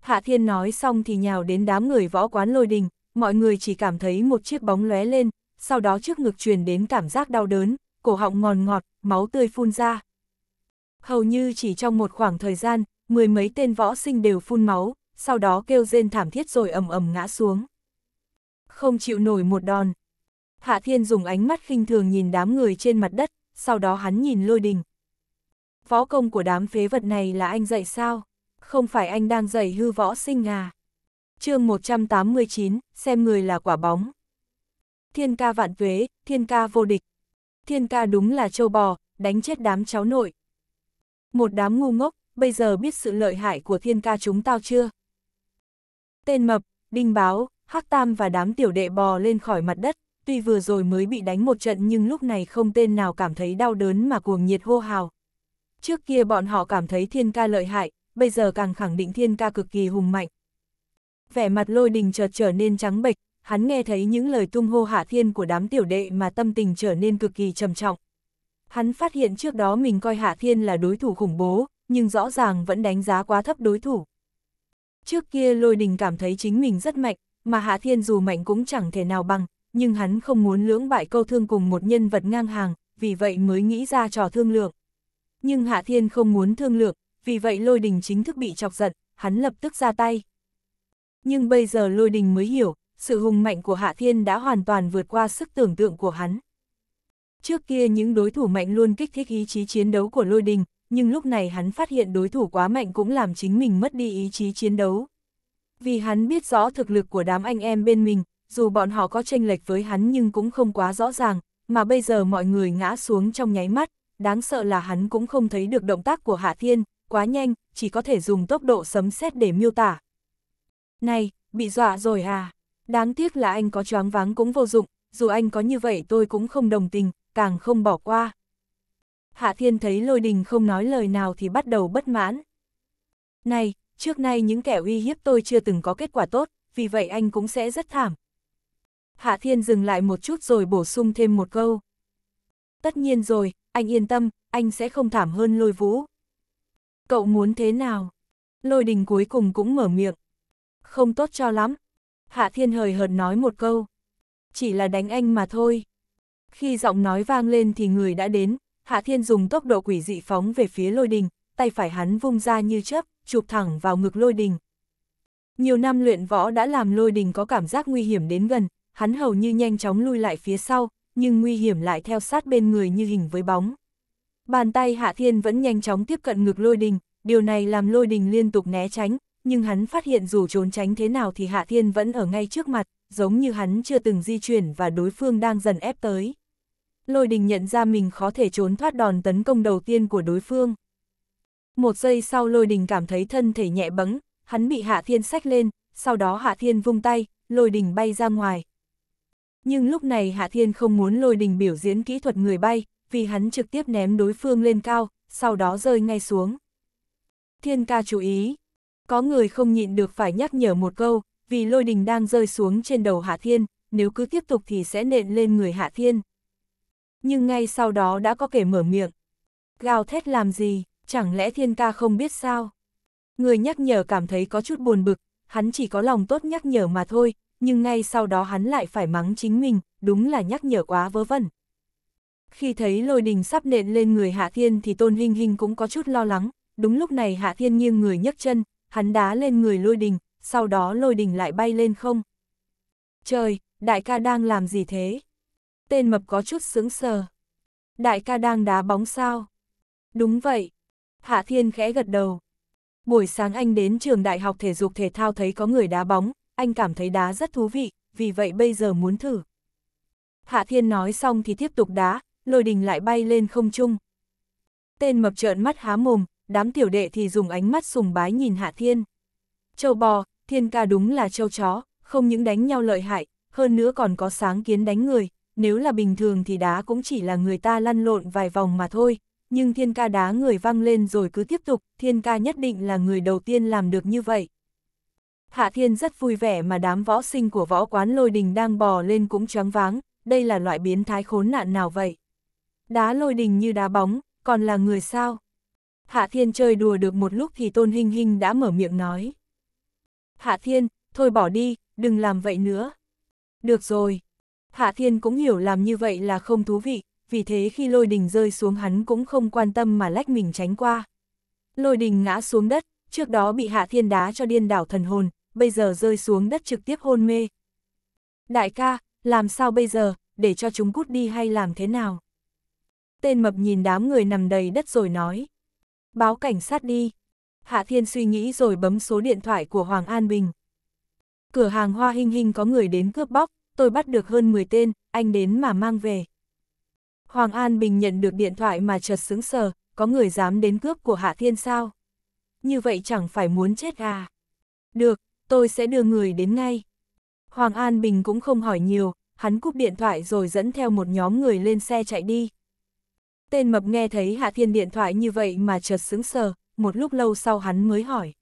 Hạ Thiên nói xong thì nhào đến đám người võ quán lôi đình, mọi người chỉ cảm thấy một chiếc bóng lóe lên, sau đó trước ngực truyền đến cảm giác đau đớn, cổ họng ngòn ngọt, máu tươi phun ra. Hầu như chỉ trong một khoảng thời gian, mười mấy tên võ sinh đều phun máu, sau đó kêu rên thảm thiết rồi ầm ầm ngã xuống. Không chịu nổi một đòn. Hạ Thiên dùng ánh mắt khinh thường nhìn đám người trên mặt đất, sau đó hắn nhìn lôi đình. Võ công của đám phế vật này là anh dạy sao? Không phải anh đang dạy hư võ sinh à? chương 189, xem người là quả bóng. Thiên ca vạn vế, thiên ca vô địch, thiên ca đúng là châu bò, đánh chết đám cháu nội. Một đám ngu ngốc, bây giờ biết sự lợi hại của thiên ca chúng tao chưa? Tên mập, đinh báo, hắc tam và đám tiểu đệ bò lên khỏi mặt đất, tuy vừa rồi mới bị đánh một trận nhưng lúc này không tên nào cảm thấy đau đớn mà cuồng nhiệt hô hào. Trước kia bọn họ cảm thấy thiên ca lợi hại, bây giờ càng khẳng định thiên ca cực kỳ hùng mạnh. Vẻ mặt lôi đình chợt trở nên trắng bệch, hắn nghe thấy những lời tung hô hạ thiên của đám tiểu đệ mà tâm tình trở nên cực kỳ trầm trọng. Hắn phát hiện trước đó mình coi hạ thiên là đối thủ khủng bố, nhưng rõ ràng vẫn đánh giá quá thấp đối thủ. Trước kia lôi đình cảm thấy chính mình rất mạnh, mà hạ thiên dù mạnh cũng chẳng thể nào bằng, nhưng hắn không muốn lưỡng bại câu thương cùng một nhân vật ngang hàng, vì vậy mới nghĩ ra trò thương lượng. Nhưng hạ thiên không muốn thương lượng, vì vậy lôi đình chính thức bị chọc giận, hắn lập tức ra tay. Nhưng bây giờ lôi đình mới hiểu, sự hùng mạnh của Hạ Thiên đã hoàn toàn vượt qua sức tưởng tượng của hắn. Trước kia những đối thủ mạnh luôn kích thích ý chí chiến đấu của Lôi Đình, nhưng lúc này hắn phát hiện đối thủ quá mạnh cũng làm chính mình mất đi ý chí chiến đấu. Vì hắn biết rõ thực lực của đám anh em bên mình, dù bọn họ có tranh lệch với hắn nhưng cũng không quá rõ ràng, mà bây giờ mọi người ngã xuống trong nháy mắt, đáng sợ là hắn cũng không thấy được động tác của Hạ Thiên, quá nhanh, chỉ có thể dùng tốc độ sấm sét để miêu tả. Này, bị dọa rồi à? Đáng tiếc là anh có choáng váng cũng vô dụng, dù anh có như vậy tôi cũng không đồng tình, càng không bỏ qua. Hạ Thiên thấy lôi đình không nói lời nào thì bắt đầu bất mãn. Này, trước nay những kẻ uy hiếp tôi chưa từng có kết quả tốt, vì vậy anh cũng sẽ rất thảm. Hạ Thiên dừng lại một chút rồi bổ sung thêm một câu. Tất nhiên rồi, anh yên tâm, anh sẽ không thảm hơn lôi vũ. Cậu muốn thế nào? Lôi đình cuối cùng cũng mở miệng. Không tốt cho lắm, Hạ Thiên hời hợt nói một câu. Chỉ là đánh anh mà thôi. Khi giọng nói vang lên thì người đã đến, Hạ Thiên dùng tốc độ quỷ dị phóng về phía lôi đình, tay phải hắn vung ra như chớp, chụp thẳng vào ngực lôi đình. Nhiều năm luyện võ đã làm lôi đình có cảm giác nguy hiểm đến gần, hắn hầu như nhanh chóng lui lại phía sau, nhưng nguy hiểm lại theo sát bên người như hình với bóng. Bàn tay Hạ Thiên vẫn nhanh chóng tiếp cận ngực lôi đình, điều này làm lôi đình liên tục né tránh, nhưng hắn phát hiện dù trốn tránh thế nào thì Hạ Thiên vẫn ở ngay trước mặt, giống như hắn chưa từng di chuyển và đối phương đang dần ép tới. Lôi đình nhận ra mình khó thể trốn thoát đòn tấn công đầu tiên của đối phương. Một giây sau lôi đình cảm thấy thân thể nhẹ bẫng, hắn bị Hạ Thiên sách lên, sau đó Hạ Thiên vung tay, lôi đình bay ra ngoài. Nhưng lúc này Hạ Thiên không muốn lôi đình biểu diễn kỹ thuật người bay, vì hắn trực tiếp ném đối phương lên cao, sau đó rơi ngay xuống. Thiên ca chú ý, có người không nhịn được phải nhắc nhở một câu, vì lôi đình đang rơi xuống trên đầu Hạ Thiên, nếu cứ tiếp tục thì sẽ nện lên người Hạ Thiên. Nhưng ngay sau đó đã có kẻ mở miệng. Gào thét làm gì, chẳng lẽ Thiên ca không biết sao? Người nhắc nhở cảm thấy có chút buồn bực, hắn chỉ có lòng tốt nhắc nhở mà thôi, nhưng ngay sau đó hắn lại phải mắng chính mình, đúng là nhắc nhở quá vớ vẩn. Khi thấy lôi đình sắp nện lên người Hạ Thiên thì Tôn Hinh Hinh cũng có chút lo lắng, đúng lúc này Hạ Thiên nghiêng người nhấc chân, hắn đá lên người lôi đình, sau đó lôi đình lại bay lên không. Trời, đại ca đang làm gì thế? Tên mập có chút sững sờ. Đại ca đang đá bóng sao? Đúng vậy. Hạ Thiên khẽ gật đầu. Buổi sáng anh đến trường đại học thể dục thể thao thấy có người đá bóng, anh cảm thấy đá rất thú vị, vì vậy bây giờ muốn thử. Hạ Thiên nói xong thì tiếp tục đá, lôi đình lại bay lên không trung. Tên mập trợn mắt há mồm, đám tiểu đệ thì dùng ánh mắt sùng bái nhìn Hạ Thiên. Châu bò, Thiên ca đúng là châu chó, không những đánh nhau lợi hại, hơn nữa còn có sáng kiến đánh người, nếu là bình thường thì đá cũng chỉ là người ta lăn lộn vài vòng mà thôi, nhưng Thiên ca đá người văng lên rồi cứ tiếp tục, Thiên ca nhất định là người đầu tiên làm được như vậy. Hạ Thiên rất vui vẻ mà đám võ sinh của võ quán lôi đình đang bò lên cũng choáng váng, đây là loại biến thái khốn nạn nào vậy? Đá lôi đình như đá bóng, còn là người sao? Hạ Thiên chơi đùa được một lúc thì Tôn Hinh Hinh đã mở miệng nói. Hạ Thiên, thôi bỏ đi, đừng làm vậy nữa. Được rồi. Hạ Thiên cũng hiểu làm như vậy là không thú vị, vì thế khi lôi đình rơi xuống hắn cũng không quan tâm mà lách mình tránh qua. Lôi đình ngã xuống đất, trước đó bị Hạ Thiên đá cho điên đảo thần hồn, bây giờ rơi xuống đất trực tiếp hôn mê. Đại ca, làm sao bây giờ, để cho chúng cút đi hay làm thế nào? Tên mập nhìn đám người nằm đầy đất rồi nói, Báo cảnh sát đi. Hạ Thiên suy nghĩ rồi bấm số điện thoại của Hoàng An Bình. Cửa hàng hoa hình hình có người đến cướp bóc, tôi bắt được hơn 10 tên, anh đến mà mang về. Hoàng An Bình nhận được điện thoại mà chợt sững sờ, có người dám đến cướp của Hạ Thiên sao? Như vậy chẳng phải muốn chết à? Được, tôi sẽ đưa người đến ngay. Hoàng An Bình cũng không hỏi nhiều, hắn cúp điện thoại rồi dẫn theo một nhóm người lên xe chạy đi. Tên mập nghe thấy Hạ Thiên điện thoại như vậy mà chợt sững sờ, một lúc lâu sau hắn mới hỏi.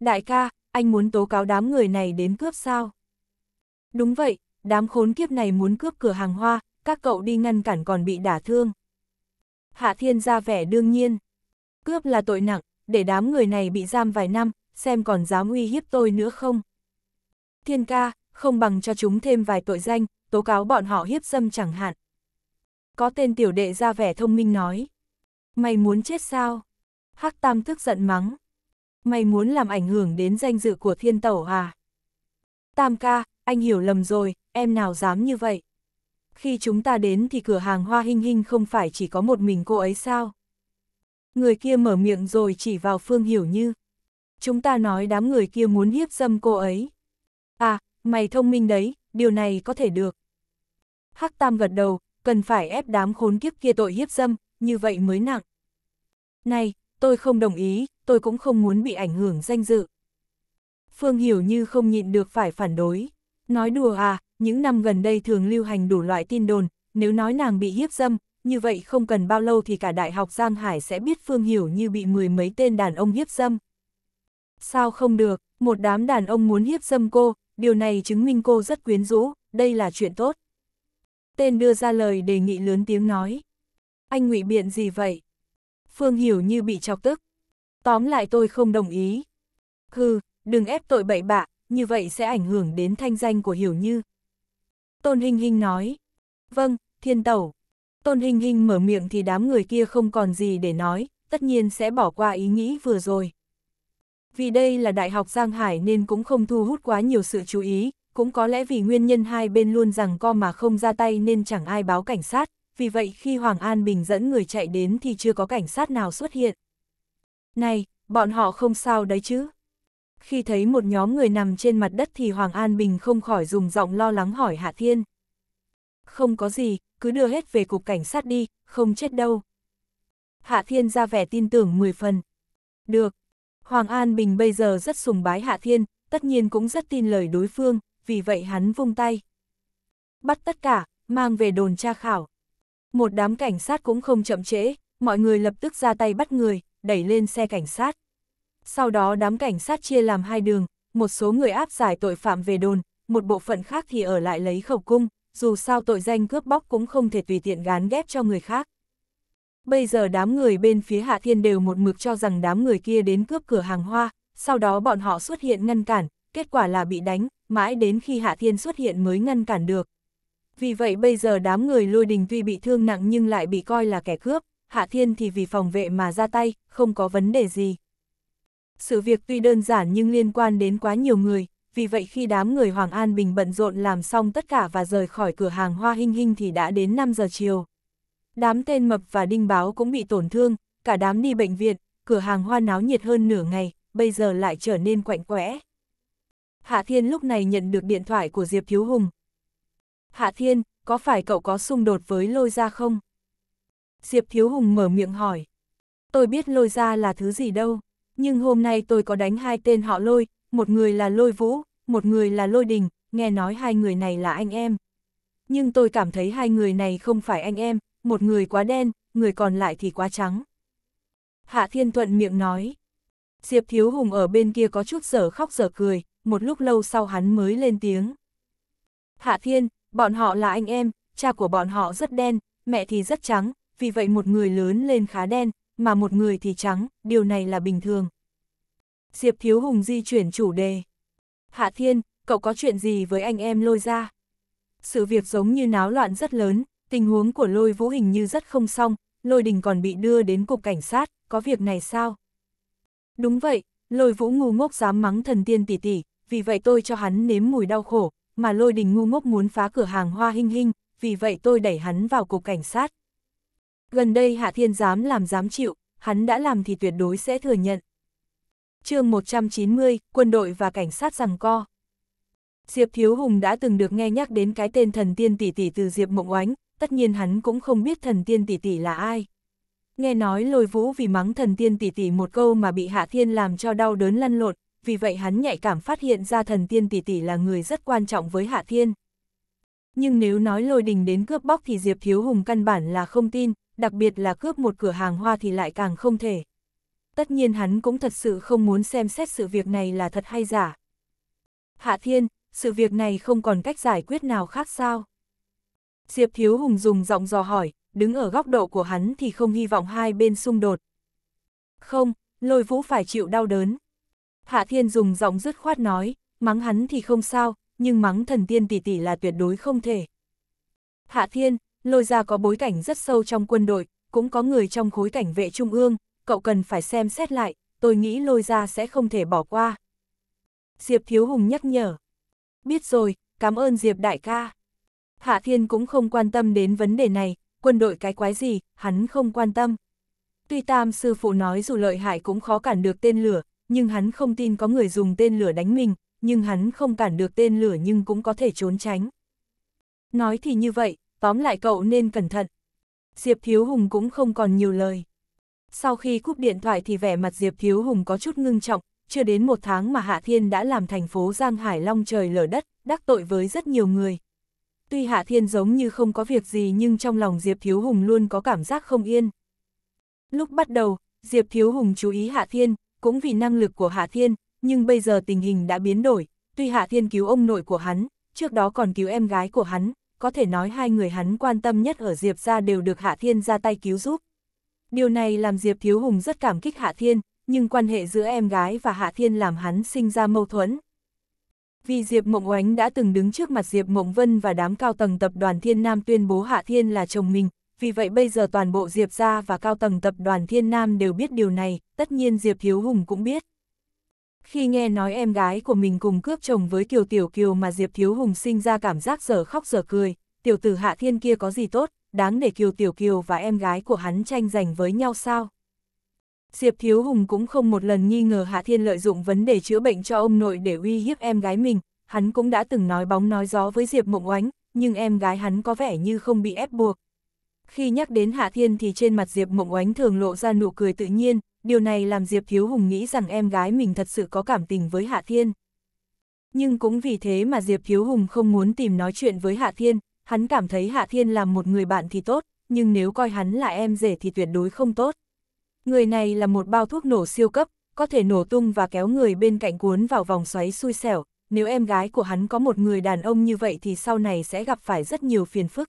Đại ca, anh muốn tố cáo đám người này đến cướp sao? Đúng vậy, đám khốn kiếp này muốn cướp cửa hàng hoa, các cậu đi ngăn cản còn bị đả thương. Hạ Thiên ra vẻ đương nhiên. Cướp là tội nặng, để đám người này bị giam vài năm, xem còn dám uy hiếp tôi nữa không. Thiên ca, không bằng cho chúng thêm vài tội danh, tố cáo bọn họ hiếp dâm chẳng hạn có tên tiểu đệ ra vẻ thông minh nói. Mày muốn chết sao? Hắc Tam thức giận mắng. Mày muốn làm ảnh hưởng đến danh dự của thiên tẩu à? Tam ca, anh hiểu lầm rồi, em nào dám như vậy? Khi chúng ta đến thì cửa hàng hoa hình hình không phải chỉ có một mình cô ấy sao? Người kia mở miệng rồi chỉ vào Phương Hiểu Như. Chúng ta nói đám người kia muốn hiếp dâm cô ấy. À, mày thông minh đấy, điều này có thể được. Hắc Tam gật đầu, cần phải ép đám khốn kiếp kia tội hiếp dâm, như vậy mới nặng. Này, tôi không đồng ý, tôi cũng không muốn bị ảnh hưởng danh dự. Phương Hiểu như không nhịn được phải phản đối. Nói đùa à, những năm gần đây thường lưu hành đủ loại tin đồn, nếu nói nàng bị hiếp dâm, như vậy không cần bao lâu thì cả Đại học Giang Hải sẽ biết Phương Hiểu như bị mười mấy tên đàn ông hiếp dâm. Sao không được, một đám đàn ông muốn hiếp dâm cô, điều này chứng minh cô rất quyến rũ, đây là chuyện tốt tên đưa ra lời đề nghị lớn tiếng nói. Anh ngụy biện gì vậy? Phương Hiểu như bị chọc tức. Tóm lại tôi không đồng ý. Hừ, đừng ép tội bậy bạ, như vậy sẽ ảnh hưởng đến thanh danh của Hiểu Như. Tôn Hinh Hinh nói. Vâng, thiên tẩu. Tôn Hinh Hinh mở miệng thì đám người kia không còn gì để nói, tất nhiên sẽ bỏ qua ý nghĩ vừa rồi. Vì đây là Đại học Giang Hải nên cũng không thu hút quá nhiều sự chú ý, cũng có lẽ vì nguyên nhân hai bên luôn rằng co mà không ra tay nên chẳng ai báo cảnh sát, vì vậy khi Hoàng An Bình dẫn người chạy đến thì chưa có cảnh sát nào xuất hiện. Này, bọn họ không sao đấy chứ? Khi thấy một nhóm người nằm trên mặt đất thì Hoàng An Bình không khỏi dùng giọng lo lắng hỏi Hạ Thiên. Không có gì, cứ đưa hết về cục cảnh sát đi, không chết đâu. Hạ Thiên ra vẻ tin tưởng 10 phần. Được. Hoàng An Bình bây giờ rất sùng bái Hạ Thiên, tất nhiên cũng rất tin lời đối phương, vì vậy hắn vung tay. Bắt tất cả, mang về đồn tra khảo. Một đám cảnh sát cũng không chậm trễ, mọi người lập tức ra tay bắt người, đẩy lên xe cảnh sát. Sau đó đám cảnh sát chia làm hai đường, một số người áp giải tội phạm về đồn, một bộ phận khác thì ở lại lấy khẩu cung, dù sao tội danh cướp bóc cũng không thể tùy tiện gán ghép cho người khác. Bây giờ đám người bên phía Hạ Thiên đều một mực cho rằng đám người kia đến cướp cửa hàng hoa, sau đó bọn họ xuất hiện ngăn cản, kết quả là bị đánh, mãi đến khi Hạ Thiên xuất hiện mới ngăn cản được. Vì vậy bây giờ đám người lôi đình tuy bị thương nặng nhưng lại bị coi là kẻ cướp, Hạ Thiên thì vì phòng vệ mà ra tay, không có vấn đề gì. Sự việc tuy đơn giản nhưng liên quan đến quá nhiều người, vì vậy khi đám người Hoàng An Bình bận rộn làm xong tất cả và rời khỏi cửa hàng hoa hinh hinh thì đã đến 5 giờ chiều. Đám tên mập và đinh báo cũng bị tổn thương, cả đám đi bệnh viện, cửa hàng hoa náo nhiệt hơn nửa ngày, bây giờ lại trở nên quạnh quẽ. Hạ Thiên lúc này nhận được điện thoại của Diệp Thiếu Hùng. Hạ Thiên, có phải cậu có xung đột với lôi gia không? Diệp Thiếu Hùng mở miệng hỏi. Tôi biết lôi gia là thứ gì đâu, nhưng hôm nay tôi có đánh hai tên họ lôi, một người là lôi vũ, một người là lôi đình, nghe nói hai người này là anh em. Nhưng tôi cảm thấy hai người này không phải anh em, một người quá đen, người còn lại thì quá trắng. Hạ Thiên Thuận miệng nói. Diệp Thiếu Hùng ở bên kia có chút sở khóc sở cười, một lúc lâu sau hắn mới lên tiếng. Hạ Thiên, bọn họ là anh em, cha của bọn họ rất đen, mẹ thì rất trắng, vì vậy một người lớn lên khá đen, mà một người thì trắng, điều này là bình thường. Diệp Thiếu Hùng di chuyển chủ đề. Hạ Thiên, cậu có chuyện gì với anh em lôi ra? Sự việc giống như náo loạn rất lớn, tình huống của lôi vũ hình như rất không xong, lôi đình còn bị đưa đến cục cảnh sát, có việc này sao? Đúng vậy, lôi vũ ngu ngốc dám mắng thần tiên tỷ tỷ, vì vậy tôi cho hắn nếm mùi đau khổ, mà lôi đình ngu ngốc muốn phá cửa hàng hoa hinh hinh, vì vậy tôi đẩy hắn vào cục cảnh sát. Gần đây Hạ Thiên dám làm dám chịu, hắn đã làm thì tuyệt đối sẽ thừa nhận. chương 190, quân đội và cảnh sát rằng co. Diệp Thiếu Hùng đã từng được nghe nhắc đến cái tên thần tiên tỷ tỷ từ Diệp Mộng Oánh, tất nhiên hắn cũng không biết thần tiên tỷ tỷ là ai. Nghe nói lôi vũ vì mắng thần tiên tỷ tỷ một câu mà bị Hạ Thiên làm cho đau đớn lăn lộn, vì vậy hắn nhạy cảm phát hiện ra thần tiên tỷ tỷ là người rất quan trọng với Hạ Thiên. Nhưng nếu nói lôi đình đến cướp bóc thì Diệp Thiếu Hùng căn bản là không tin, đặc biệt là cướp một cửa hàng hoa thì lại càng không thể. Tất nhiên hắn cũng thật sự không muốn xem xét sự việc này là thật hay giả. Hạ Thiên, sự việc này không còn cách giải quyết nào khác sao? Diệp Thiếu Hùng dùng giọng dò hỏi, đứng ở góc độ của hắn thì không hy vọng hai bên xung đột. Không, lôi vũ phải chịu đau đớn. Hạ Thiên dùng giọng dứt khoát nói, mắng hắn thì không sao, nhưng mắng thần tiên tỷ tỷ là tuyệt đối không thể. Hạ Thiên, lôi ra có bối cảnh rất sâu trong quân đội, cũng có người trong khối cảnh vệ trung ương, cậu cần phải xem xét lại, tôi nghĩ lôi ra sẽ không thể bỏ qua. Diệp Thiếu Hùng nhắc nhở. Biết rồi, cảm ơn Diệp đại ca. Hạ Thiên cũng không quan tâm đến vấn đề này, quân đội cái quái gì, hắn không quan tâm. Tuy tam sư phụ nói dù lợi hại cũng khó cản được tên lửa, nhưng hắn không tin có người dùng tên lửa đánh mình, nhưng hắn không cản được tên lửa nhưng cũng có thể trốn tránh. Nói thì như vậy, tóm lại cậu nên cẩn thận. Diệp Thiếu Hùng cũng không còn nhiều lời. Sau khi cúp điện thoại thì vẻ mặt Diệp Thiếu Hùng có chút ngưng trọng, chưa đến một tháng mà Hạ Thiên đã làm thành phố Giang Hải Long trời lở đất, đắc tội với rất nhiều người. Tuy Hạ Thiên giống như không có việc gì nhưng trong lòng Diệp Thiếu Hùng luôn có cảm giác không yên. Lúc bắt đầu, Diệp Thiếu Hùng chú ý Hạ Thiên, cũng vì năng lực của Hạ Thiên, nhưng bây giờ tình hình đã biến đổi, tuy Hạ Thiên cứu ông nội của hắn, trước đó còn cứu em gái của hắn, có thể nói hai người hắn quan tâm nhất ở Diệp ra đều được Hạ Thiên ra tay cứu giúp. Điều này làm Diệp Thiếu Hùng rất cảm kích Hạ Thiên, nhưng quan hệ giữa em gái và Hạ Thiên làm hắn sinh ra mâu thuẫn. Vì Diệp Mộng Oánh đã từng đứng trước mặt Diệp Mộng Vân và đám cao tầng tập đoàn Thiên Nam tuyên bố Hạ Thiên là chồng mình, vì vậy bây giờ toàn bộ Diệp gia và cao tầng tập đoàn Thiên Nam đều biết điều này, tất nhiên Diệp Hiếu Hùng cũng biết. Khi nghe nói em gái của mình cùng cướp chồng với Kiều Tiểu Kiều mà Diệp Thiếu Hùng sinh ra cảm giác dở khóc dở cười, tiểu tử Hạ Thiên kia có gì tốt, đáng để Kiều Tiểu Kiều và em gái của hắn tranh giành với nhau sao? Diệp Thiếu Hùng cũng không một lần nghi ngờ Hạ Thiên lợi dụng vấn đề chữa bệnh cho ông nội để uy hiếp em gái mình, hắn cũng đã từng nói bóng nói gió với Diệp Mộng Oánh, nhưng em gái hắn có vẻ như không bị ép buộc, khi nhắc đến Hạ Thiên thì trên mặt Diệp Mộng Oánh thường lộ ra nụ cười tự nhiên, điều này làm Diệp Thiếu Hùng nghĩ rằng em gái mình thật sự có cảm tình với Hạ Thiên. Nhưng cũng vì thế mà Diệp Thiếu Hùng không muốn tìm nói chuyện với Hạ Thiên, hắn cảm thấy Hạ Thiên là một người bạn thì tốt, nhưng nếu coi hắn là em rể thì tuyệt đối không tốt. Người này là một bao thuốc nổ siêu cấp, có thể nổ tung và kéo người bên cạnh cuốn vào vòng xoáy xui xẻo, nếu em gái của hắn có một người đàn ông như vậy thì sau này sẽ gặp phải rất nhiều phiền phức.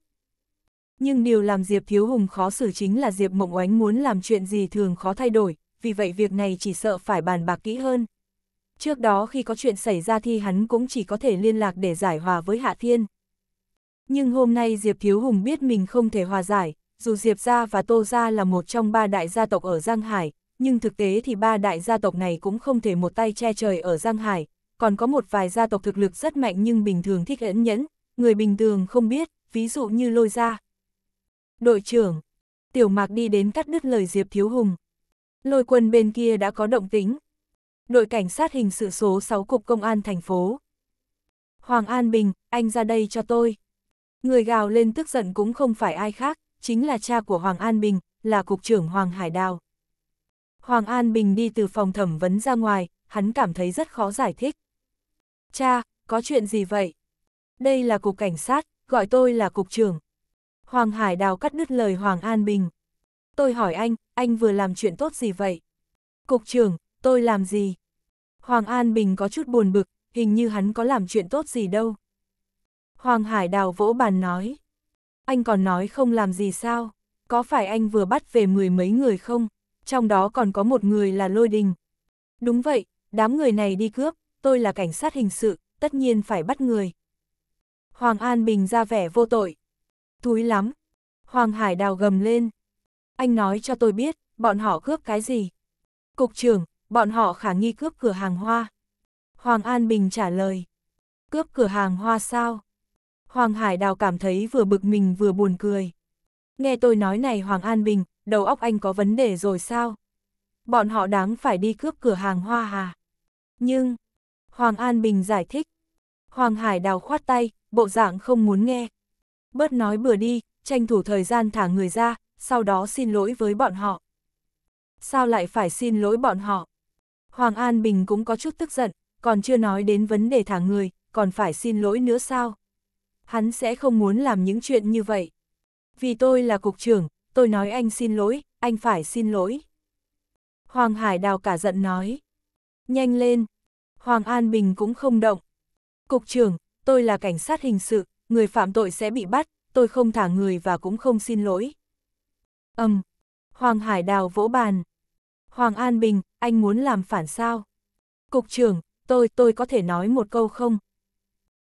Nhưng điều làm Diệp Thiếu Hùng khó xử chính là Diệp Mộng Oánh muốn làm chuyện gì thường khó thay đổi, vì vậy việc này chỉ sợ phải bàn bạc kỹ hơn. Trước đó khi có chuyện xảy ra thì hắn cũng chỉ có thể liên lạc để giải hòa với Hạ Thiên. Nhưng hôm nay Diệp Thiếu Hùng biết mình không thể hòa giải, dù Diệp Gia và Tô Gia là một trong ba đại gia tộc ở Giang Hải, nhưng thực tế thì ba đại gia tộc này cũng không thể một tay che trời ở Giang Hải, còn có một vài gia tộc thực lực rất mạnh nhưng bình thường thích ẩn nhẫn, người bình thường không biết, ví dụ như Lôi Gia, Đội trưởng, tiểu mạc đi đến cắt đứt lời Diệp Thiếu Hùng. Lôi quân bên kia đã có động tính. Đội cảnh sát hình sự số 6 Cục Công an thành phố. Hoàng An Bình, anh ra đây cho tôi. Người gào lên tức giận cũng không phải ai khác, chính là cha của Hoàng An Bình, là Cục trưởng Hoàng Hải Đào. Hoàng An Bình đi từ phòng thẩm vấn ra ngoài, hắn cảm thấy rất khó giải thích. Cha, có chuyện gì vậy? Đây là cục cảnh sát, gọi tôi là cục trưởng. Hoàng Hải Đào cắt đứt lời Hoàng An Bình. Tôi hỏi anh, anh vừa làm chuyện tốt gì vậy? Cục trưởng, tôi làm gì? Hoàng An Bình có chút buồn bực, hình như hắn có làm chuyện tốt gì đâu. Hoàng Hải Đào vỗ bàn nói. Anh còn nói không làm gì sao? Có phải anh vừa bắt về mười mấy người không? Trong đó còn có một người là Lôi Đình. Đúng vậy, đám người này đi cướp, tôi là cảnh sát hình sự, tất nhiên phải bắt người. Hoàng An Bình ra vẻ vô tội, Thúi lắm. Hoàng Hải đào gầm lên. Anh nói cho tôi biết, bọn họ cướp cái gì? Cục trưởng, bọn họ khả nghi cướp cửa hàng hoa. Hoàng An Bình trả lời. Cướp cửa hàng hoa sao? Hoàng Hải đào cảm thấy vừa bực mình vừa buồn cười. Nghe tôi nói này Hoàng An Bình, đầu óc anh có vấn đề rồi sao? Bọn họ đáng phải đi cướp cửa hàng hoa hà. Nhưng, Hoàng An Bình giải thích. Hoàng Hải đào khoát tay, bộ dạng không muốn nghe, Bớt nói bừa đi, tranh thủ thời gian thả người ra, sau đó xin lỗi với bọn họ. Sao lại phải xin lỗi bọn họ? Hoàng An Bình cũng có chút tức giận, còn chưa nói đến vấn đề thả người, còn phải xin lỗi nữa sao? Hắn sẽ không muốn làm những chuyện như vậy. Vì tôi là cục trưởng, tôi nói anh xin lỗi, anh phải xin lỗi. Hoàng Hải Đào cả giận nói. Nhanh lên. Hoàng An Bình cũng không động. Cục trưởng, tôi là cảnh sát hình sự, người phạm tội sẽ bị bắt, tôi không thả người và cũng không xin lỗi. Âm, um, Hoàng Hải Đào vỗ bàn. Hoàng An Bình, anh muốn làm phản sao? Cục trưởng, tôi, tôi có thể nói một câu không?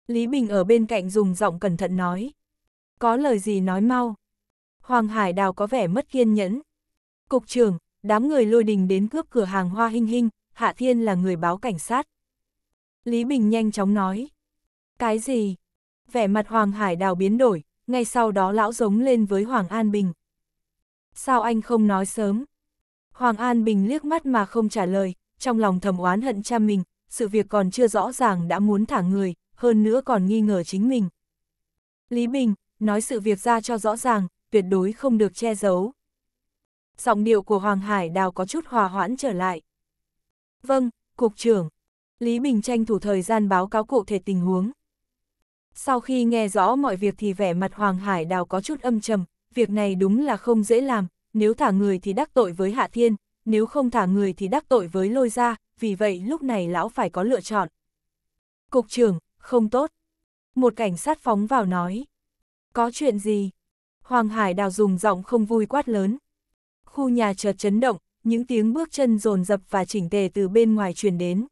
Lý Bình ở bên cạnh dùng giọng cẩn thận nói. Có lời gì nói mau. Hoàng Hải Đào có vẻ mất kiên nhẫn. Cục trưởng, đám người lôi đình đến cướp cửa hàng hoa hinh hinh, Hạ Thiên là người báo cảnh sát. Lý Bình nhanh chóng nói. Cái gì? vẻ mặt Hoàng Hải Đào biến đổi, ngay sau đó lão giống lên với Hoàng An Bình. Sao anh không nói sớm? Hoàng An Bình liếc mắt mà không trả lời, trong lòng thầm oán hận cha mình, sự việc còn chưa rõ ràng đã muốn thả người, hơn nữa còn nghi ngờ chính mình. Lý Bình, nói sự việc ra cho rõ ràng, tuyệt đối không được che giấu. Giọng điệu của Hoàng Hải Đào có chút hòa hoãn trở lại. Vâng, Cục trưởng. Lý Bình tranh thủ thời gian báo cáo cụ thể tình huống. Sau khi nghe rõ mọi việc thì vẻ mặt Hoàng Hải Đào có chút âm trầm, việc này đúng là không dễ làm, nếu thả người thì đắc tội với Hạ Thiên, nếu không thả người thì đắc tội với Lôi Gia, vì vậy lúc này lão phải có lựa chọn. Cục trưởng, không tốt. Một cảnh sát phóng vào nói. Có chuyện gì? Hoàng Hải Đào dùng giọng không vui quát lớn. Khu nhà chợt chấn động, những tiếng bước chân rồn rập và chỉnh tề từ bên ngoài truyền đến.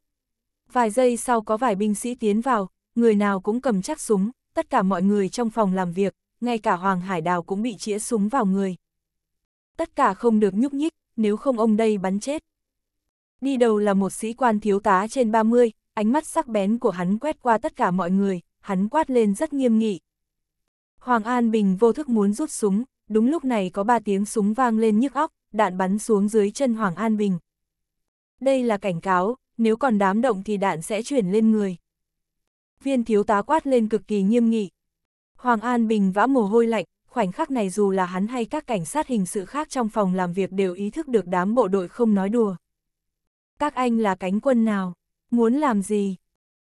Vài giây sau có vài binh sĩ tiến vào, người nào cũng cầm chắc súng, tất cả mọi người trong phòng làm việc, ngay cả Hoàng Hải Đào cũng bị chĩa súng vào người. Tất cả không được nhúc nhích, nếu không ông đây bắn chết. Đi đầu là một sĩ quan thiếu tá trên 30, ánh mắt sắc bén của hắn quét qua tất cả mọi người, hắn quát lên rất nghiêm nghị. Hoàng An Bình vô thức muốn rút súng, đúng lúc này có ba tiếng súng vang lên nhức óc, đạn bắn xuống dưới chân Hoàng An Bình. Đây là cảnh cáo, nếu còn đám động thì đạn sẽ chuyển lên người viên thiếu tá quát lên cực kỳ nghiêm nghị. Hoàng An Bình vã mồ hôi lạnh, khoảnh khắc này dù là hắn hay các cảnh sát hình sự khác trong phòng làm việc đều ý thức được đám bộ đội không nói đùa. Các anh là cánh quân nào? Muốn làm gì?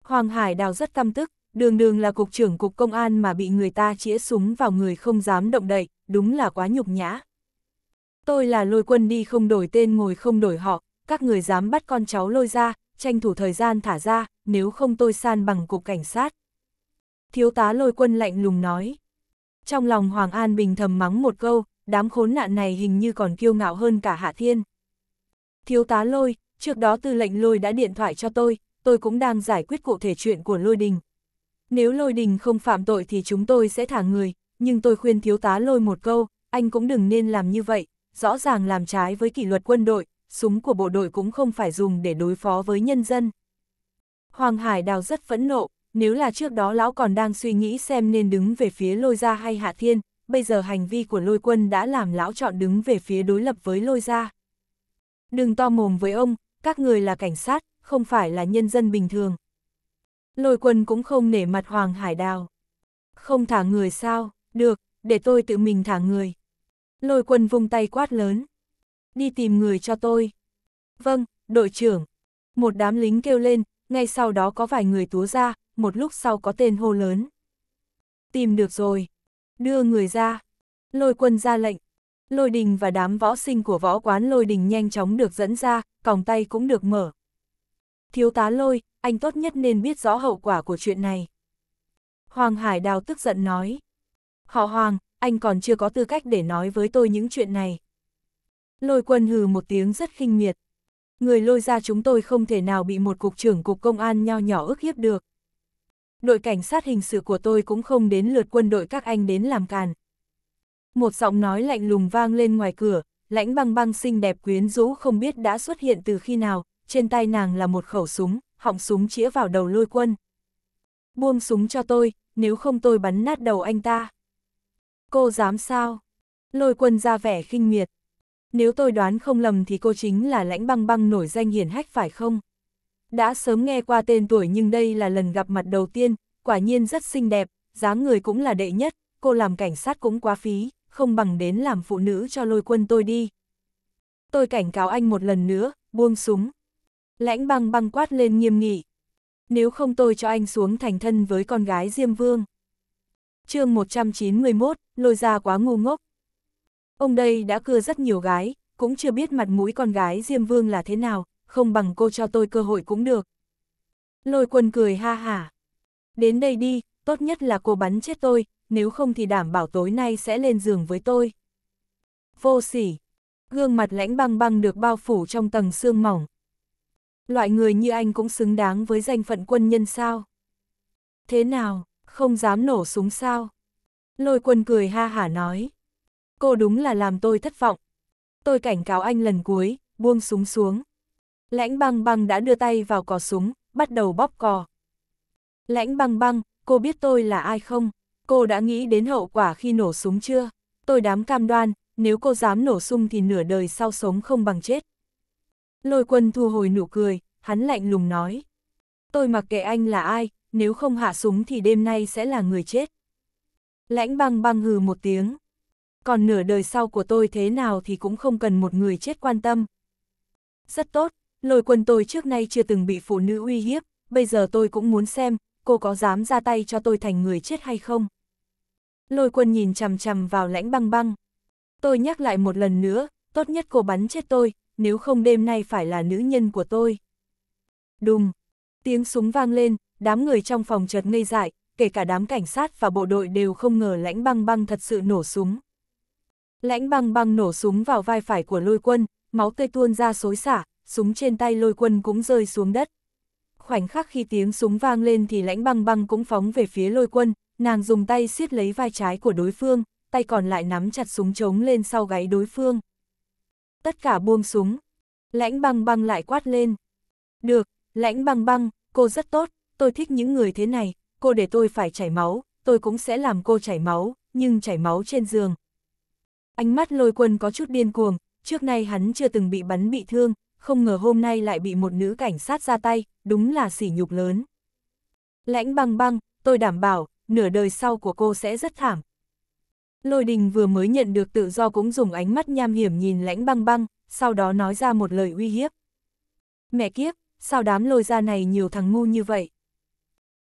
Hoàng Hải Đào rất tâm tức, đường đường là cục trưởng cục công an mà bị người ta chĩa súng vào người không dám động đậy, đúng là quá nhục nhã. Tôi là lôi quân đi không đổi tên ngồi không đổi họ, các người dám bắt con cháu lôi ra, tranh thủ thời gian thả ra, nếu không tôi san bằng cục cảnh sát. Thiếu tá lôi quân lạnh lùng nói. Trong lòng Hoàng An Bình thầm mắng một câu, đám khốn nạn này hình như còn kiêu ngạo hơn cả Hạ Thiên. Thiếu tá lôi, trước đó tư lệnh lôi đã điện thoại cho tôi, tôi cũng đang giải quyết cụ thể chuyện của lôi đình. Nếu lôi đình không phạm tội thì chúng tôi sẽ thả người, nhưng tôi khuyên thiếu tá lôi một câu, anh cũng đừng nên làm như vậy, rõ ràng làm trái với kỷ luật quân đội, súng của bộ đội cũng không phải dùng để đối phó với nhân dân. Hoàng Hải Đào rất phẫn nộ, nếu là trước đó lão còn đang suy nghĩ xem nên đứng về phía lôi gia hay hạ thiên, bây giờ hành vi của lôi quân đã làm lão chọn đứng về phía đối lập với lôi gia. Đừng to mồm với ông, các người là cảnh sát, không phải là nhân dân bình thường. Lôi quân cũng không nể mặt Hoàng Hải Đào. Không thả người sao, được, để tôi tự mình thả người. Lôi quân vung tay quát lớn đi tìm người cho tôi. Vâng, đội trưởng. Một đám lính kêu lên, ngay sau đó có vài người túa ra, một lúc sau có tên hô lớn. Tìm được rồi. Đưa người ra. Lôi quân ra lệnh. Lôi đình và đám võ sinh của võ quán lôi đình nhanh chóng được dẫn ra, còng tay cũng được mở. Thiếu tá lôi, anh tốt nhất nên biết rõ hậu quả của chuyện này. Hoàng Hải Đào tức giận nói. Họ Hoàng, anh còn chưa có tư cách để nói với tôi những chuyện này. Lôi quân hừ một tiếng rất khinh miệt. Người lôi ra chúng tôi không thể nào bị một cục trưởng cục công an nho nhỏ ức hiếp được. Đội cảnh sát hình sự của tôi cũng không đến lượt quân đội các anh đến làm càn. Một giọng nói lạnh lùng vang lên ngoài cửa, lãnh băng băng xinh đẹp quyến rũ không biết đã xuất hiện từ khi nào, trên tay nàng là một khẩu súng, họng súng chĩa vào đầu lôi quân. Buông súng cho tôi, nếu không tôi bắn nát đầu anh ta. Cô dám sao? Lôi quân ra vẻ khinh miệt, nếu tôi đoán không lầm thì cô chính là lãnh băng băng nổi danh hiển hách phải không? Đã sớm nghe qua tên tuổi nhưng đây là lần gặp mặt đầu tiên, quả nhiên rất xinh đẹp, dáng người cũng là đệ nhất, cô làm cảnh sát cũng quá phí, không bằng đến làm phụ nữ cho lôi quân tôi đi. Tôi cảnh cáo anh một lần nữa, buông súng. Lãnh băng băng quát lên nghiêm nghị. Nếu không tôi cho anh xuống thành thân với con gái Diêm Vương. chương 191, lôi ra quá ngu ngốc, Ông đây đã cưa rất nhiều gái, cũng chưa biết mặt mũi con gái Diêm Vương là thế nào, không bằng cô cho tôi cơ hội cũng được. Lôi quân cười ha hả. Đến đây đi, tốt nhất là cô bắn chết tôi, nếu không thì đảm bảo tối nay sẽ lên giường với tôi. Vô sỉ. Gương mặt lãnh băng băng được bao phủ trong tầng xương mỏng. Loại người như anh cũng xứng đáng với danh phận quân nhân sao? Thế nào, không dám nổ súng sao? Lôi quân cười ha hả nói cô đúng là làm tôi thất vọng. Tôi cảnh cáo anh lần cuối, buông súng xuống. Lãnh băng băng đã đưa tay vào cò súng, bắt đầu bóp cò. Lãnh băng băng, cô biết tôi là ai không? Cô đã nghĩ đến hậu quả khi nổ súng chưa? Tôi đám cam đoan, nếu cô dám nổ sung thì nửa đời sau sống không bằng chết. Lôi quân thu hồi nụ cười, hắn lạnh lùng nói. Tôi mặc kệ anh là ai, nếu không hạ súng thì đêm nay sẽ là người chết. Lãnh băng băng hừ một tiếng còn nửa đời sau của tôi thế nào thì cũng không cần một người chết quan tâm. Rất tốt, lôi quân tôi trước nay chưa từng bị phụ nữ uy hiếp, bây giờ tôi cũng muốn xem, cô có dám ra tay cho tôi thành người chết hay không? Lôi quân nhìn chằm chằm vào lãnh băng băng. Tôi nhắc lại một lần nữa, tốt nhất cô bắn chết tôi, nếu không đêm nay phải là nữ nhân của tôi. Đùng, tiếng súng vang lên, đám người trong phòng chợt ngây dại, kể cả đám cảnh sát và bộ đội đều không ngờ lãnh băng băng thật sự nổ súng. Lãnh băng băng nổ súng vào vai phải của lôi quân, máu tươi tuôn ra xối xả, súng trên tay lôi quân cũng rơi xuống đất. Khoảnh khắc khi tiếng súng vang lên thì lãnh băng băng cũng phóng về phía lôi quân, nàng dùng tay siết lấy vai trái của đối phương, tay còn lại nắm chặt súng trống lên sau gáy đối phương. Tất cả buông súng. Lãnh băng băng lại quát lên. Được, lãnh băng băng, cô rất tốt, tôi thích những người thế này, cô để tôi phải chảy máu, tôi cũng sẽ làm cô chảy máu, nhưng chảy máu trên giường, Ánh mắt lôi quân có chút điên cuồng, trước nay hắn chưa từng bị bắn bị thương, không ngờ hôm nay lại bị một nữ cảnh sát ra tay, đúng là sỉ nhục lớn. Lãnh băng băng, tôi đảm bảo, nửa đời sau của cô sẽ rất thảm. Lôi đình vừa mới nhận được tự do cũng dùng ánh mắt nham hiểm nhìn lãnh băng băng, sau đó nói ra một lời uy hiếp. Mẹ kiếp, sao đám lôi ra này nhiều thằng ngu như vậy?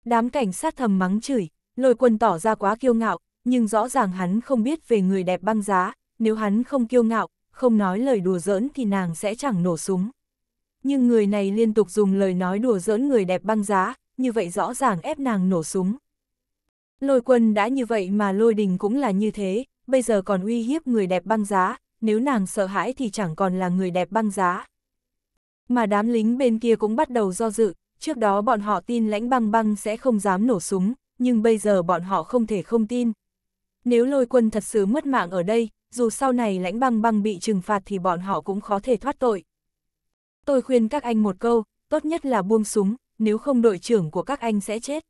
Đám cảnh sát thầm mắng chửi, lôi quân tỏ ra quá kiêu ngạo, nhưng rõ ràng hắn không biết về người đẹp băng giá, nếu hắn không kiêu ngạo, không nói lời đùa giỡn thì nàng sẽ chẳng nổ súng. Nhưng người này liên tục dùng lời nói đùa giỡn người đẹp băng giá, như vậy rõ ràng ép nàng nổ súng. Lôi quân đã như vậy mà lôi đình cũng là như thế, bây giờ còn uy hiếp người đẹp băng giá, nếu nàng sợ hãi thì chẳng còn là người đẹp băng giá. Mà đám lính bên kia cũng bắt đầu do dự, trước đó bọn họ tin lãnh băng băng sẽ không dám nổ súng, nhưng bây giờ bọn họ không thể không tin, nếu lôi quân thật sự mất mạng ở đây, dù sau này lãnh băng băng bị trừng phạt thì bọn họ cũng khó thể thoát tội. Tôi khuyên các anh một câu, tốt nhất là buông súng, nếu không đội trưởng của các anh sẽ chết.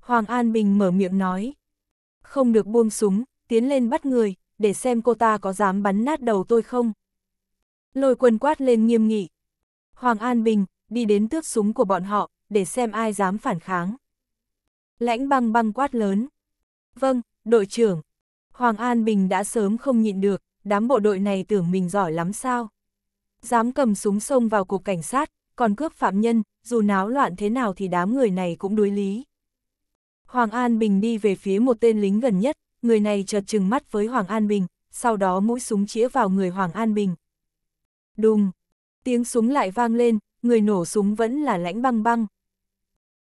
Hoàng An Bình mở miệng nói. Không được buông súng, tiến lên bắt người, để xem cô ta có dám bắn nát đầu tôi không. Lôi quân quát lên nghiêm nghị. Hoàng An Bình, đi đến tước súng của bọn họ, để xem ai dám phản kháng. Lãnh băng băng quát lớn. Vâng, đội trưởng. Hoàng An Bình đã sớm không nhịn được, đám bộ đội này tưởng mình giỏi lắm sao. Dám cầm súng xông vào cục cảnh sát, còn cướp phạm nhân, dù náo loạn thế nào thì đám người này cũng đối lý. Hoàng An Bình đi về phía một tên lính gần nhất, người này chợt trừng mắt với Hoàng An Bình, sau đó mũi súng chĩa vào người Hoàng An Bình. Đùng, tiếng súng lại vang lên, người nổ súng vẫn là lãnh băng băng.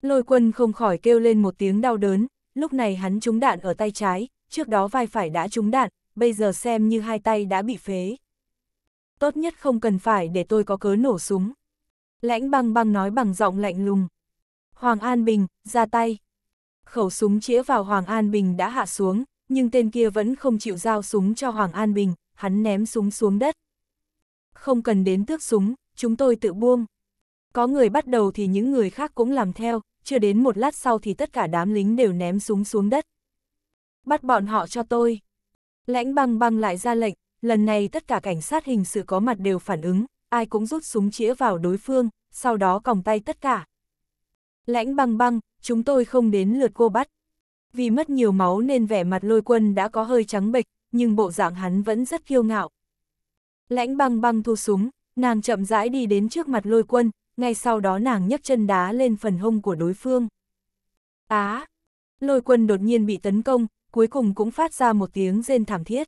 Lôi quân không khỏi kêu lên một tiếng đau đớn, lúc này hắn trúng đạn ở tay trái, trước đó vai phải đã trúng đạn, bây giờ xem như hai tay đã bị phế. Tốt nhất không cần phải để tôi có cớ nổ súng. Lãnh băng băng nói bằng giọng lạnh lùng. Hoàng An Bình, ra tay. Khẩu súng chĩa vào Hoàng An Bình đã hạ xuống, nhưng tên kia vẫn không chịu giao súng cho Hoàng An Bình, hắn ném súng xuống đất. Không cần đến tước súng, chúng tôi tự buông. Có người bắt đầu thì những người khác cũng làm theo, chưa đến một lát sau thì tất cả đám lính đều ném súng xuống đất. Bắt bọn họ cho tôi. Lãnh băng băng lại ra lệnh, lần này tất cả cảnh sát hình sự có mặt đều phản ứng, ai cũng rút súng chĩa vào đối phương, sau đó còng tay tất cả. Lãnh băng băng, chúng tôi không đến lượt cô bắt. Vì mất nhiều máu nên vẻ mặt lôi quân đã có hơi trắng bệch, nhưng bộ dạng hắn vẫn rất kiêu ngạo. Lãnh băng băng thu súng, nàng chậm rãi đi đến trước mặt lôi quân, ngay sau đó nàng nhấc chân đá lên phần hông của đối phương. Á! lôi quân đột nhiên bị tấn công, cuối cùng cũng phát ra một tiếng rên thảm thiết.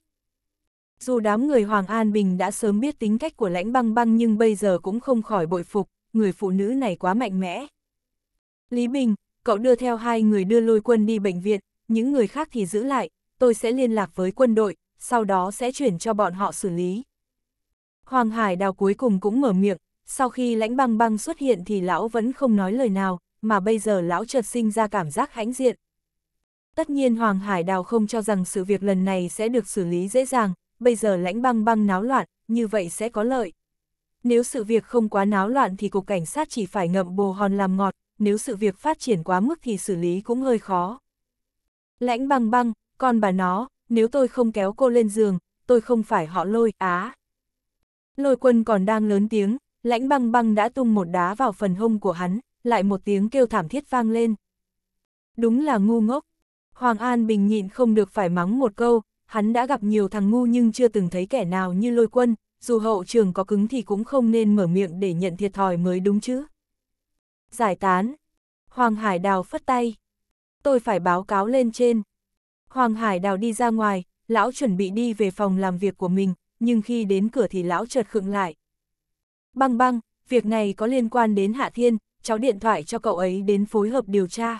Dù đám người Hoàng An Bình đã sớm biết tính cách của lãnh băng băng nhưng bây giờ cũng không khỏi bội phục, người phụ nữ này quá mạnh mẽ. Lý Bình, cậu đưa theo hai người đưa lôi quân đi bệnh viện, những người khác thì giữ lại, tôi sẽ liên lạc với quân đội, sau đó sẽ chuyển cho bọn họ xử lý. Hoàng Hải Đào cuối cùng cũng mở miệng, sau khi lãnh băng băng xuất hiện thì lão vẫn không nói lời nào, mà bây giờ lão chợt sinh ra cảm giác hãnh diện. Tất nhiên Hoàng Hải Đào không cho rằng sự việc lần này sẽ được xử lý dễ dàng, bây giờ lãnh băng băng náo loạn, như vậy sẽ có lợi. Nếu sự việc không quá náo loạn thì cục cảnh sát chỉ phải ngậm bồ hòn làm ngọt, nếu sự việc phát triển quá mức thì xử lý cũng hơi khó. Lãnh băng băng, con bà nó, nếu tôi không kéo cô lên giường, tôi không phải họ lôi, á. Lôi quân còn đang lớn tiếng, lãnh băng băng đã tung một đá vào phần hông của hắn, lại một tiếng kêu thảm thiết vang lên. Đúng là ngu ngốc. Hoàng An Bình nhịn không được phải mắng một câu, hắn đã gặp nhiều thằng ngu nhưng chưa từng thấy kẻ nào như lôi quân, dù hậu trường có cứng thì cũng không nên mở miệng để nhận thiệt thòi mới đúng chứ. Giải tán. Hoàng Hải Đào phất tay. Tôi phải báo cáo lên trên. Hoàng Hải Đào đi ra ngoài, lão chuẩn bị đi về phòng làm việc của mình, nhưng khi đến cửa thì lão chợt khựng lại, Băng băng, việc này có liên quan đến Hạ Thiên, cháu điện thoại cho cậu ấy đến phối hợp điều tra.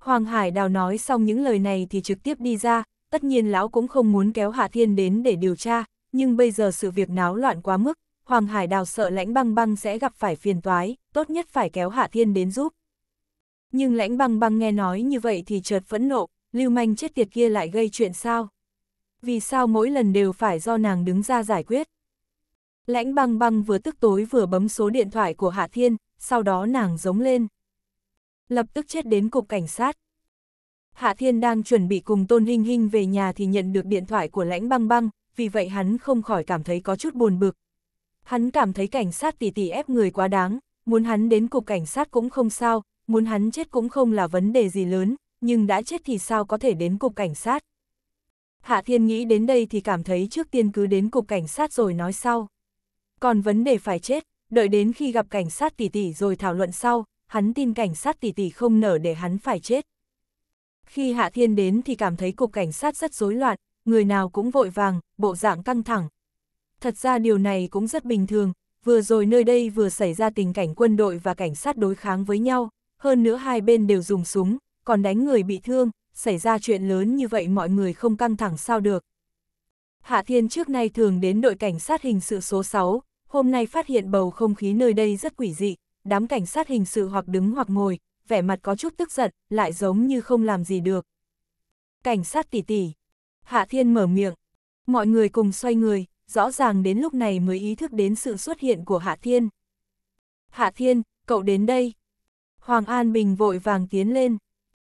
Hoàng Hải Đào nói xong những lời này thì trực tiếp đi ra, tất nhiên lão cũng không muốn kéo Hạ Thiên đến để điều tra, nhưng bây giờ sự việc náo loạn quá mức, Hoàng Hải Đào sợ lãnh băng băng sẽ gặp phải phiền toái, tốt nhất phải kéo Hạ Thiên đến giúp. Nhưng lãnh băng băng nghe nói như vậy thì chợt phẫn nộ, lưu manh chết tiệt kia lại gây chuyện sao? Vì sao mỗi lần đều phải do nàng đứng ra giải quyết? Lãnh băng băng vừa tức tối vừa bấm số điện thoại của Hạ Thiên, sau đó nàng giống lên. Lập tức chết đến cục cảnh sát. Hạ Thiên đang chuẩn bị cùng Tôn Hinh Hinh về nhà thì nhận được điện thoại của lãnh băng băng, vì vậy hắn không khỏi cảm thấy có chút buồn bực. Hắn cảm thấy cảnh sát tỉ tỉ ép người quá đáng, muốn hắn đến cục cảnh sát cũng không sao, muốn hắn chết cũng không là vấn đề gì lớn, nhưng đã chết thì sao có thể đến cục cảnh sát. Hạ Thiên nghĩ đến đây thì cảm thấy trước tiên cứ đến cục cảnh sát rồi nói sau. Còn vấn đề phải chết, đợi đến khi gặp cảnh sát tỷ tỷ rồi thảo luận sau, hắn tin cảnh sát tỷ tỷ không nở để hắn phải chết. Khi Hạ Thiên đến thì cảm thấy cục cảnh sát rất rối loạn, người nào cũng vội vàng, bộ dạng căng thẳng. Thật ra điều này cũng rất bình thường, vừa rồi nơi đây vừa xảy ra tình cảnh quân đội và cảnh sát đối kháng với nhau, hơn nữa hai bên đều dùng súng, còn đánh người bị thương, xảy ra chuyện lớn như vậy mọi người không căng thẳng sao được. Hạ Thiên trước nay thường đến đội cảnh sát hình sự số 6, hôm nay phát hiện bầu không khí nơi đây rất quỷ dị, đám cảnh sát hình sự hoặc đứng hoặc ngồi, vẻ mặt có chút tức giận, lại giống như không làm gì được. Cảnh sát tỷ tỷ. Hạ Thiên mở miệng. Mọi người cùng xoay người, rõ ràng đến lúc này mới ý thức đến sự xuất hiện của Hạ Thiên. Hạ Thiên, cậu đến đây. Hoàng An Bình vội vàng tiến lên.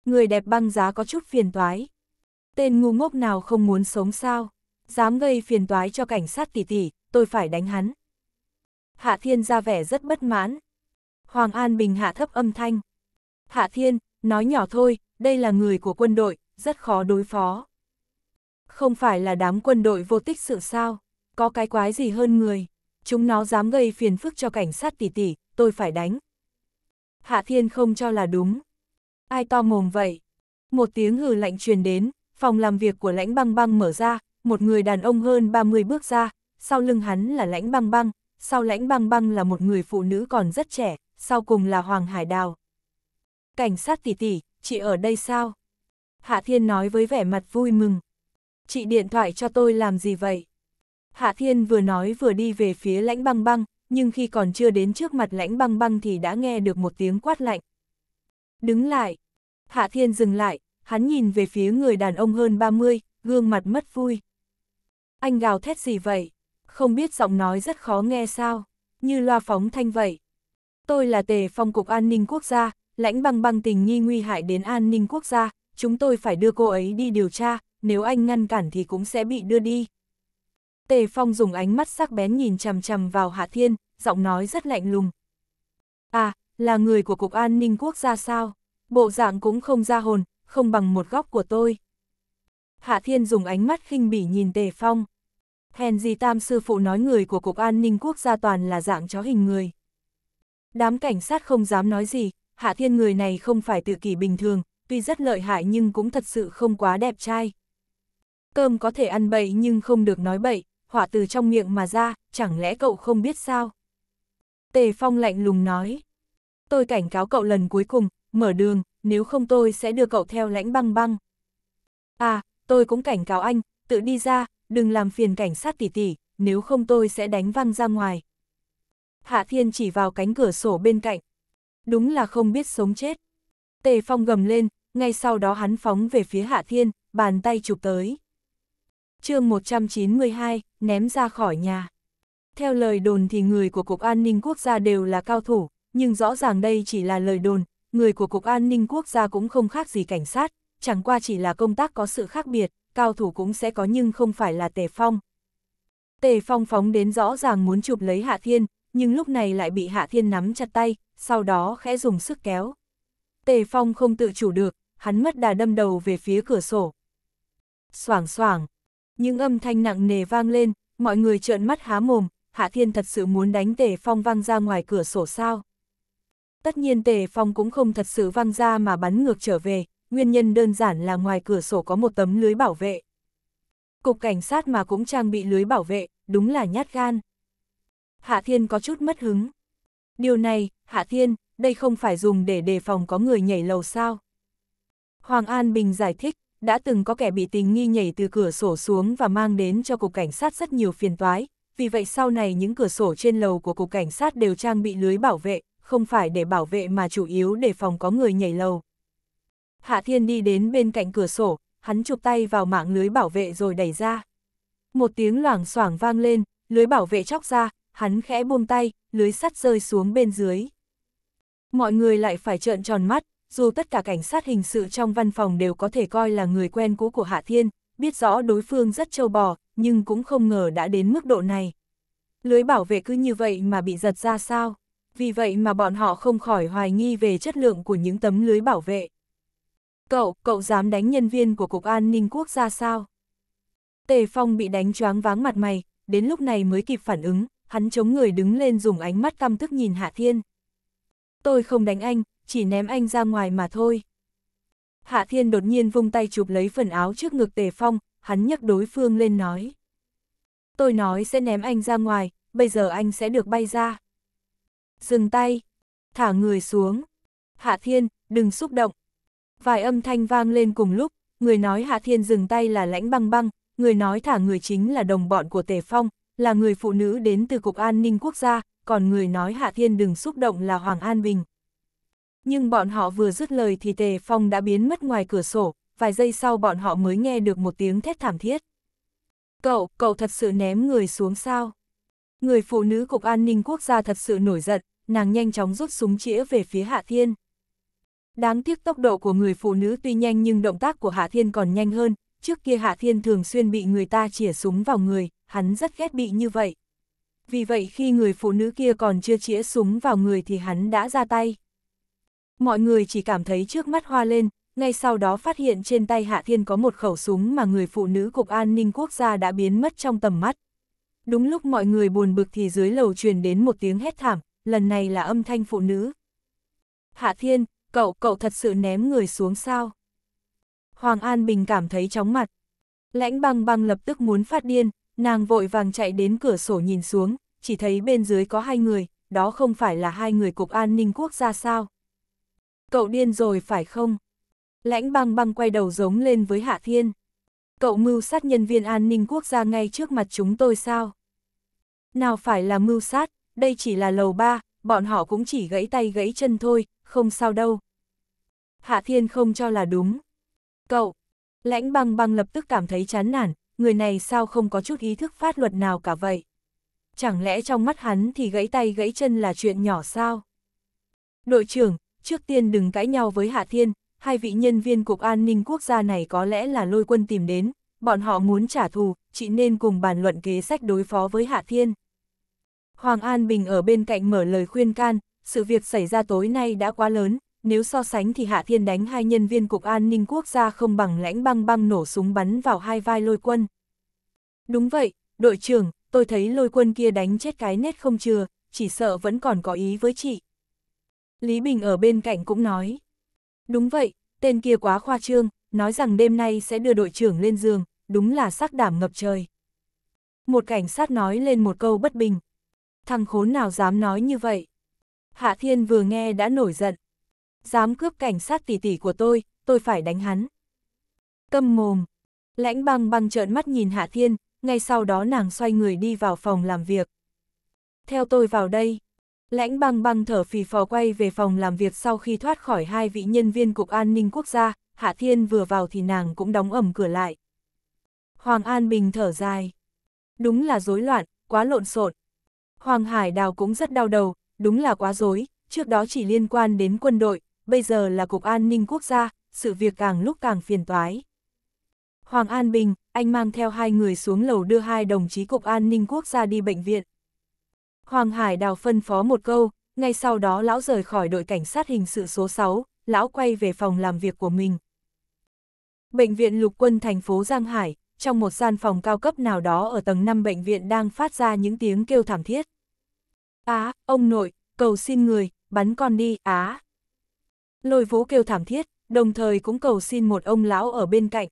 Người đẹp băng giá có chút phiền toái. Tên ngu ngốc nào không muốn sống sao? Dám gây phiền toái cho cảnh sát tỷ tỷ, tôi phải đánh hắn. Hạ Thiên ra vẻ rất bất mãn. Hoàng An Bình hạ thấp âm thanh. Hạ Thiên, nói nhỏ thôi, đây là người của quân đội, rất khó đối phó. Không phải là đám quân đội vô tích sự sao, có cái quái gì hơn người. Chúng nó dám gây phiền phức cho cảnh sát tỷ tỷ, tôi phải đánh. Hạ Thiên không cho là đúng. Ai to mồm vậy? Một tiếng hừ lạnh truyền đến, phòng làm việc của lãnh băng băng mở ra, một người đàn ông hơn 30 bước ra, sau lưng hắn là lãnh băng băng, sau lãnh băng băng là một người phụ nữ còn rất trẻ, sau cùng là Hoàng Hải Đào. Cảnh sát tỷ tỷ, chị ở đây sao? Hạ Thiên nói với vẻ mặt vui mừng. Chị điện thoại cho tôi làm gì vậy? Hạ Thiên vừa nói vừa đi về phía lãnh băng băng, nhưng khi còn chưa đến trước mặt lãnh băng băng thì đã nghe được một tiếng quát lạnh. Đứng lại! Hạ Thiên dừng lại, hắn nhìn về phía người đàn ông hơn 30, gương mặt mất vui. Anh gào thét gì vậy? không biết giọng nói rất khó nghe sao, như loa phóng thanh vậy. Tôi là tề phong cục an ninh quốc gia, lãnh băng băng tình nghi nguy hại đến an ninh quốc gia, chúng tôi phải đưa cô ấy đi điều tra, nếu anh ngăn cản thì cũng sẽ bị đưa đi. Tề phong dùng ánh mắt sắc bén nhìn chằm chằm vào Hạ Thiên, giọng nói rất lạnh lùng. À, là người của Cục An ninh quốc gia sao? Bộ dạng cũng không ra hồn, không bằng một góc của tôi. Hạ Thiên dùng ánh mắt khinh bỉ nhìn Tề Phong. Henry Tam sư phụ nói người của Cục An ninh Quốc gia toàn là dạng chó hình người. Đám cảnh sát không dám nói gì, Hạ Thiên người này không phải tự kỷ bình thường, tuy rất lợi hại nhưng cũng thật sự không quá đẹp trai. Cơm có thể ăn bậy nhưng không được nói bậy, họa từ trong miệng mà ra, chẳng lẽ cậu không biết sao? Tề Phong lạnh lùng nói. Tôi cảnh cáo cậu lần cuối cùng, mở đường, nếu không tôi sẽ đưa cậu theo lãnh băng băng. À, tôi cũng cảnh cáo anh, tự đi ra, đừng làm phiền cảnh sát tỷ tỷ, nếu không tôi sẽ đánh văng ra ngoài. Hạ Thiên chỉ vào cánh cửa sổ bên cạnh. Đúng là không biết sống chết. Tề Phong gầm lên, ngay sau đó hắn phóng về phía Hạ Thiên, bàn tay chụp tới. chương 192, ném ra khỏi nhà. Theo lời đồn thì người của Cục An ninh Quốc gia đều là cao thủ, nhưng rõ ràng đây chỉ là lời đồn, người của Cục An ninh Quốc gia cũng không khác gì cảnh sát, chẳng qua chỉ là công tác có sự khác biệt, cao thủ cũng sẽ có nhưng không phải là Tề Phong. Tề Phong phóng đến rõ ràng muốn chụp lấy Hạ Thiên, nhưng lúc này lại bị Hạ Thiên nắm chặt tay, sau đó khẽ dùng sức kéo. Tề Phong không tự chủ được, hắn mất đà đâm đầu về phía cửa sổ. Soảng soảng, những âm thanh nặng nề vang lên, mọi người trợn mắt há mồm, Hạ Thiên thật sự muốn đánh Tề Phong văng ra ngoài cửa sổ sao. Tất nhiên Tề Phong cũng không thật sự văng ra mà bắn ngược trở về, nguyên nhân đơn giản là ngoài cửa sổ có một tấm lưới bảo vệ. Cục cảnh sát mà cũng trang bị lưới bảo vệ, đúng là nhát gan. Hạ Thiên có chút mất hứng. Điều này, Hạ Thiên, đây không phải dùng để đề phòng có người nhảy lầu sao. Hoàng An Bình giải thích, đã từng có kẻ bị tình nghi nhảy từ cửa sổ xuống và mang đến cho cục cảnh sát rất nhiều phiền toái, vì vậy sau này những cửa sổ trên lầu của cục cảnh sát đều trang bị lưới bảo vệ, không phải để bảo vệ mà chủ yếu để phòng có người nhảy lầu, Hạ Thiên đi đến bên cạnh cửa sổ, hắn chụp tay vào mạng lưới bảo vệ rồi đẩy ra. Một tiếng loảng xoảng vang lên, lưới bảo vệ chóc ra, hắn khẽ buông tay, lưới sắt rơi xuống bên dưới. Mọi người lại phải trợn tròn mắt, dù tất cả cảnh sát hình sự trong văn phòng đều có thể coi là người quen cũ của Hạ Thiên, biết rõ đối phương rất trâu bò, nhưng cũng không ngờ đã đến mức độ này. Lưới bảo vệ cứ như vậy mà bị giật ra sao? Vì vậy mà bọn họ không khỏi hoài nghi về chất lượng của những tấm lưới bảo vệ. Cậu, cậu dám đánh nhân viên của Cục An ninh Quốc gia sao? Tề Phong bị đánh choáng váng mặt mày, đến lúc này mới kịp phản ứng, hắn chống người đứng lên dùng ánh mắt căm tức nhìn Hạ Thiên. Tôi không đánh anh, chỉ ném anh ra ngoài mà thôi. Hạ Thiên đột nhiên vung tay chụp lấy phần áo trước ngực Tề Phong, hắn nhấc đối phương lên nói. Tôi nói sẽ ném anh ra ngoài, bây giờ anh sẽ được bay ra. Dừng tay, thả người xuống. Hạ Thiên, đừng xúc động, Vài âm thanh vang lên cùng lúc, người nói Hạ Thiên dừng tay là lãnh băng băng, người nói thả người chính là đồng bọn của Tề Phong, là người phụ nữ đến từ Cục An ninh Quốc gia, còn người nói Hạ Thiên đừng xúc động là Hoàng An Bình. Nhưng bọn họ vừa dứt lời thì Tề Phong đã biến mất ngoài cửa sổ, vài giây sau bọn họ mới nghe được một tiếng thét thảm thiết. Cậu, cậu thật sự ném người xuống sao? Người phụ nữ Cục An ninh Quốc gia thật sự nổi giận, nàng nhanh chóng rút súng chĩa về phía Hạ Thiên. Đáng tiếc tốc độ của người phụ nữ tuy nhanh nhưng động tác của Hạ Thiên còn nhanh hơn, trước kia Hạ Thiên thường xuyên bị người ta chỉa súng vào người, hắn rất ghét bị như vậy. Vì vậy khi người phụ nữ kia còn chưa chĩa súng vào người thì hắn đã ra tay. Mọi người chỉ cảm thấy trước mắt hoa lên, ngay sau đó phát hiện trên tay Hạ Thiên có một khẩu súng mà người phụ nữ Cục An ninh Quốc gia đã biến mất trong tầm mắt. Đúng lúc mọi người buồn bực thì dưới lầu truyền đến một tiếng hét thảm, lần này là âm thanh phụ nữ. Hạ Thiên, cậu, cậu thật sự ném người xuống sao? Hoàng An Bình cảm thấy chóng mặt. Lãnh băng băng lập tức muốn phát điên, nàng vội vàng chạy đến cửa sổ nhìn xuống, chỉ thấy bên dưới có hai người, đó không phải là hai người Cục An ninh quốc gia sao? Cậu điên rồi phải không? Lãnh băng băng quay đầu giống lên với Hạ Thiên. Cậu mưu sát nhân viên an ninh quốc gia ngay trước mặt chúng tôi sao? Nào phải là mưu sát, đây chỉ là lầu ba, bọn họ cũng chỉ gãy tay gãy chân thôi, không sao đâu. Hạ Thiên không cho là đúng. Cậu, lãnh băng băng lập tức cảm thấy chán nản, người này sao không có chút ý thức pháp luật nào cả vậy? Chẳng lẽ trong mắt hắn thì gãy tay gãy chân là chuyện nhỏ sao? Đội trưởng, trước tiên đừng cãi nhau với Hạ Thiên, hai vị nhân viên Cục An ninh Quốc gia này có lẽ là lôi quân tìm đến, bọn họ muốn trả thù, chị nên cùng bàn luận kế sách đối phó với Hạ Thiên. Hoàng An Bình ở bên cạnh mở lời khuyên can, sự việc xảy ra tối nay đã quá lớn, nếu so sánh thì Hạ Thiên đánh hai nhân viên Cục An ninh Quốc gia không bằng lãnh băng băng nổ súng bắn vào hai vai lôi quân. Đúng vậy, đội trưởng, tôi thấy lôi quân kia đánh chết cái nét không chừa, chỉ sợ vẫn còn có ý với chị. Lý Bình ở bên cạnh cũng nói. Đúng vậy, tên kia quá khoa trương, nói rằng đêm nay sẽ đưa đội trưởng lên giường, đúng là sắc đảm ngập trời. Một cảnh sát nói lên một câu bất bình. Thằng khốn nào dám nói như vậy? Hạ Thiên vừa nghe đã nổi giận dám cướp cảnh sát tỷ tỷ của tôi, tôi phải đánh hắn. Câm mồm, lãnh băng băng trợn mắt nhìn Hạ Thiên, ngay sau đó nàng xoay người đi vào phòng làm việc. Theo tôi vào đây. Lãnh băng băng thở phì phò quay về phòng làm việc sau khi thoát khỏi hai vị nhân viên Cục An ninh Quốc gia, Hạ Thiên vừa vào thì nàng cũng đóng ẩm cửa lại. Hoàng An Bình thở dài. Đúng là rối loạn, quá lộn xộn. Hoàng Hải Đào cũng rất đau đầu, đúng là quá rối, trước đó chỉ liên quan đến quân đội, bây giờ là Cục An ninh Quốc gia, sự việc càng lúc càng phiền toái. Hoàng An Bình, anh mang theo hai người xuống lầu đưa hai đồng chí Cục An ninh Quốc gia đi bệnh viện. Hoàng Hải Đào phân phó một câu, ngay sau đó lão rời khỏi đội cảnh sát hình sự số 6, lão quay về phòng làm việc của mình. Bệnh viện lục quân thành phố Giang Hải, trong một gian phòng cao cấp nào đó ở tầng 5 bệnh viện đang phát ra những tiếng kêu thảm thiết. Á, ông nội, cầu xin người, bắn con đi, á. Lôi vũ kêu thảm thiết, đồng thời cũng cầu xin một ông lão ở bên cạnh.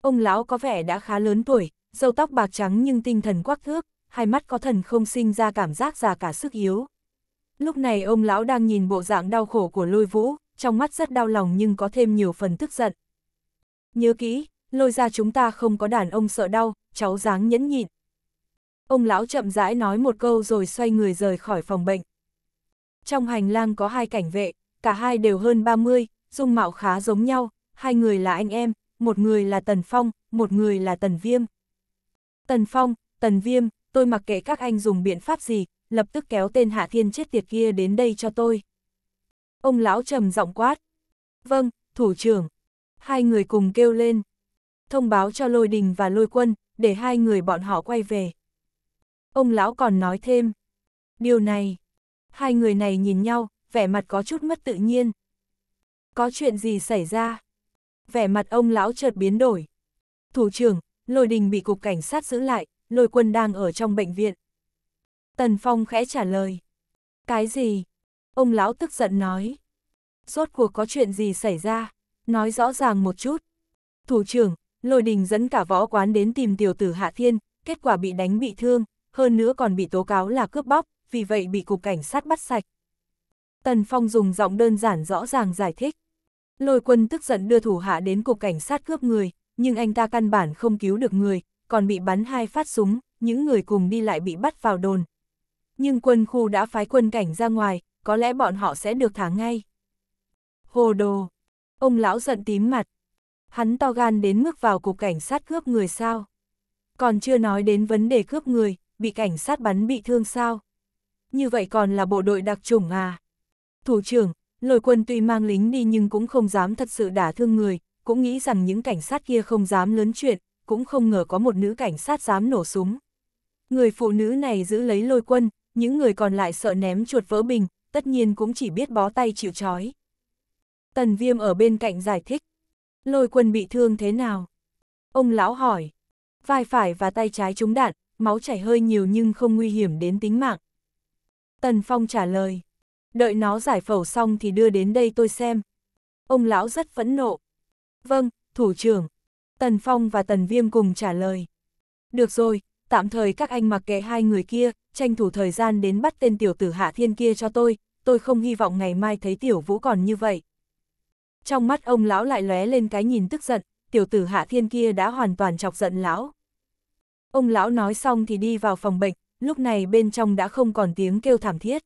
Ông lão có vẻ đã khá lớn tuổi, dâu tóc bạc trắng nhưng tinh thần quắc thước, hai mắt có thần không sinh ra cảm giác già cả sức yếu. Lúc này ông lão đang nhìn bộ dạng đau khổ của lôi vũ, trong mắt rất đau lòng nhưng có thêm nhiều phần tức giận. Nhớ kỹ, lôi ra chúng ta không có đàn ông sợ đau, cháu dáng nhẫn nhịn. Ông lão chậm rãi nói một câu rồi xoay người rời khỏi phòng bệnh. Trong hành lang có hai cảnh vệ, cả hai đều hơn 30, dung mạo khá giống nhau, hai người là anh em, một người là Tần Phong, một người là Tần Viêm. Tần Phong, Tần Viêm, tôi mặc kệ các anh dùng biện pháp gì, lập tức kéo tên Hạ Thiên chết tiệt kia đến đây cho tôi. Ông lão trầm giọng quát. Vâng, thủ trưởng. Hai người cùng kêu lên. Thông báo cho lôi đình và lôi quân, để hai người bọn họ quay về. Ông lão còn nói thêm. Điều này. Hai người này nhìn nhau, vẻ mặt có chút mất tự nhiên. Có chuyện gì xảy ra? Vẻ mặt ông lão chợt biến đổi. Thủ trưởng, lôi đình bị cục cảnh sát giữ lại, lôi quân đang ở trong bệnh viện. Tần Phong khẽ trả lời. Cái gì? Ông lão tức giận nói. Rốt cuộc có chuyện gì xảy ra? Nói rõ ràng một chút. Thủ trưởng, lôi đình dẫn cả võ quán đến tìm tiểu tử Hạ Thiên, kết quả bị đánh bị thương, hơn nữa còn bị tố cáo là cướp bóc, vì vậy bị cục cảnh sát bắt sạch. Tần Phong dùng giọng đơn giản rõ ràng giải thích. Lôi quân tức giận đưa thủ hạ đến cục cảnh sát cướp người, nhưng anh ta căn bản không cứu được người, còn bị bắn hai phát súng, những người cùng đi lại bị bắt vào đồn. Nhưng quân khu đã phái quân cảnh ra ngoài, có lẽ bọn họ sẽ được thả ngay. Hồ đồ! Ông lão giận tím mặt. Hắn to gan đến mức vào cục cảnh sát cướp người sao? Còn chưa nói đến vấn đề cướp người, bị cảnh sát bắn bị thương sao? Như vậy còn là bộ đội đặc chủng à? Thủ trưởng, lôi quân tuy mang lính đi nhưng cũng không dám thật sự đả thương người, cũng nghĩ rằng những cảnh sát kia không dám lớn chuyện, cũng không ngờ có một nữ cảnh sát dám nổ súng. Người phụ nữ này giữ lấy lôi quân, những người còn lại sợ ném chuột vỡ bình, tất nhiên cũng chỉ biết bó tay chịu chói. Tần viêm ở bên cạnh giải thích. Lôi quân bị thương thế nào? Ông lão hỏi. Vai phải và tay trái trúng đạn, máu chảy hơi nhiều nhưng không nguy hiểm đến tính mạng. Tần Phong trả lời. Đợi nó giải phẫu xong thì đưa đến đây tôi xem. Ông lão rất phẫn nộ. Vâng, thủ trưởng. Tần Phong và Tần Viêm cùng trả lời. Được rồi, tạm thời các anh mặc kệ hai người kia, tranh thủ thời gian đến bắt tên tiểu tử Hạ Thiên kia cho tôi, tôi không hy vọng ngày mai thấy tiểu vũ còn như vậy. Trong mắt ông lão lại lóe lên cái nhìn tức giận, tiểu tử Hạ Thiên kia đã hoàn toàn chọc giận lão. Ông lão nói xong thì đi vào phòng bệnh, lúc này bên trong đã không còn tiếng kêu thảm thiết.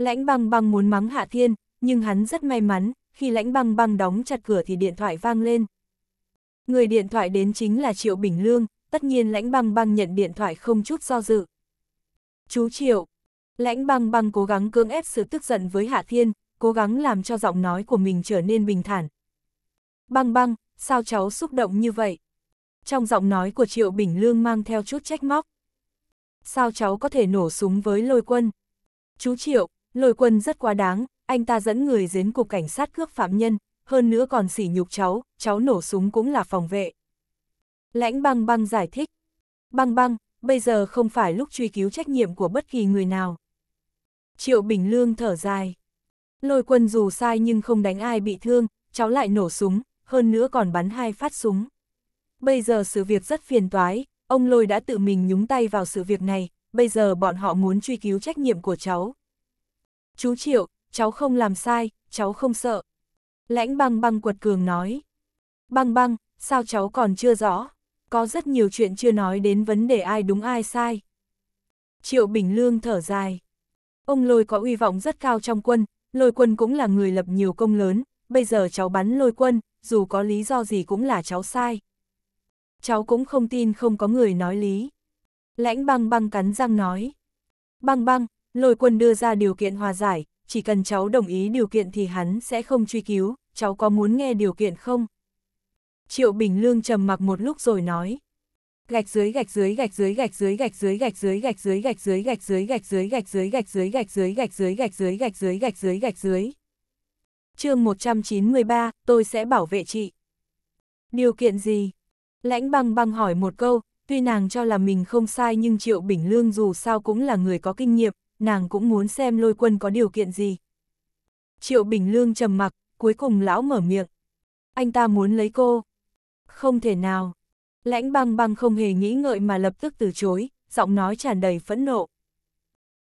Lãnh băng băng muốn mắng Hạ Thiên, nhưng hắn rất may mắn, khi lãnh băng băng đóng chặt cửa thì điện thoại vang lên. Người điện thoại đến chính là Triệu Bình Lương, tất nhiên lãnh băng băng nhận điện thoại không chút do dự. Chú Triệu, lãnh băng băng cố gắng cưỡng ép sự tức giận với Hạ Thiên, cố gắng làm cho giọng nói của mình trở nên bình thản. Băng băng, sao cháu xúc động như vậy? Trong giọng nói của Triệu Bình Lương mang theo chút trách móc. Sao cháu có thể nổ súng với lôi quân? Chú Triệu, Lôi quân rất quá đáng, anh ta dẫn người đến cục cảnh sát cướp phạm nhân, hơn nữa còn sỉ nhục cháu, cháu nổ súng cũng là phòng vệ. Lãnh băng băng giải thích. Băng băng, bây giờ không phải lúc truy cứu trách nhiệm của bất kỳ người nào. Triệu Bình Lương thở dài. Lôi quân dù sai nhưng không đánh ai bị thương, cháu lại nổ súng, hơn nữa còn bắn hai phát súng. Bây giờ sự việc rất phiền toái, ông Lôi đã tự mình nhúng tay vào sự việc này, bây giờ bọn họ muốn truy cứu trách nhiệm của cháu, chú Triệu, cháu không làm sai, cháu không sợ. Lãnh băng băng quật cường nói. Băng băng, sao cháu còn chưa rõ? Có rất nhiều chuyện chưa nói đến vấn đề ai đúng ai sai. Triệu Bình Lương thở dài. Ông lôi có uy vọng rất cao trong quân, lôi quân cũng là người lập nhiều công lớn, bây giờ cháu bắn lôi quân, dù có lý do gì cũng là cháu sai. Cháu cũng không tin không có người nói lý. Lãnh băng băng cắn răng nói. Băng băng, Lôi quân đưa ra điều kiện hòa giải, chỉ cần cháu đồng ý điều kiện thì hắn sẽ không truy cứu, cháu có muốn nghe điều kiện không? Triệu Bình Lương trầm mặc một lúc rồi nói. Gạch dưới gạch dưới gạch dưới gạch dưới gạch dưới gạch dưới gạch dưới gạch dưới gạch dưới gạch dưới gạch dưới gạch dưới gạch dưới gạch dưới gạch dưới gạch dưới gạch dưới gạch dưới. Chương 193, tôi sẽ bảo vệ chị. Điều kiện gì? Lãnh băng băng hỏi một câu, tuy nàng cho là mình không sai nhưng Triệu Bình Lương dù sao cũng là người có kinh nghiệm, nàng cũng muốn xem lôi quân có điều kiện gì. Triệu Bình Lương trầm mặc, cuối cùng lão mở miệng. Anh ta muốn lấy cô. Không thể nào. Lãnh băng băng không hề nghĩ ngợi mà lập tức từ chối, giọng nói tràn đầy phẫn nộ.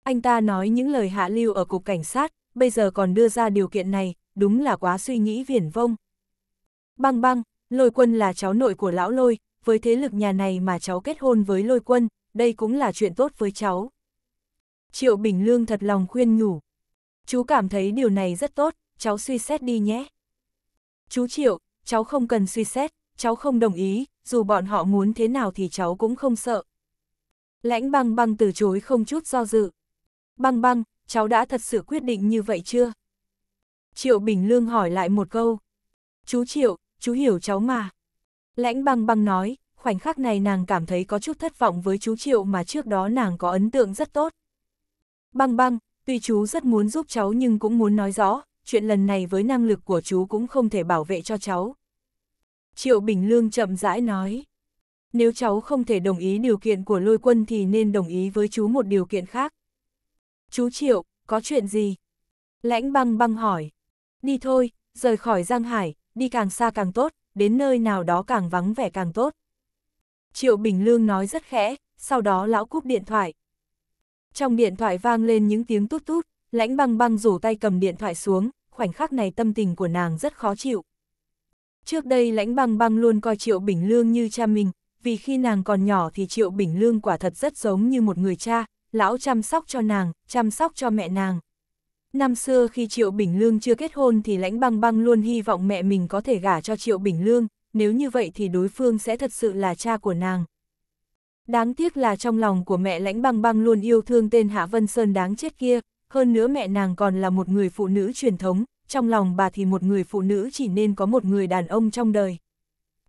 Anh ta nói những lời hạ lưu ở cục cảnh sát, bây giờ còn đưa ra điều kiện này, đúng là quá suy nghĩ viển vông. Băng băng, lôi quân là cháu nội của lão lôi, với thế lực nhà này mà cháu kết hôn với lôi quân, đây cũng là chuyện tốt với cháu. Triệu Bình Lương thật lòng khuyên nhủ. Chú cảm thấy điều này rất tốt, cháu suy xét đi nhé. Chú Triệu, cháu không cần suy xét, cháu không đồng ý, dù bọn họ muốn thế nào thì cháu cũng không sợ. Lãnh băng băng từ chối không chút do dự. Băng băng, cháu đã thật sự quyết định như vậy chưa? Triệu Bình Lương hỏi lại một câu. Chú Triệu, chú hiểu cháu mà. Lãnh băng băng nói, khoảnh khắc này nàng cảm thấy có chút thất vọng với chú Triệu mà trước đó nàng có ấn tượng rất tốt. Băng băng, tuy chú rất muốn giúp cháu nhưng cũng muốn nói rõ, chuyện lần này với năng lực của chú cũng không thể bảo vệ cho cháu. Triệu Bình Lương chậm rãi nói. Nếu cháu không thể đồng ý điều kiện của lôi quân thì nên đồng ý với chú một điều kiện khác. Chú Triệu, có chuyện gì? Lãnh băng băng hỏi. Đi thôi, rời khỏi Giang Hải, đi càng xa càng tốt, đến nơi nào đó càng vắng vẻ càng tốt. Triệu Bình Lương nói rất khẽ, sau đó lão cúp điện thoại. Trong điện thoại vang lên những tiếng tút tút, lãnh băng băng rủ tay cầm điện thoại xuống, khoảnh khắc này tâm tình của nàng rất khó chịu. Trước đây lãnh băng băng luôn coi Triệu Bình Lương như cha mình, vì khi nàng còn nhỏ thì Triệu Bình Lương quả thật rất giống như một người cha, lão chăm sóc cho nàng, chăm sóc cho mẹ nàng. Năm xưa khi Triệu Bình Lương chưa kết hôn thì lãnh băng băng luôn hy vọng mẹ mình có thể gả cho Triệu Bình Lương, nếu như vậy thì đối phương sẽ thật sự là cha của nàng. Đáng tiếc là trong lòng của mẹ lãnh băng băng luôn yêu thương tên Hạ Vân Sơn đáng chết kia, hơn nữa mẹ nàng còn là một người phụ nữ truyền thống, trong lòng bà thì một người phụ nữ chỉ nên có một người đàn ông trong đời.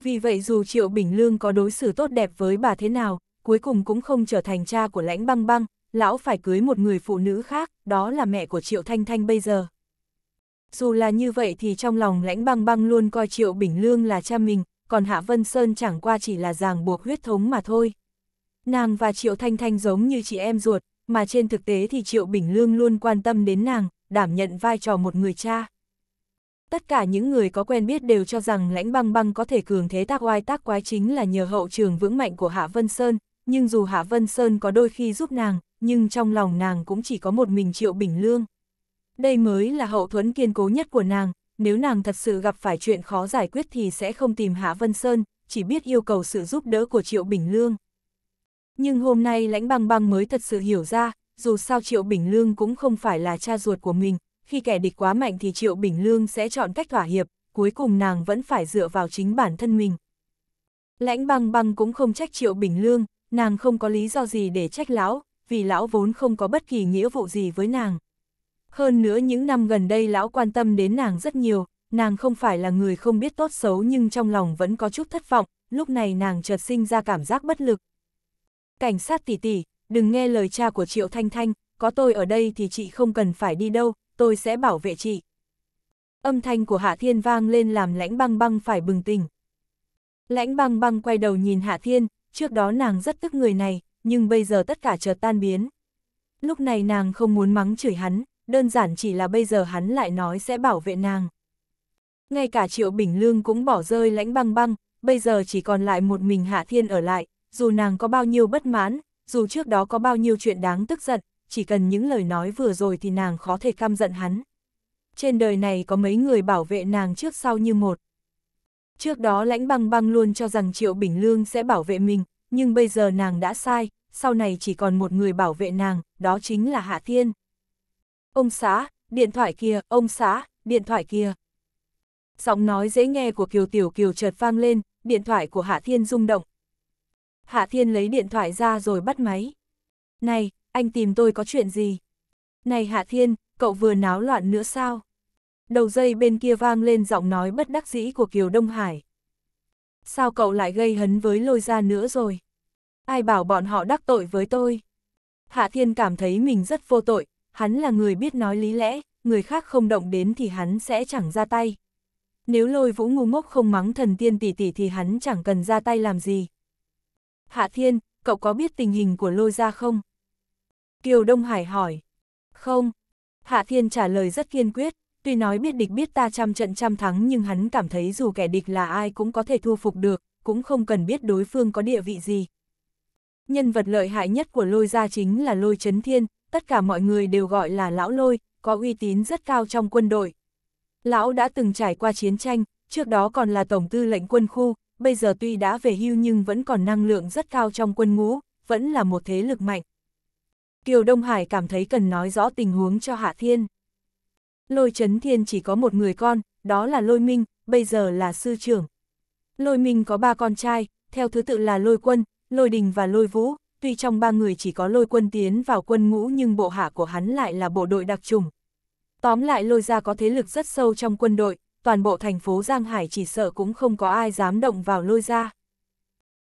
Vì vậy dù Triệu Bình Lương có đối xử tốt đẹp với bà thế nào, cuối cùng cũng không trở thành cha của lãnh băng băng, lão phải cưới một người phụ nữ khác, đó là mẹ của Triệu Thanh Thanh bây giờ. Dù là như vậy thì trong lòng lãnh băng băng luôn coi Triệu Bình Lương là cha mình, còn Hạ Vân Sơn chẳng qua chỉ là ràng buộc huyết thống mà thôi. Nàng và Triệu Thanh Thanh giống như chị em ruột, mà trên thực tế thì Triệu Bình Lương luôn quan tâm đến nàng, đảm nhận vai trò một người cha. Tất cả những người có quen biết đều cho rằng lãnh băng băng có thể cường thế tác oai tác quái chính là nhờ hậu trường vững mạnh của Hạ Vân Sơn, nhưng dù Hạ Vân Sơn có đôi khi giúp nàng, nhưng trong lòng nàng cũng chỉ có một mình Triệu Bình Lương. Đây mới là hậu thuẫn kiên cố nhất của nàng, nếu nàng thật sự gặp phải chuyện khó giải quyết thì sẽ không tìm Hạ Vân Sơn, chỉ biết yêu cầu sự giúp đỡ của Triệu Bình Lương. Nhưng hôm nay lãnh băng băng mới thật sự hiểu ra, dù sao Triệu Bình Lương cũng không phải là cha ruột của mình, khi kẻ địch quá mạnh thì Triệu Bình Lương sẽ chọn cách thỏa hiệp, cuối cùng nàng vẫn phải dựa vào chính bản thân mình. Lãnh băng băng cũng không trách Triệu Bình Lương, nàng không có lý do gì để trách lão, vì lão vốn không có bất kỳ nghĩa vụ gì với nàng. Hơn nữa những năm gần đây lão quan tâm đến nàng rất nhiều, nàng không phải là người không biết tốt xấu nhưng trong lòng vẫn có chút thất vọng, lúc này nàng chợt sinh ra cảm giác bất lực cảnh sát tỷ tỷ, đừng nghe lời cha của Triệu Thanh Thanh, có tôi ở đây thì chị không cần phải đi đâu, tôi sẽ bảo vệ chị. Âm thanh của Hạ Thiên vang lên làm lãnh băng băng phải bừng tỉnh. Lãnh băng băng quay đầu nhìn Hạ Thiên, trước đó nàng rất tức người này, nhưng bây giờ tất cả chợt tan biến. Lúc này nàng không muốn mắng chửi hắn, đơn giản chỉ là bây giờ hắn lại nói sẽ bảo vệ nàng. Ngay cả Triệu Bình Lương cũng bỏ rơi lãnh băng băng, bây giờ chỉ còn lại một mình Hạ Thiên ở lại, dù nàng có bao nhiêu bất mãn, dù trước đó có bao nhiêu chuyện đáng tức giận, chỉ cần những lời nói vừa rồi thì nàng khó thể căm giận hắn. Trên đời này có mấy người bảo vệ nàng trước sau như một. Trước đó lãnh băng băng luôn cho rằng Triệu Bình Lương sẽ bảo vệ mình, nhưng bây giờ nàng đã sai, sau này chỉ còn một người bảo vệ nàng, đó chính là Hạ Thiên. Ông xã, điện thoại kia, ông xã, điện thoại kia. Giọng nói dễ nghe của Kiều Tiểu Kiều chợt vang lên, điện thoại của Hạ Thiên rung động, Hạ Thiên lấy điện thoại ra rồi bắt máy. Này, anh tìm tôi có chuyện gì? Này Hạ Thiên, cậu vừa náo loạn nữa sao? Đầu dây bên kia vang lên giọng nói bất đắc dĩ của Kiều Đông Hải. Sao cậu lại gây hấn với lôi ra nữa rồi? Ai bảo bọn họ đắc tội với tôi? Hạ Thiên cảm thấy mình rất vô tội, hắn là người biết nói lý lẽ, người khác không động đến thì hắn sẽ chẳng ra tay. Nếu lôi vũ ngu ngốc không mắng thần tiên tỷ tỷ thì hắn chẳng cần ra tay làm gì, Hạ Thiên, cậu có biết tình hình của lôi gia không? Kiều Đông Hải hỏi. Không. Hạ Thiên trả lời rất kiên quyết, tuy nói biết địch biết ta trăm trận trăm thắng nhưng hắn cảm thấy dù kẻ địch là ai cũng có thể thu phục được, cũng không cần biết đối phương có địa vị gì. Nhân vật lợi hại nhất của lôi gia chính là lôi Trấn thiên, tất cả mọi người đều gọi là lão lôi, có uy tín rất cao trong quân đội. Lão đã từng trải qua chiến tranh, trước đó còn là tổng tư lệnh quân khu, bây giờ tuy đã về hưu nhưng vẫn còn năng lượng rất cao trong quân ngũ, vẫn là một thế lực mạnh. Kiều Đông Hải cảm thấy cần nói rõ tình huống cho Hạ Thiên. Lôi Trấn Thiên chỉ có một người con, đó là Lôi Minh, bây giờ là sư trưởng. Lôi Minh có ba con trai, theo thứ tự là Lôi Quân, Lôi Đình và Lôi Vũ, tuy trong ba người chỉ có Lôi Quân tiến vào quân ngũ nhưng bộ hạ của hắn lại là bộ đội đặc trùng. Tóm lại Lôi gia có thế lực rất sâu trong quân đội, toàn bộ thành phố Giang Hải chỉ sợ cũng không có ai dám động vào lôi ra.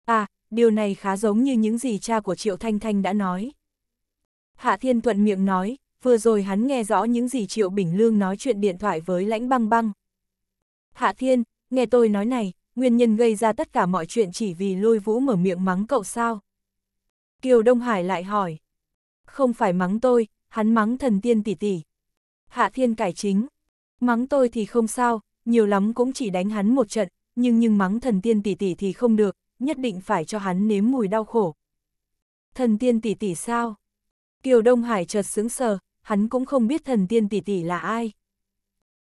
À, điều này khá giống như những gì cha của Triệu Thanh Thanh đã nói. Hạ Thiên Thuận miệng nói, vừa rồi hắn nghe rõ những gì Triệu Bình Lương nói chuyện điện thoại với lãnh băng băng. Hạ Thiên, nghe tôi nói này, nguyên nhân gây ra tất cả mọi chuyện chỉ vì lôi vũ mở miệng mắng cậu sao? Kiều Đông Hải lại hỏi. Không phải mắng tôi, hắn mắng thần tiên tỷ tỷ. Hạ Thiên cải chính. Mắng tôi thì không sao, nhiều lắm cũng chỉ đánh hắn một trận, nhưng nhưng mắng thần tiên tỷ tỷ thì không được, nhất định phải cho hắn nếm mùi đau khổ. Thần tiên tỷ tỷ sao? Kiều Đông Hải chợt sững sờ, hắn cũng không biết thần tiên tỷ tỷ là ai.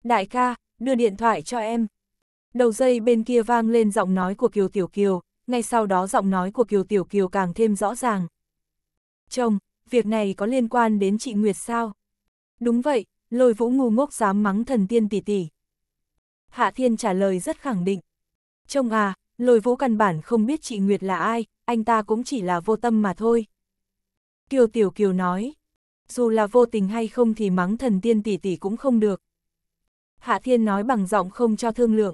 Đại ca, đưa điện thoại cho em. Đầu dây bên kia vang lên giọng nói của Kiều Tiểu Kiều, ngay sau đó giọng nói của Kiều Tiểu Kiều càng thêm rõ ràng. Chồng, việc này có liên quan đến chị Nguyệt sao? Đúng vậy, lôi vũ ngu ngốc dám mắng thần tiên tỷ tỷ. Hạ thiên trả lời rất khẳng định. Trông à, lôi vũ căn bản không biết chị Nguyệt là ai, anh ta cũng chỉ là vô tâm mà thôi. Kiều Tiểu Kiều nói, dù là vô tình hay không thì mắng thần tiên tỷ tỷ cũng không được. Hạ thiên nói bằng giọng không cho thương lượng.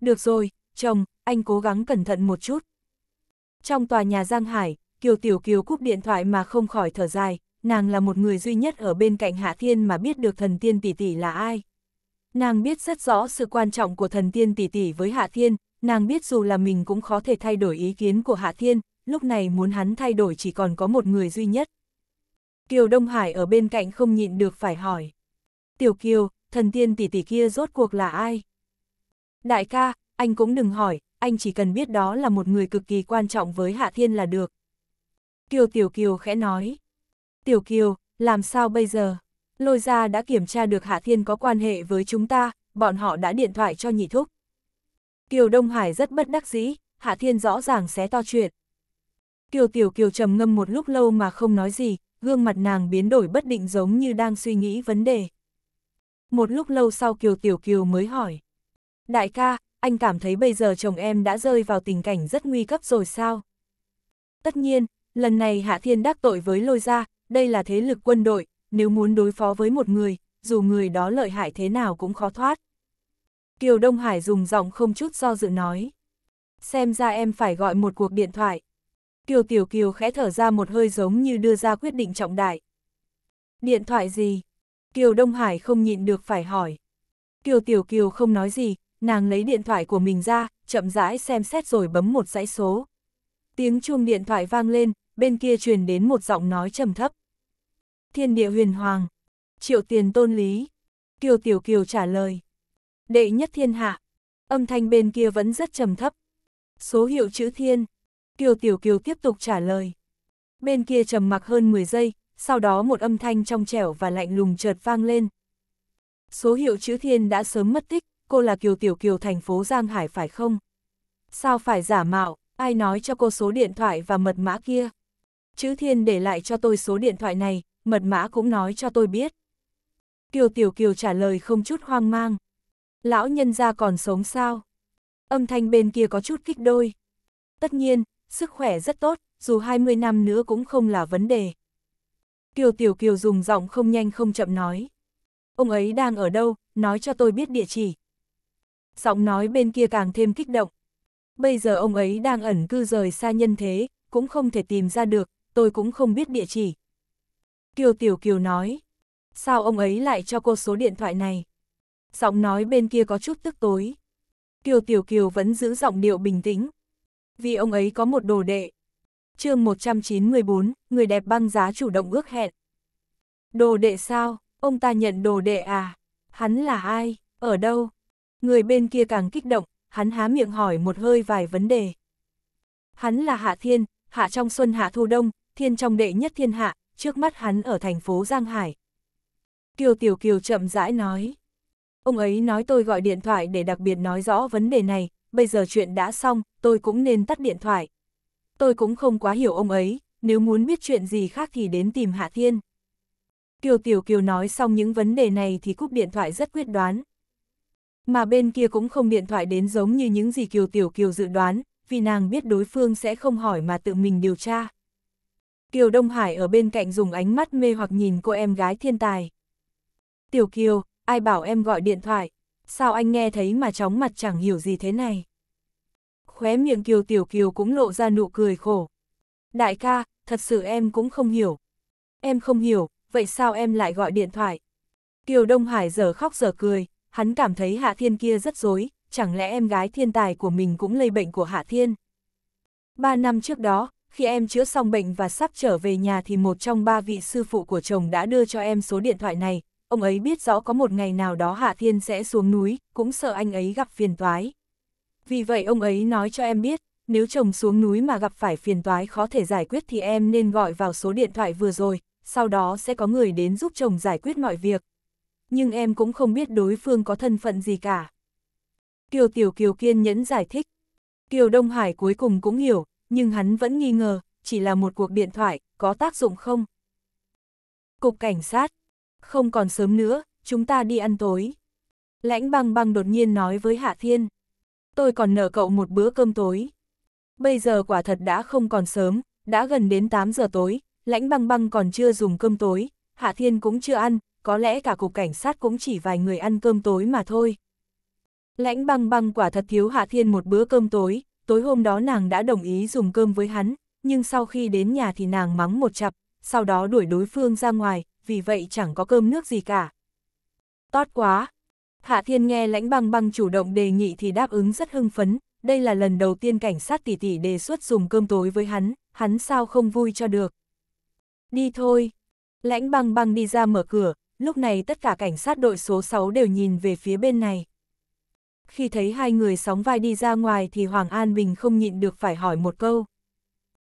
Được rồi, chồng, anh cố gắng cẩn thận một chút. Trong tòa nhà Giang Hải, Kiều Tiểu Kiều cúp điện thoại mà không khỏi thở dài, nàng là một người duy nhất ở bên cạnh Hạ Thiên mà biết được thần tiên tỷ tỷ là ai. Nàng biết rất rõ sự quan trọng của thần tiên tỷ tỷ với Hạ Thiên, nàng biết dù là mình cũng khó thể thay đổi ý kiến của Hạ Thiên, lúc này muốn hắn thay đổi chỉ còn có một người duy nhất. Kiều Đông Hải ở bên cạnh không nhịn được phải hỏi. Tiểu Kiều, thần tiên tỷ tỷ kia rốt cuộc là ai? Đại ca, anh cũng đừng hỏi, anh chỉ cần biết đó là một người cực kỳ quan trọng với Hạ Thiên là được. Kiều Tiểu Kiều khẽ nói. Tiểu Kiều, làm sao bây giờ? Lôi ra đã kiểm tra được Hạ Thiên có quan hệ với chúng ta, bọn họ đã điện thoại cho nhị thúc. Kiều Đông Hải rất bất đắc dĩ, Hạ Thiên rõ ràng xé to chuyện. Kiều Tiểu Kiều trầm ngâm một lúc lâu mà không nói gì, gương mặt nàng biến đổi bất định giống như đang suy nghĩ vấn đề. Một lúc lâu sau Kiều Tiểu Kiều mới hỏi. Đại ca, anh cảm thấy bây giờ chồng em đã rơi vào tình cảnh rất nguy cấp rồi sao? Tất nhiên, lần này Hạ Thiên đắc tội với lôi gia đây là thế lực quân đội, nếu muốn đối phó với một người, dù người đó lợi hại thế nào cũng khó thoát. Kiều Đông Hải dùng giọng không chút do dự nói. Xem ra em phải gọi một cuộc điện thoại. Kiều Tiểu Kiều khẽ thở ra một hơi giống như đưa ra quyết định trọng đại. Điện thoại gì? Kiều Đông Hải không nhịn được phải hỏi. Kiều Tiểu Kiều không nói gì, nàng lấy điện thoại của mình ra, chậm rãi xem xét rồi bấm một dãy số. Tiếng chuông điện thoại vang lên, bên kia truyền đến một giọng nói trầm thấp thiên địa huyền hoàng, triệu tiền tôn lý. Kiều Tiểu Kiều trả lời. Đệ nhất thiên hạ, âm thanh bên kia vẫn rất trầm thấp. Số hiệu chữ thiên, Kiều Tiểu Kiều tiếp tục trả lời. Bên kia trầm mặc hơn 10 giây, sau đó một âm thanh trong trẻo và lạnh lùng chợt vang lên. Số hiệu chữ thiên đã sớm mất tích, cô là Kiều Tiểu Kiều thành phố Giang Hải phải không? Sao phải giả mạo, ai nói cho cô số điện thoại và mật mã kia? Chữ thiên để lại cho tôi số điện thoại này, mật mã cũng nói cho tôi biết. Kiều Tiểu Kiều trả lời không chút hoang mang. Lão nhân gia còn sống sao? Âm thanh bên kia có chút kích đôi. Tất nhiên, sức khỏe rất tốt, dù 20 năm nữa cũng không là vấn đề. Kiều Tiểu Kiều dùng giọng không nhanh không chậm nói. Ông ấy đang ở đâu, nói cho tôi biết địa chỉ. Giọng nói bên kia càng thêm kích động. Bây giờ ông ấy đang ẩn cư rời xa nhân thế, cũng không thể tìm ra được, tôi cũng không biết địa chỉ. Kiều Tiểu Kiều nói. Sao ông ấy lại cho cô số điện thoại này? Giọng nói bên kia có chút tức tối. Kiều Tiểu Kiều vẫn giữ giọng điệu bình tĩnh. Vì ông ấy có một đồ đệ. chương 194, người đẹp băng giá chủ động ước hẹn. Đồ đệ sao? Ông ta nhận đồ đệ à? Hắn là ai? Ở đâu? Người bên kia càng kích động, hắn há miệng hỏi một hơi vài vấn đề. Hắn là Hạ Thiên, Hạ trong xuân Hạ thu đông, Thiên trong đệ nhất thiên hạ, trước mắt hắn ở thành phố Giang Hải. Kiều Tiểu Kiều chậm rãi nói. Ông ấy nói tôi gọi điện thoại để đặc biệt nói rõ vấn đề này, bây giờ chuyện đã xong, tôi cũng nên tắt điện thoại. Tôi cũng không quá hiểu ông ấy, nếu muốn biết chuyện gì khác thì đến tìm Hạ Thiên. Kiều Tiểu Kiều nói xong những vấn đề này thì cúp điện thoại rất quyết đoán. Mà bên kia cũng không điện thoại đến giống như những gì Kiều Tiểu Kiều dự đoán, vì nàng biết đối phương sẽ không hỏi mà tự mình điều tra. Kiều Đông Hải ở bên cạnh dùng ánh mắt mê hoặc nhìn cô em gái thiên tài. Tiểu Kiều, ai bảo em gọi điện thoại, sao anh nghe thấy mà chóng mặt chẳng hiểu gì thế này. Khóe miệng Kiều Tiểu Kiều cũng lộ ra nụ cười khổ. Đại ca, thật sự em cũng không hiểu. Em không hiểu, vậy sao em lại gọi điện thoại? Kiều Đông Hải giờ khóc giờ cười, hắn cảm thấy Hạ Thiên kia rất dối, chẳng lẽ em gái thiên tài của mình cũng lây bệnh của Hạ Thiên? Ba năm trước đó, khi em chữa xong bệnh và sắp trở về nhà thì một trong ba vị sư phụ của chồng đã đưa cho em số điện thoại này, ông ấy biết rõ có một ngày nào đó Hạ Thiên sẽ xuống núi, cũng sợ anh ấy gặp phiền toái. Vì vậy ông ấy nói cho em biết, nếu chồng xuống núi mà gặp phải phiền toái khó thể giải quyết thì em nên gọi vào số điện thoại vừa rồi, sau đó sẽ có người đến giúp chồng giải quyết mọi việc. Nhưng em cũng không biết đối phương có thân phận gì cả. Kiều Tiểu Kiều kiên nhẫn giải thích. Kiều Đông Hải cuối cùng cũng hiểu, nhưng hắn vẫn nghi ngờ, chỉ là một cuộc điện thoại, có tác dụng không? Cục cảnh sát, không còn sớm nữa, chúng ta đi ăn tối. Lãnh băng băng đột nhiên nói với Hạ Thiên. Tôi còn nợ cậu một bữa cơm tối. Bây giờ quả thật đã không còn sớm, đã gần đến 8 giờ tối, lãnh băng băng còn chưa dùng cơm tối, Hạ Thiên cũng chưa ăn, có lẽ cả cục cảnh sát cũng chỉ vài người ăn cơm tối mà thôi. Lãnh băng băng quả thật thiếu Hạ Thiên một bữa cơm tối, tối hôm đó nàng đã đồng ý dùng cơm với hắn, nhưng sau khi đến nhà thì nàng mắng một chặp, sau đó đuổi đối phương ra ngoài, vì vậy chẳng có cơm nước gì cả. Tốt quá! Hạ Thiên nghe lãnh băng băng chủ động đề nghị thì đáp ứng rất hưng phấn, đây là lần đầu tiên cảnh sát tỷ tỷ đề xuất dùng cơm tối với hắn, hắn sao không vui cho được. Đi thôi! Lãnh băng băng đi ra mở cửa, lúc này tất cả cảnh sát đội số 6 đều nhìn về phía bên này khi thấy hai người sóng vai đi ra ngoài thì Hoàng An Bình không nhịn được phải hỏi một câu.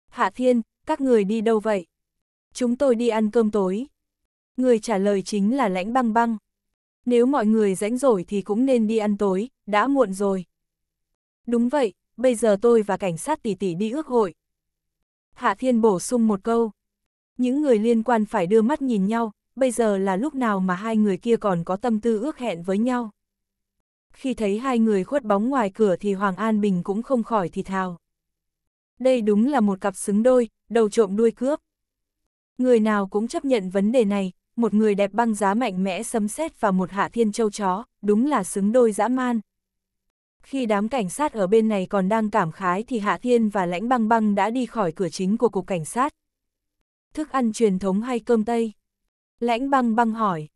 Hạ Thiên, các người đi đâu vậy? Chúng tôi đi ăn cơm tối. Người trả lời chính là lãnh băng băng. Nếu mọi người rãnh rỗi thì cũng nên đi ăn tối, đã muộn rồi. Đúng vậy, bây giờ tôi và cảnh sát tỷ tỷ đi ước hội. Hạ Thiên bổ sung một câu. Những người liên quan phải đưa mắt nhìn nhau, bây giờ là lúc nào mà hai người kia còn có tâm tư ước hẹn với nhau khi thấy hai người khuất bóng ngoài cửa thì Hoàng An Bình cũng không khỏi thì thào. Đây đúng là một cặp xứng đôi, đầu trộm đuôi cướp. Người nào cũng chấp nhận vấn đề này, một người đẹp băng giá mạnh mẽ sấm sét và một hạ thiên châu chó, đúng là xứng đôi dã man. Khi đám cảnh sát ở bên này còn đang cảm khái thì Hạ Thiên và Lãnh Băng Băng đã đi khỏi cửa chính của cục cảnh sát. Thức ăn truyền thống hay cơm Tây? Lãnh Băng Băng hỏi.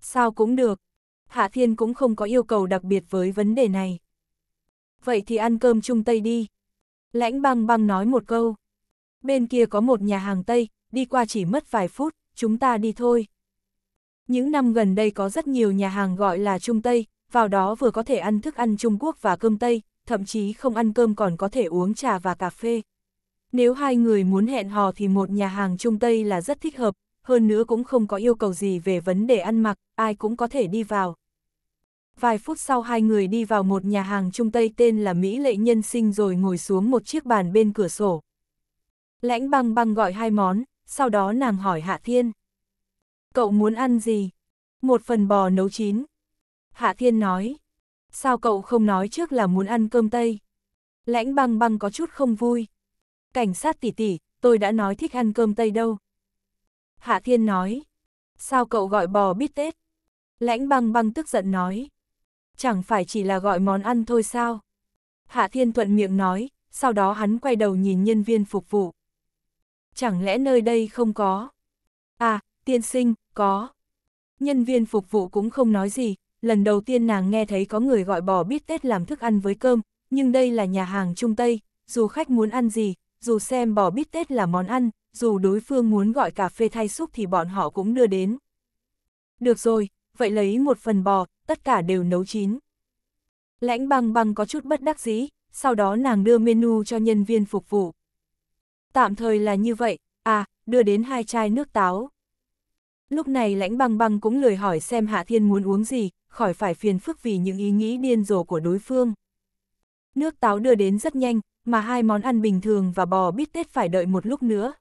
Sao cũng được, Hạ Thiên cũng không có yêu cầu đặc biệt với vấn đề này. Vậy thì ăn cơm chung Tây đi. Lãnh băng băng nói một câu. Bên kia có một nhà hàng Tây, đi qua chỉ mất vài phút, chúng ta đi thôi. Những năm gần đây có rất nhiều nhà hàng gọi là Trung Tây, vào đó vừa có thể ăn thức ăn Trung Quốc và cơm Tây, thậm chí không ăn cơm còn có thể uống trà và cà phê. Nếu hai người muốn hẹn hò thì một nhà hàng Trung Tây là rất thích hợp, hơn nữa cũng không có yêu cầu gì về vấn đề ăn mặc, ai cũng có thể đi vào. Vài phút sau hai người đi vào một nhà hàng Trung Tây tên là Mỹ Lệ Nhân Sinh rồi ngồi xuống một chiếc bàn bên cửa sổ. Lãnh băng băng gọi hai món, sau đó nàng hỏi Hạ Thiên. Cậu muốn ăn gì? Một phần bò nấu chín. Hạ Thiên nói. Sao cậu không nói trước là muốn ăn cơm Tây? Lãnh băng băng có chút không vui. Cảnh sát tỉ tỉ, tôi đã nói thích ăn cơm Tây đâu. Hạ Thiên nói. Sao cậu gọi bò bít tết? Lãnh băng băng tức giận nói. Chẳng phải chỉ là gọi món ăn thôi sao? Hạ Thiên thuận miệng nói, sau đó hắn quay đầu nhìn nhân viên phục vụ. Chẳng lẽ nơi đây không có? À, tiên sinh, có. Nhân viên phục vụ cũng không nói gì, lần đầu tiên nàng nghe thấy có người gọi bò bít tết làm thức ăn với cơm, nhưng đây là nhà hàng Trung Tây, dù khách muốn ăn gì, dù xem bò bít tết là món ăn, dù đối phương muốn gọi cà phê thay xúc thì bọn họ cũng đưa đến. Được rồi, vậy lấy một phần bò, tất cả đều nấu chín. Lãnh băng băng có chút bất đắc dĩ, sau đó nàng đưa menu cho nhân viên phục vụ. Tạm thời là như vậy, à, đưa đến hai chai nước táo. Lúc này lãnh băng băng cũng lười hỏi xem Hạ Thiên muốn uống gì, khỏi phải phiền phức vì những ý nghĩ điên rồ của đối phương. Nước táo đưa đến rất nhanh, mà hai món ăn bình thường và bò bít tết phải đợi một lúc nữa.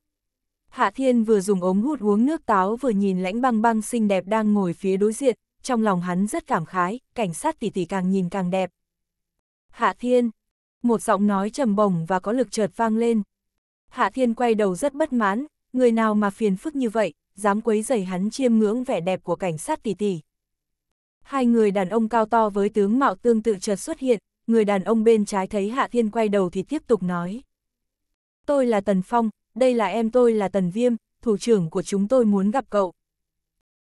Hạ Thiên vừa dùng ống hút uống nước táo vừa nhìn lãnh băng băng xinh đẹp đang ngồi phía đối diện, trong lòng hắn rất cảm khái, cảnh sát tỷ tỷ càng nhìn càng đẹp. Hạ Thiên, một giọng nói trầm bổng và có lực chợt vang lên. Hạ Thiên quay đầu rất bất mãn, người nào mà phiền phức như vậy, dám quấy rầy hắn chiêm ngưỡng vẻ đẹp của cảnh sát tỷ tỷ. Hai người đàn ông cao to với tướng mạo tương tự chợt xuất hiện, người đàn ông bên trái thấy Hạ Thiên quay đầu thì tiếp tục nói. Tôi là Tần Phong, đây là em tôi là Tần Viêm, thủ trưởng của chúng tôi muốn gặp cậu.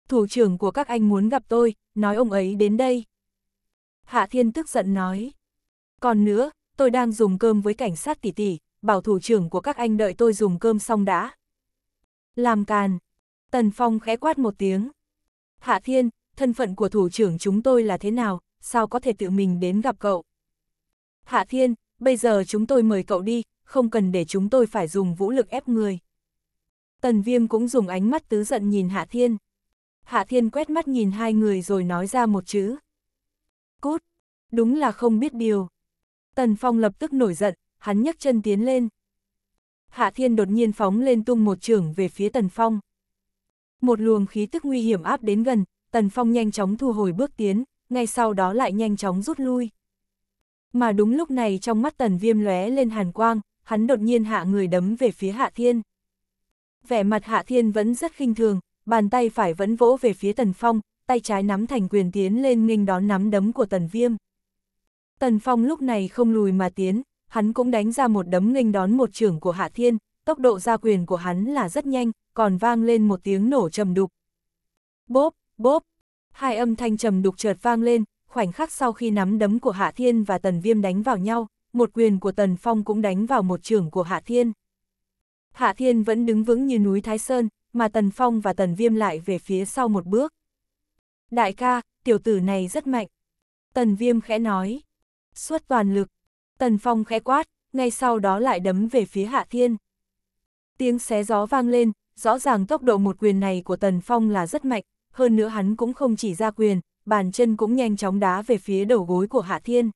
Thủ trưởng của các anh muốn gặp tôi, nói ông ấy đến đây. Hạ Thiên tức giận nói. Còn nữa, tôi đang dùng cơm với cảnh sát tỷ tỷ, bảo thủ trưởng của các anh đợi tôi dùng cơm xong đã. Làm càn. Tần Phong khẽ quát một tiếng. Hạ Thiên, thân phận của thủ trưởng chúng tôi là thế nào, sao có thể tự mình đến gặp cậu? Hạ Thiên, bây giờ chúng tôi mời cậu đi, không cần để chúng tôi phải dùng vũ lực ép người. Tần Viêm cũng dùng ánh mắt tứ giận nhìn Hạ Thiên. Hạ Thiên quét mắt nhìn hai người rồi nói ra một chữ. Cút, đúng là không biết điều. Tần Phong lập tức nổi giận, hắn nhấc chân tiến lên. Hạ Thiên đột nhiên phóng lên tung một trường về phía Tần Phong. Một luồng khí tức nguy hiểm áp đến gần, Tần Phong nhanh chóng thu hồi bước tiến, ngay sau đó lại nhanh chóng rút lui. Mà đúng lúc này trong mắt Tần Viêm lóe lên hàn quang, hắn đột nhiên hạ người đấm về phía Hạ Thiên. Vẻ mặt Hạ Thiên vẫn rất khinh thường, bàn tay phải vẫn vỗ về phía Tần Phong, tay trái nắm thành quyền tiến lên nghênh đón nắm đấm của Tần Viêm. Tần Phong lúc này không lùi mà tiến, hắn cũng đánh ra một đấm nghênh đón một trưởng của Hạ Thiên, tốc độ ra quyền của hắn là rất nhanh, còn vang lên một tiếng nổ trầm đục. Bốp, bốp, hai âm thanh trầm đục chợt vang lên, khoảnh khắc sau khi nắm đấm của Hạ Thiên và Tần Viêm đánh vào nhau, một quyền của Tần Phong cũng đánh vào một trường của Hạ Thiên. Hạ Thiên vẫn đứng vững như núi Thái Sơn, mà Tần Phong và Tần Viêm lại về phía sau một bước. Đại ca, tiểu tử này rất mạnh. Tần Viêm khẽ nói. Suốt toàn lực. Tần Phong khẽ quát, ngay sau đó lại đấm về phía Hạ Thiên. Tiếng xé gió vang lên, rõ ràng tốc độ một quyền này của Tần Phong là rất mạnh, hơn nữa hắn cũng không chỉ ra quyền, bàn chân cũng nhanh chóng đá về phía đầu gối của Hạ Thiên.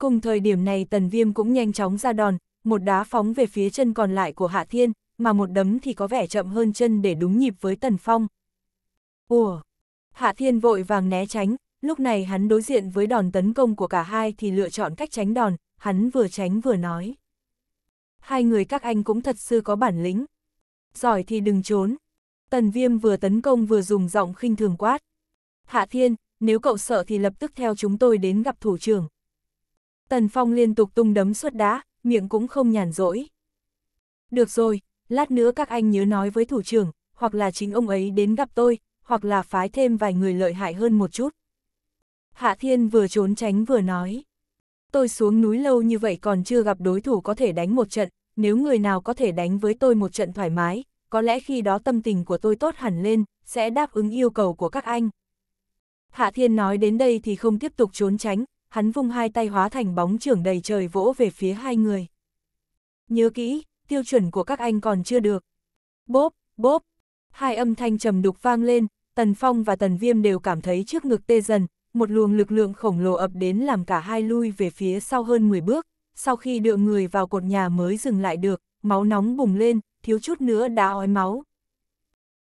Cùng thời điểm này tần viêm cũng nhanh chóng ra đòn, một đá phóng về phía chân còn lại của Hạ Thiên, mà một đấm thì có vẻ chậm hơn chân để đúng nhịp với tần phong. Ủa! Hạ Thiên vội vàng né tránh, lúc này hắn đối diện với đòn tấn công của cả hai thì lựa chọn cách tránh đòn, hắn vừa tránh vừa nói. Hai người các anh cũng thật sự có bản lĩnh. Giỏi thì đừng trốn. Tần Viêm vừa tấn công vừa dùng giọng khinh thường quát. Hạ Thiên, nếu cậu sợ thì lập tức theo chúng tôi đến gặp thủ trưởng, Tần Phong liên tục tung đấm suất đá, miệng cũng không nhàn rỗi. Được rồi, lát nữa các anh nhớ nói với thủ trưởng, hoặc là chính ông ấy đến gặp tôi, hoặc là phái thêm vài người lợi hại hơn một chút. Hạ Thiên vừa trốn tránh vừa nói. Tôi xuống núi lâu như vậy còn chưa gặp đối thủ có thể đánh một trận, nếu người nào có thể đánh với tôi một trận thoải mái, có lẽ khi đó tâm tình của tôi tốt hẳn lên, sẽ đáp ứng yêu cầu của các anh. Hạ Thiên nói đến đây thì không tiếp tục trốn tránh, hắn vung hai tay hóa thành bóng trưởng đầy trời vỗ về phía hai người. Nhớ kỹ, tiêu chuẩn của các anh còn chưa được. Bốp, bốp, hai âm thanh trầm đục vang lên, Tần Phong và Tần Viêm đều cảm thấy trước ngực tê dần, một luồng lực lượng khổng lồ ập đến làm cả hai lui về phía sau hơn 10 bước, sau khi đưa người vào cột nhà mới dừng lại được, máu nóng bùng lên, thiếu chút nữa đã ói máu.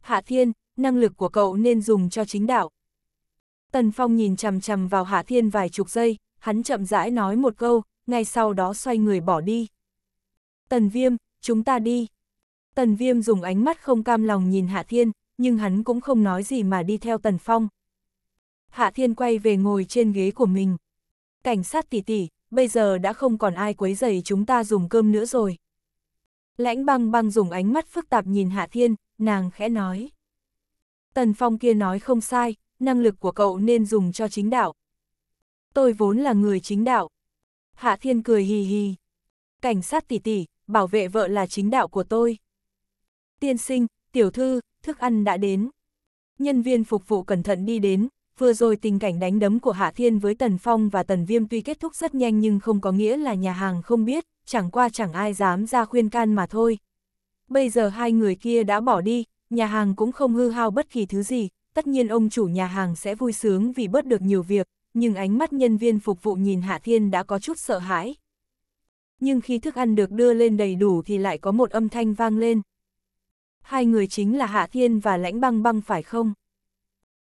Hạ Thiên, năng lực của cậu nên dùng cho chính đạo, Tần Phong nhìn chằm chằm vào Hạ Thiên vài chục giây, hắn chậm rãi nói một câu, ngay sau đó xoay người bỏ đi. Tần Viêm, chúng ta đi. Tần Viêm dùng ánh mắt không cam lòng nhìn Hạ Thiên, nhưng hắn cũng không nói gì mà đi theo Tần Phong. Hạ Thiên quay về ngồi trên ghế của mình. Cảnh sát tỷ tỷ, bây giờ đã không còn ai quấy rầy chúng ta dùng cơm nữa rồi. Lãnh băng băng dùng ánh mắt phức tạp nhìn Hạ Thiên, nàng khẽ nói. Tần Phong kia nói không sai, năng lực của cậu nên dùng cho chính đạo. Tôi vốn là người chính đạo. Hạ Thiên cười hì hì. Cảnh sát tỷ tỷ, bảo vệ vợ là chính đạo của tôi. Tiên sinh, tiểu thư, thức ăn đã đến. Nhân viên phục vụ cẩn thận đi đến, vừa rồi tình cảnh đánh đấm của Hạ Thiên với Tần Phong và Tần Viêm tuy kết thúc rất nhanh nhưng không có nghĩa là nhà hàng không biết, chẳng qua chẳng ai dám ra khuyên can mà thôi. Bây giờ hai người kia đã bỏ đi, nhà hàng cũng không hư hao bất kỳ thứ gì, tất nhiên ông chủ nhà hàng sẽ vui sướng vì bớt được nhiều việc, nhưng ánh mắt nhân viên phục vụ nhìn Hạ Thiên đã có chút sợ hãi. Nhưng khi thức ăn được đưa lên đầy đủ thì lại có một âm thanh vang lên. Hai người chính là Hạ Thiên và Lãnh Băng Băng phải không?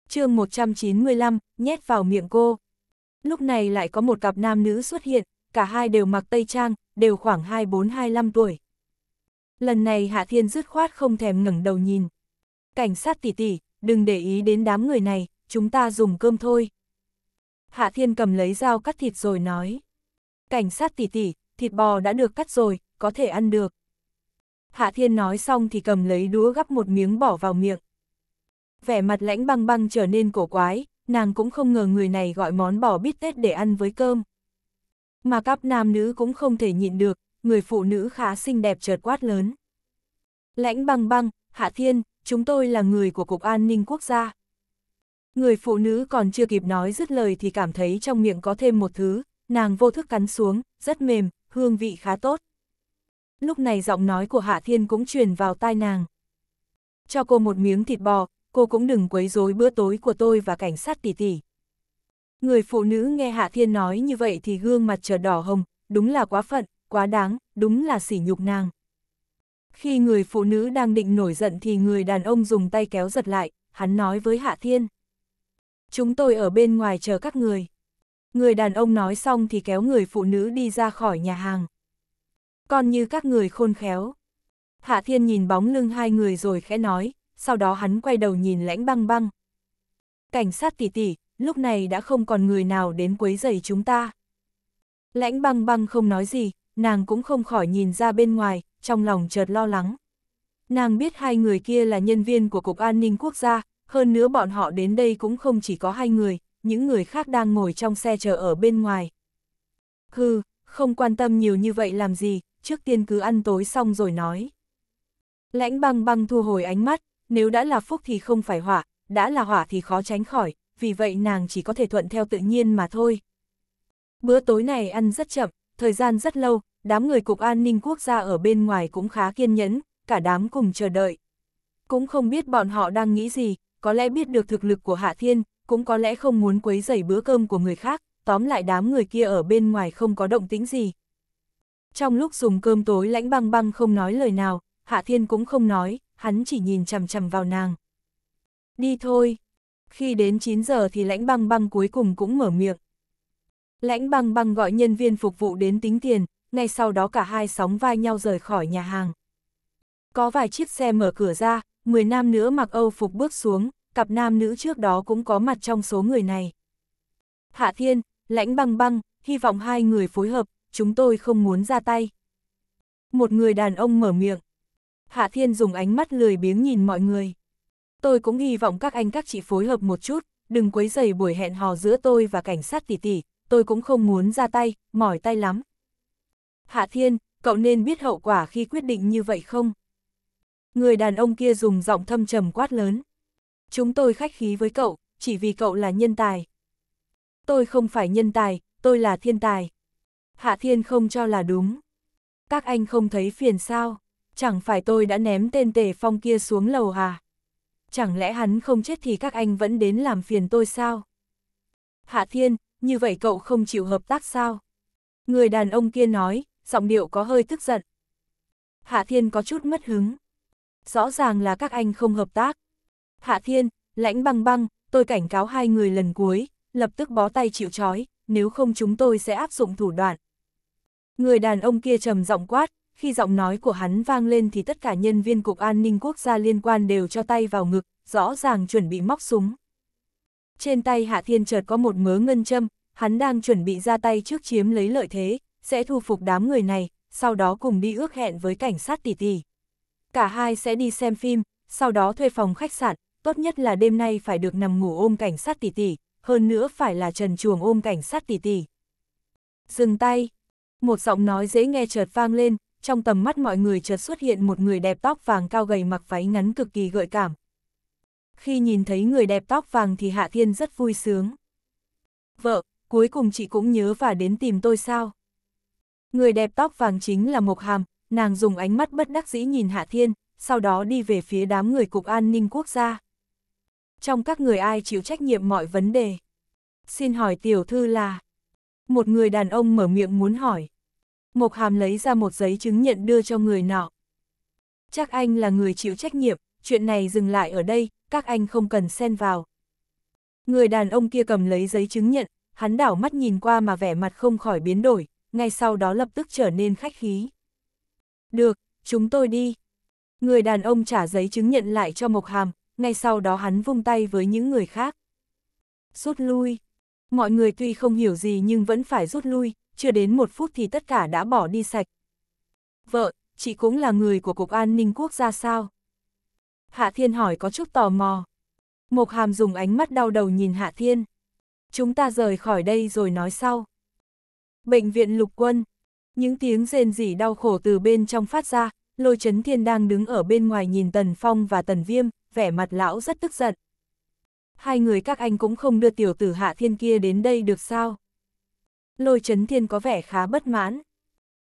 chương 195, nhét vào miệng cô. Lúc này lại có một cặp nam nữ xuất hiện, cả hai đều mặc tây trang, đều khoảng 24-25 tuổi. Lần này Hạ Thiên dứt khoát không thèm ngẩng đầu nhìn. Cảnh sát tỷ tỷ, đừng để ý đến đám người này, chúng ta dùng cơm thôi. Hạ Thiên cầm lấy dao cắt thịt rồi nói. Cảnh sát tỉ tỉ, thịt bò đã được cắt rồi, có thể ăn được. Hạ Thiên nói xong thì cầm lấy đũa gắp một miếng bỏ vào miệng. Vẻ mặt lãnh băng băng trở nên cổ quái, nàng cũng không ngờ người này gọi món bò bít tết để ăn với cơm. Mà các nam nữ cũng không thể nhịn được, người phụ nữ khá xinh đẹp chợt quát lớn. Lãnh băng băng, Hạ Thiên, chúng tôi là người của Cục An ninh Quốc gia. Người phụ nữ còn chưa kịp nói dứt lời thì cảm thấy trong miệng có thêm một thứ, nàng vô thức cắn xuống, rất mềm, hương vị khá tốt. Lúc này giọng nói của Hạ Thiên cũng truyền vào tai nàng. Cho cô một miếng thịt bò, cô cũng đừng quấy rối bữa tối của tôi và cảnh sát tỷ tỷ. Người phụ nữ nghe Hạ Thiên nói như vậy thì gương mặt trở đỏ hồng, đúng là quá phận, quá đáng, đúng là sỉ nhục nàng. Khi người phụ nữ đang định nổi giận thì người đàn ông dùng tay kéo giật lại, hắn nói với Hạ Thiên. Chúng tôi ở bên ngoài chờ các người. Người đàn ông nói xong thì kéo người phụ nữ đi ra khỏi nhà hàng. Còn như các người khôn khéo. Hạ Thiên nhìn bóng lưng hai người rồi khẽ nói, sau đó hắn quay đầu nhìn lãnh băng băng. Cảnh sát tỷ tỷ, lúc này đã không còn người nào đến quấy rầy chúng ta. Lãnh băng băng không nói gì, nàng cũng không khỏi nhìn ra bên ngoài, trong lòng chợt lo lắng. Nàng biết hai người kia là nhân viên của Cục An ninh Quốc gia, hơn nữa bọn họ đến đây cũng không chỉ có hai người, những người khác đang ngồi trong xe chờ ở bên ngoài. Hừ, không quan tâm nhiều như vậy làm gì, trước tiên cứ ăn tối xong rồi nói. Lãnh băng băng thu hồi ánh mắt, nếu đã là phúc thì không phải hỏa, đã là hỏa thì khó tránh khỏi, vì vậy nàng chỉ có thể thuận theo tự nhiên mà thôi. Bữa tối này ăn rất chậm, thời gian rất lâu, đám người Cục An ninh Quốc gia ở bên ngoài cũng khá kiên nhẫn, cả đám cùng chờ đợi. Cũng không biết bọn họ đang nghĩ gì, có lẽ biết được thực lực của Hạ Thiên, cũng có lẽ không muốn quấy rầy bữa cơm của người khác, tóm lại đám người kia ở bên ngoài không có động tĩnh gì. Trong lúc dùng cơm tối lãnh băng băng không nói lời nào, Hạ Thiên cũng không nói, hắn chỉ nhìn chằm chằm vào nàng. Đi thôi. Khi đến 9 giờ thì lãnh băng băng cuối cùng cũng mở miệng. Lãnh băng băng gọi nhân viên phục vụ đến tính tiền, ngay sau đó cả hai sóng vai nhau rời khỏi nhà hàng. Có vài chiếc xe mở cửa ra, 10 nam nữ mặc Âu phục bước xuống, cặp nam nữ trước đó cũng có mặt trong số người này. Hạ Thiên, Lãnh Băng Băng, hy vọng hai người phối hợp, chúng tôi không muốn ra tay. Một người đàn ông mở miệng. Hạ Thiên dùng ánh mắt lười biếng nhìn mọi người. Tôi cũng hy vọng các anh các chị phối hợp một chút, đừng quấy rầy buổi hẹn hò giữa tôi và cảnh sát tỷ tỷ, tôi cũng không muốn ra tay, mỏi tay lắm. Hạ Thiên, cậu nên biết hậu quả khi quyết định như vậy không? Người đàn ông kia dùng giọng thâm trầm quát lớn. Chúng tôi khách khí với cậu, chỉ vì cậu là nhân tài. Tôi không phải nhân tài, tôi là thiên tài. Hạ Thiên không cho là đúng. Các anh không thấy phiền sao? Chẳng phải tôi đã ném tên tề phong kia xuống lầu à? Chẳng lẽ hắn không chết thì các anh vẫn đến làm phiền tôi sao? Hạ Thiên, như vậy cậu không chịu hợp tác sao? Người đàn ông kia nói, giọng điệu có hơi tức giận. Hạ Thiên có chút mất hứng. Rõ ràng là các anh không hợp tác. Hạ Thiên, lãnh băng băng, tôi cảnh cáo hai người lần cuối, lập tức bó tay chịu trói, nếu không chúng tôi sẽ áp dụng thủ đoạn. Người đàn ông kia trầm giọng quát, khi giọng nói của hắn vang lên thì tất cả nhân viên Cục An ninh Quốc gia liên quan đều cho tay vào ngực, rõ ràng chuẩn bị móc súng. Trên tay Hạ Thiên chợt có một mớ ngân châm, hắn đang chuẩn bị ra tay trước chiếm lấy lợi thế, sẽ thu phục đám người này, sau đó cùng đi ước hẹn với cảnh sát tỷ tỷ. Cả hai sẽ đi xem phim, sau đó thuê phòng khách sạn, tốt nhất là đêm nay phải được nằm ngủ ôm cảnh sát tỷ tỷ, hơn nữa phải là trần chuồng ôm cảnh sát tỷ tỷ. Dừng tay, một giọng nói dễ nghe chợt vang lên, trong tầm mắt mọi người chợt xuất hiện một người đẹp tóc vàng cao gầy mặc váy ngắn cực kỳ gợi cảm. Khi nhìn thấy người đẹp tóc vàng thì Hạ Thiên rất vui sướng. Vợ, cuối cùng chị cũng nhớ và đến tìm tôi sao? Người đẹp tóc vàng chính là Mộc Hàm, nàng dùng ánh mắt bất đắc dĩ nhìn Hạ Thiên, sau đó đi về phía đám người Cục An ninh Quốc gia. Trong các người ai chịu trách nhiệm mọi vấn đề? Xin hỏi tiểu thư là... Một người đàn ông mở miệng muốn hỏi. Mộc Hàm lấy ra một giấy chứng nhận đưa cho người nọ. Chắc anh là người chịu trách nhiệm, chuyện này dừng lại ở đây, các anh không cần xen vào. Người đàn ông kia cầm lấy giấy chứng nhận, hắn đảo mắt nhìn qua mà vẻ mặt không khỏi biến đổi, ngay sau đó lập tức trở nên khách khí. Được, chúng tôi đi. Người đàn ông trả giấy chứng nhận lại cho Mộc Hàm, ngay sau đó hắn vung tay với những người khác. Rút lui. Mọi người tuy không hiểu gì nhưng vẫn phải rút lui, chưa đến một phút thì tất cả đã bỏ đi sạch. Vợ, chị cũng là người của Cục An ninh Quốc gia sao? Hạ Thiên hỏi có chút tò mò. Mộc Hàm dùng ánh mắt đau đầu nhìn Hạ Thiên. Chúng ta rời khỏi đây rồi nói sau. Bệnh viện lục quân. Những tiếng rên rỉ đau khổ từ bên trong phát ra, lôi chấn thiên đang đứng ở bên ngoài nhìn Tần Phong và Tần Viêm, vẻ mặt lão rất tức giận. Hai người các anh cũng không đưa tiểu tử hạ thiên kia đến đây được sao? Lôi chấn thiên có vẻ khá bất mãn.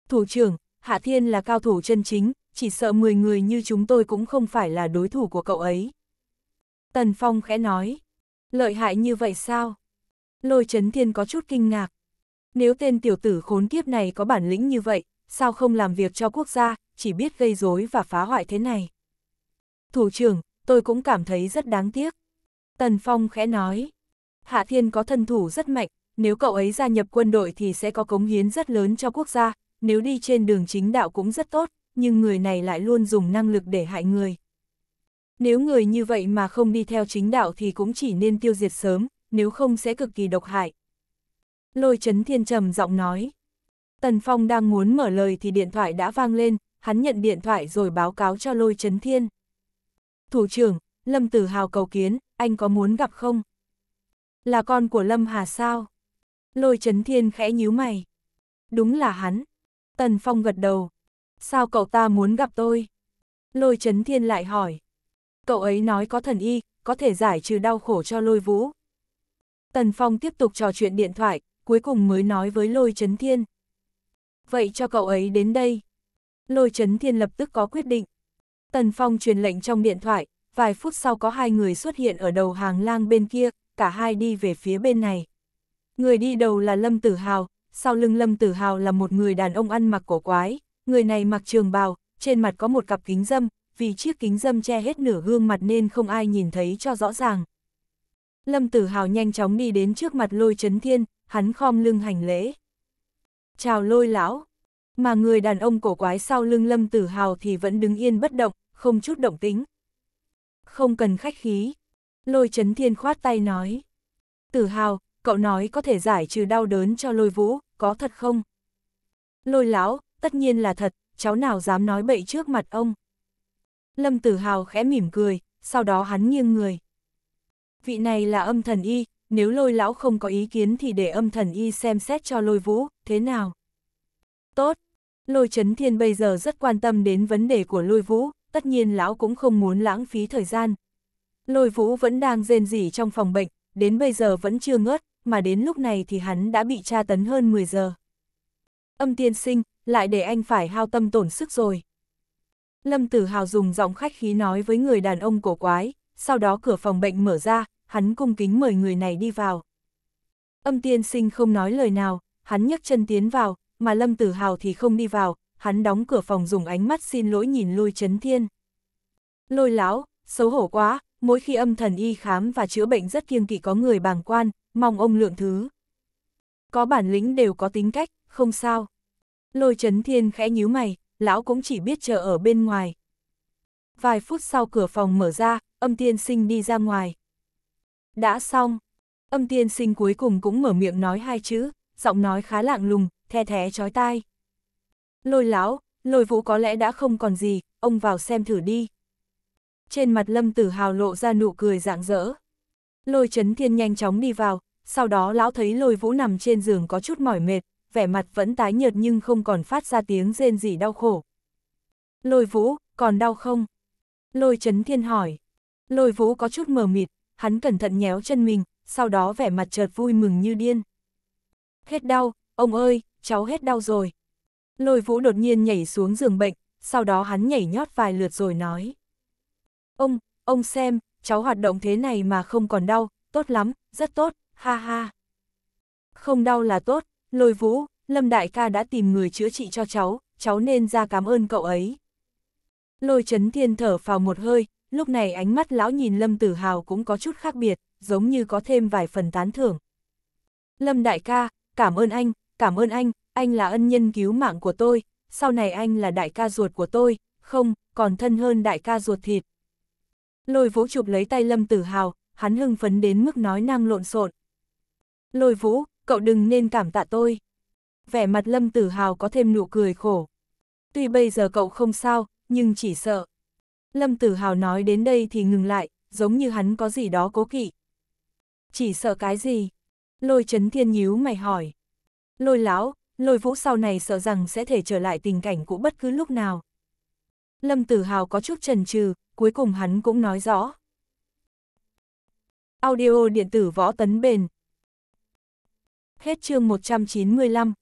Thủ trưởng, hạ thiên là cao thủ chân chính, chỉ sợ 10 người như chúng tôi cũng không phải là đối thủ của cậu ấy. Tần Phong khẽ nói, lợi hại như vậy sao? Lôi chấn thiên có chút kinh ngạc, nếu tên tiểu tử khốn kiếp này có bản lĩnh như vậy, sao không làm việc cho quốc gia, chỉ biết gây rối và phá hoại thế này. Thủ trưởng, tôi cũng cảm thấy rất đáng tiếc. Tần Phong khẽ nói, Hạ Thiên có thân thủ rất mạnh, nếu cậu ấy gia nhập quân đội thì sẽ có cống hiến rất lớn cho quốc gia, nếu đi trên đường chính đạo cũng rất tốt, nhưng người này lại luôn dùng năng lực để hại người. Nếu người như vậy mà không đi theo chính đạo thì cũng chỉ nên tiêu diệt sớm, nếu không sẽ cực kỳ độc hại. Lôi chấn thiên trầm giọng nói. Tần Phong đang muốn mở lời thì điện thoại đã vang lên, hắn nhận điện thoại rồi báo cáo cho lôi chấn thiên. Thủ trưởng, Lâm Tử Hào cầu kiến, anh có muốn gặp không? Là con của Lâm Hà sao? Lôi chấn thiên khẽ nhíu mày. Đúng là hắn. Tần Phong gật đầu. Sao cậu ta muốn gặp tôi? Lôi chấn thiên lại hỏi. Cậu ấy nói có thần y, có thể giải trừ đau khổ cho lôi vũ. Tần Phong tiếp tục trò chuyện điện thoại, cuối cùng mới nói với lôi chấn thiên. Vậy cho cậu ấy đến đây. Lôi chấn thiên lập tức có quyết định. Tần Phong truyền lệnh trong điện thoại, vài phút sau có hai người xuất hiện ở đầu hàng lang bên kia, cả hai đi về phía bên này. Người đi đầu là Lâm Tử Hào, sau lưng Lâm Tử Hào là một người đàn ông ăn mặc cổ quái, người này mặc trường bào, trên mặt có một cặp kính dâm, vì chiếc kính dâm che hết nửa gương mặt nên không ai nhìn thấy cho rõ ràng. Lâm Tử Hào nhanh chóng đi đến trước mặt lôi chấn thiên, hắn khom lưng hành lễ. Chào lôi lão, mà người đàn ông cổ quái sau lưng lâm tử hào thì vẫn đứng yên bất động, không chút động tính. Không cần khách khí, lôi chấn thiên khoát tay nói. Tử hào, cậu nói có thể giải trừ đau đớn cho lôi vũ, có thật không? Lôi lão, tất nhiên là thật, cháu nào dám nói bậy trước mặt ông. Lâm tử hào khẽ mỉm cười, sau đó hắn nghiêng người. Vị này là âm thần y, nếu lôi lão không có ý kiến thì để âm thần y xem xét cho lôi vũ, thế nào? Tốt, lôi chấn thiên bây giờ rất quan tâm đến vấn đề của lôi vũ, tất nhiên lão cũng không muốn lãng phí thời gian. Lôi vũ vẫn đang rên rỉ trong phòng bệnh, đến bây giờ vẫn chưa ngớt, mà đến lúc này thì hắn đã bị tra tấn hơn 10 giờ. Âm tiên sinh, lại để anh phải hao tâm tổn sức rồi. Lâm Tử Hào dùng giọng khách khí nói với người đàn ông cổ quái, sau đó cửa phòng bệnh mở ra, hắn cung kính mời người này đi vào. Âm tiên sinh không nói lời nào, hắn nhấc chân tiến vào, mà Lâm Tử Hào thì không đi vào, hắn đóng cửa phòng dùng ánh mắt xin lỗi nhìn lôi chấn thiên. Lôi lão, xấu hổ quá, mỗi khi âm thần y khám và chữa bệnh rất kiêng kỵ có người bàng quan, mong ông lượng thứ. Có bản lĩnh đều có tính cách, không sao. Lôi chấn thiên khẽ nhíu mày, lão cũng chỉ biết chờ ở bên ngoài. Vài phút sau cửa phòng mở ra, âm tiên sinh đi ra ngoài. Đã xong. Âm tiên sinh cuối cùng cũng mở miệng nói hai chữ, giọng nói khá lạng lùng, the thé chói tai. Lôi lão, lôi vũ có lẽ đã không còn gì, ông vào xem thử đi. Trên mặt lâm tử hào lộ ra nụ cười rạng rỡ. Lôi chấn thiên nhanh chóng đi vào, sau đó lão thấy lôi vũ nằm trên giường có chút mỏi mệt, vẻ mặt vẫn tái nhợt nhưng không còn phát ra tiếng rên gì đau khổ. Lôi vũ, còn đau không? Lôi chấn thiên hỏi. Lôi vũ có chút mờ mịt, hắn cẩn thận nhéo chân mình, sau đó vẻ mặt chợt vui mừng như điên. Hết đau, ông ơi, cháu hết đau rồi. Lôi vũ đột nhiên nhảy xuống giường bệnh, sau đó hắn nhảy nhót vài lượt rồi nói. Ông, ông xem, cháu hoạt động thế này mà không còn đau, tốt lắm, rất tốt, ha ha. Không đau là tốt, lôi vũ, Lâm Đại ca đã tìm người chữa trị cho cháu, cháu nên ra cảm ơn cậu ấy. Lôi chấn thiên thở vào một hơi, Lúc này ánh mắt lão nhìn Lâm Tử Hào cũng có chút khác biệt, giống như có thêm vài phần tán thưởng. Lâm đại ca, cảm ơn anh, cảm ơn anh, anh là ân nhân cứu mạng của tôi, sau này anh là đại ca ruột của tôi, không, còn thân hơn đại ca ruột thịt. Lôi vũ chụp lấy tay Lâm Tử Hào, hắn hưng phấn đến mức nói năng lộn xộn. Lôi vũ, cậu đừng nên cảm tạ tôi. Vẻ mặt Lâm Tử Hào có thêm nụ cười khổ. Tuy bây giờ cậu không sao, nhưng chỉ sợ. Lâm Tử Hào nói đến đây thì ngừng lại, giống như hắn có gì đó cố kỵ. Chỉ sợ cái gì? Lôi Trấn thiên nhíu mày hỏi. Lôi lão, lôi vũ sau này sợ rằng sẽ thể trở lại tình cảnh cũ bất cứ lúc nào. Lâm Tử Hào có chút trần trừ, cuối cùng hắn cũng nói rõ. Audio điện tử võ tấn bền. Hết chương 195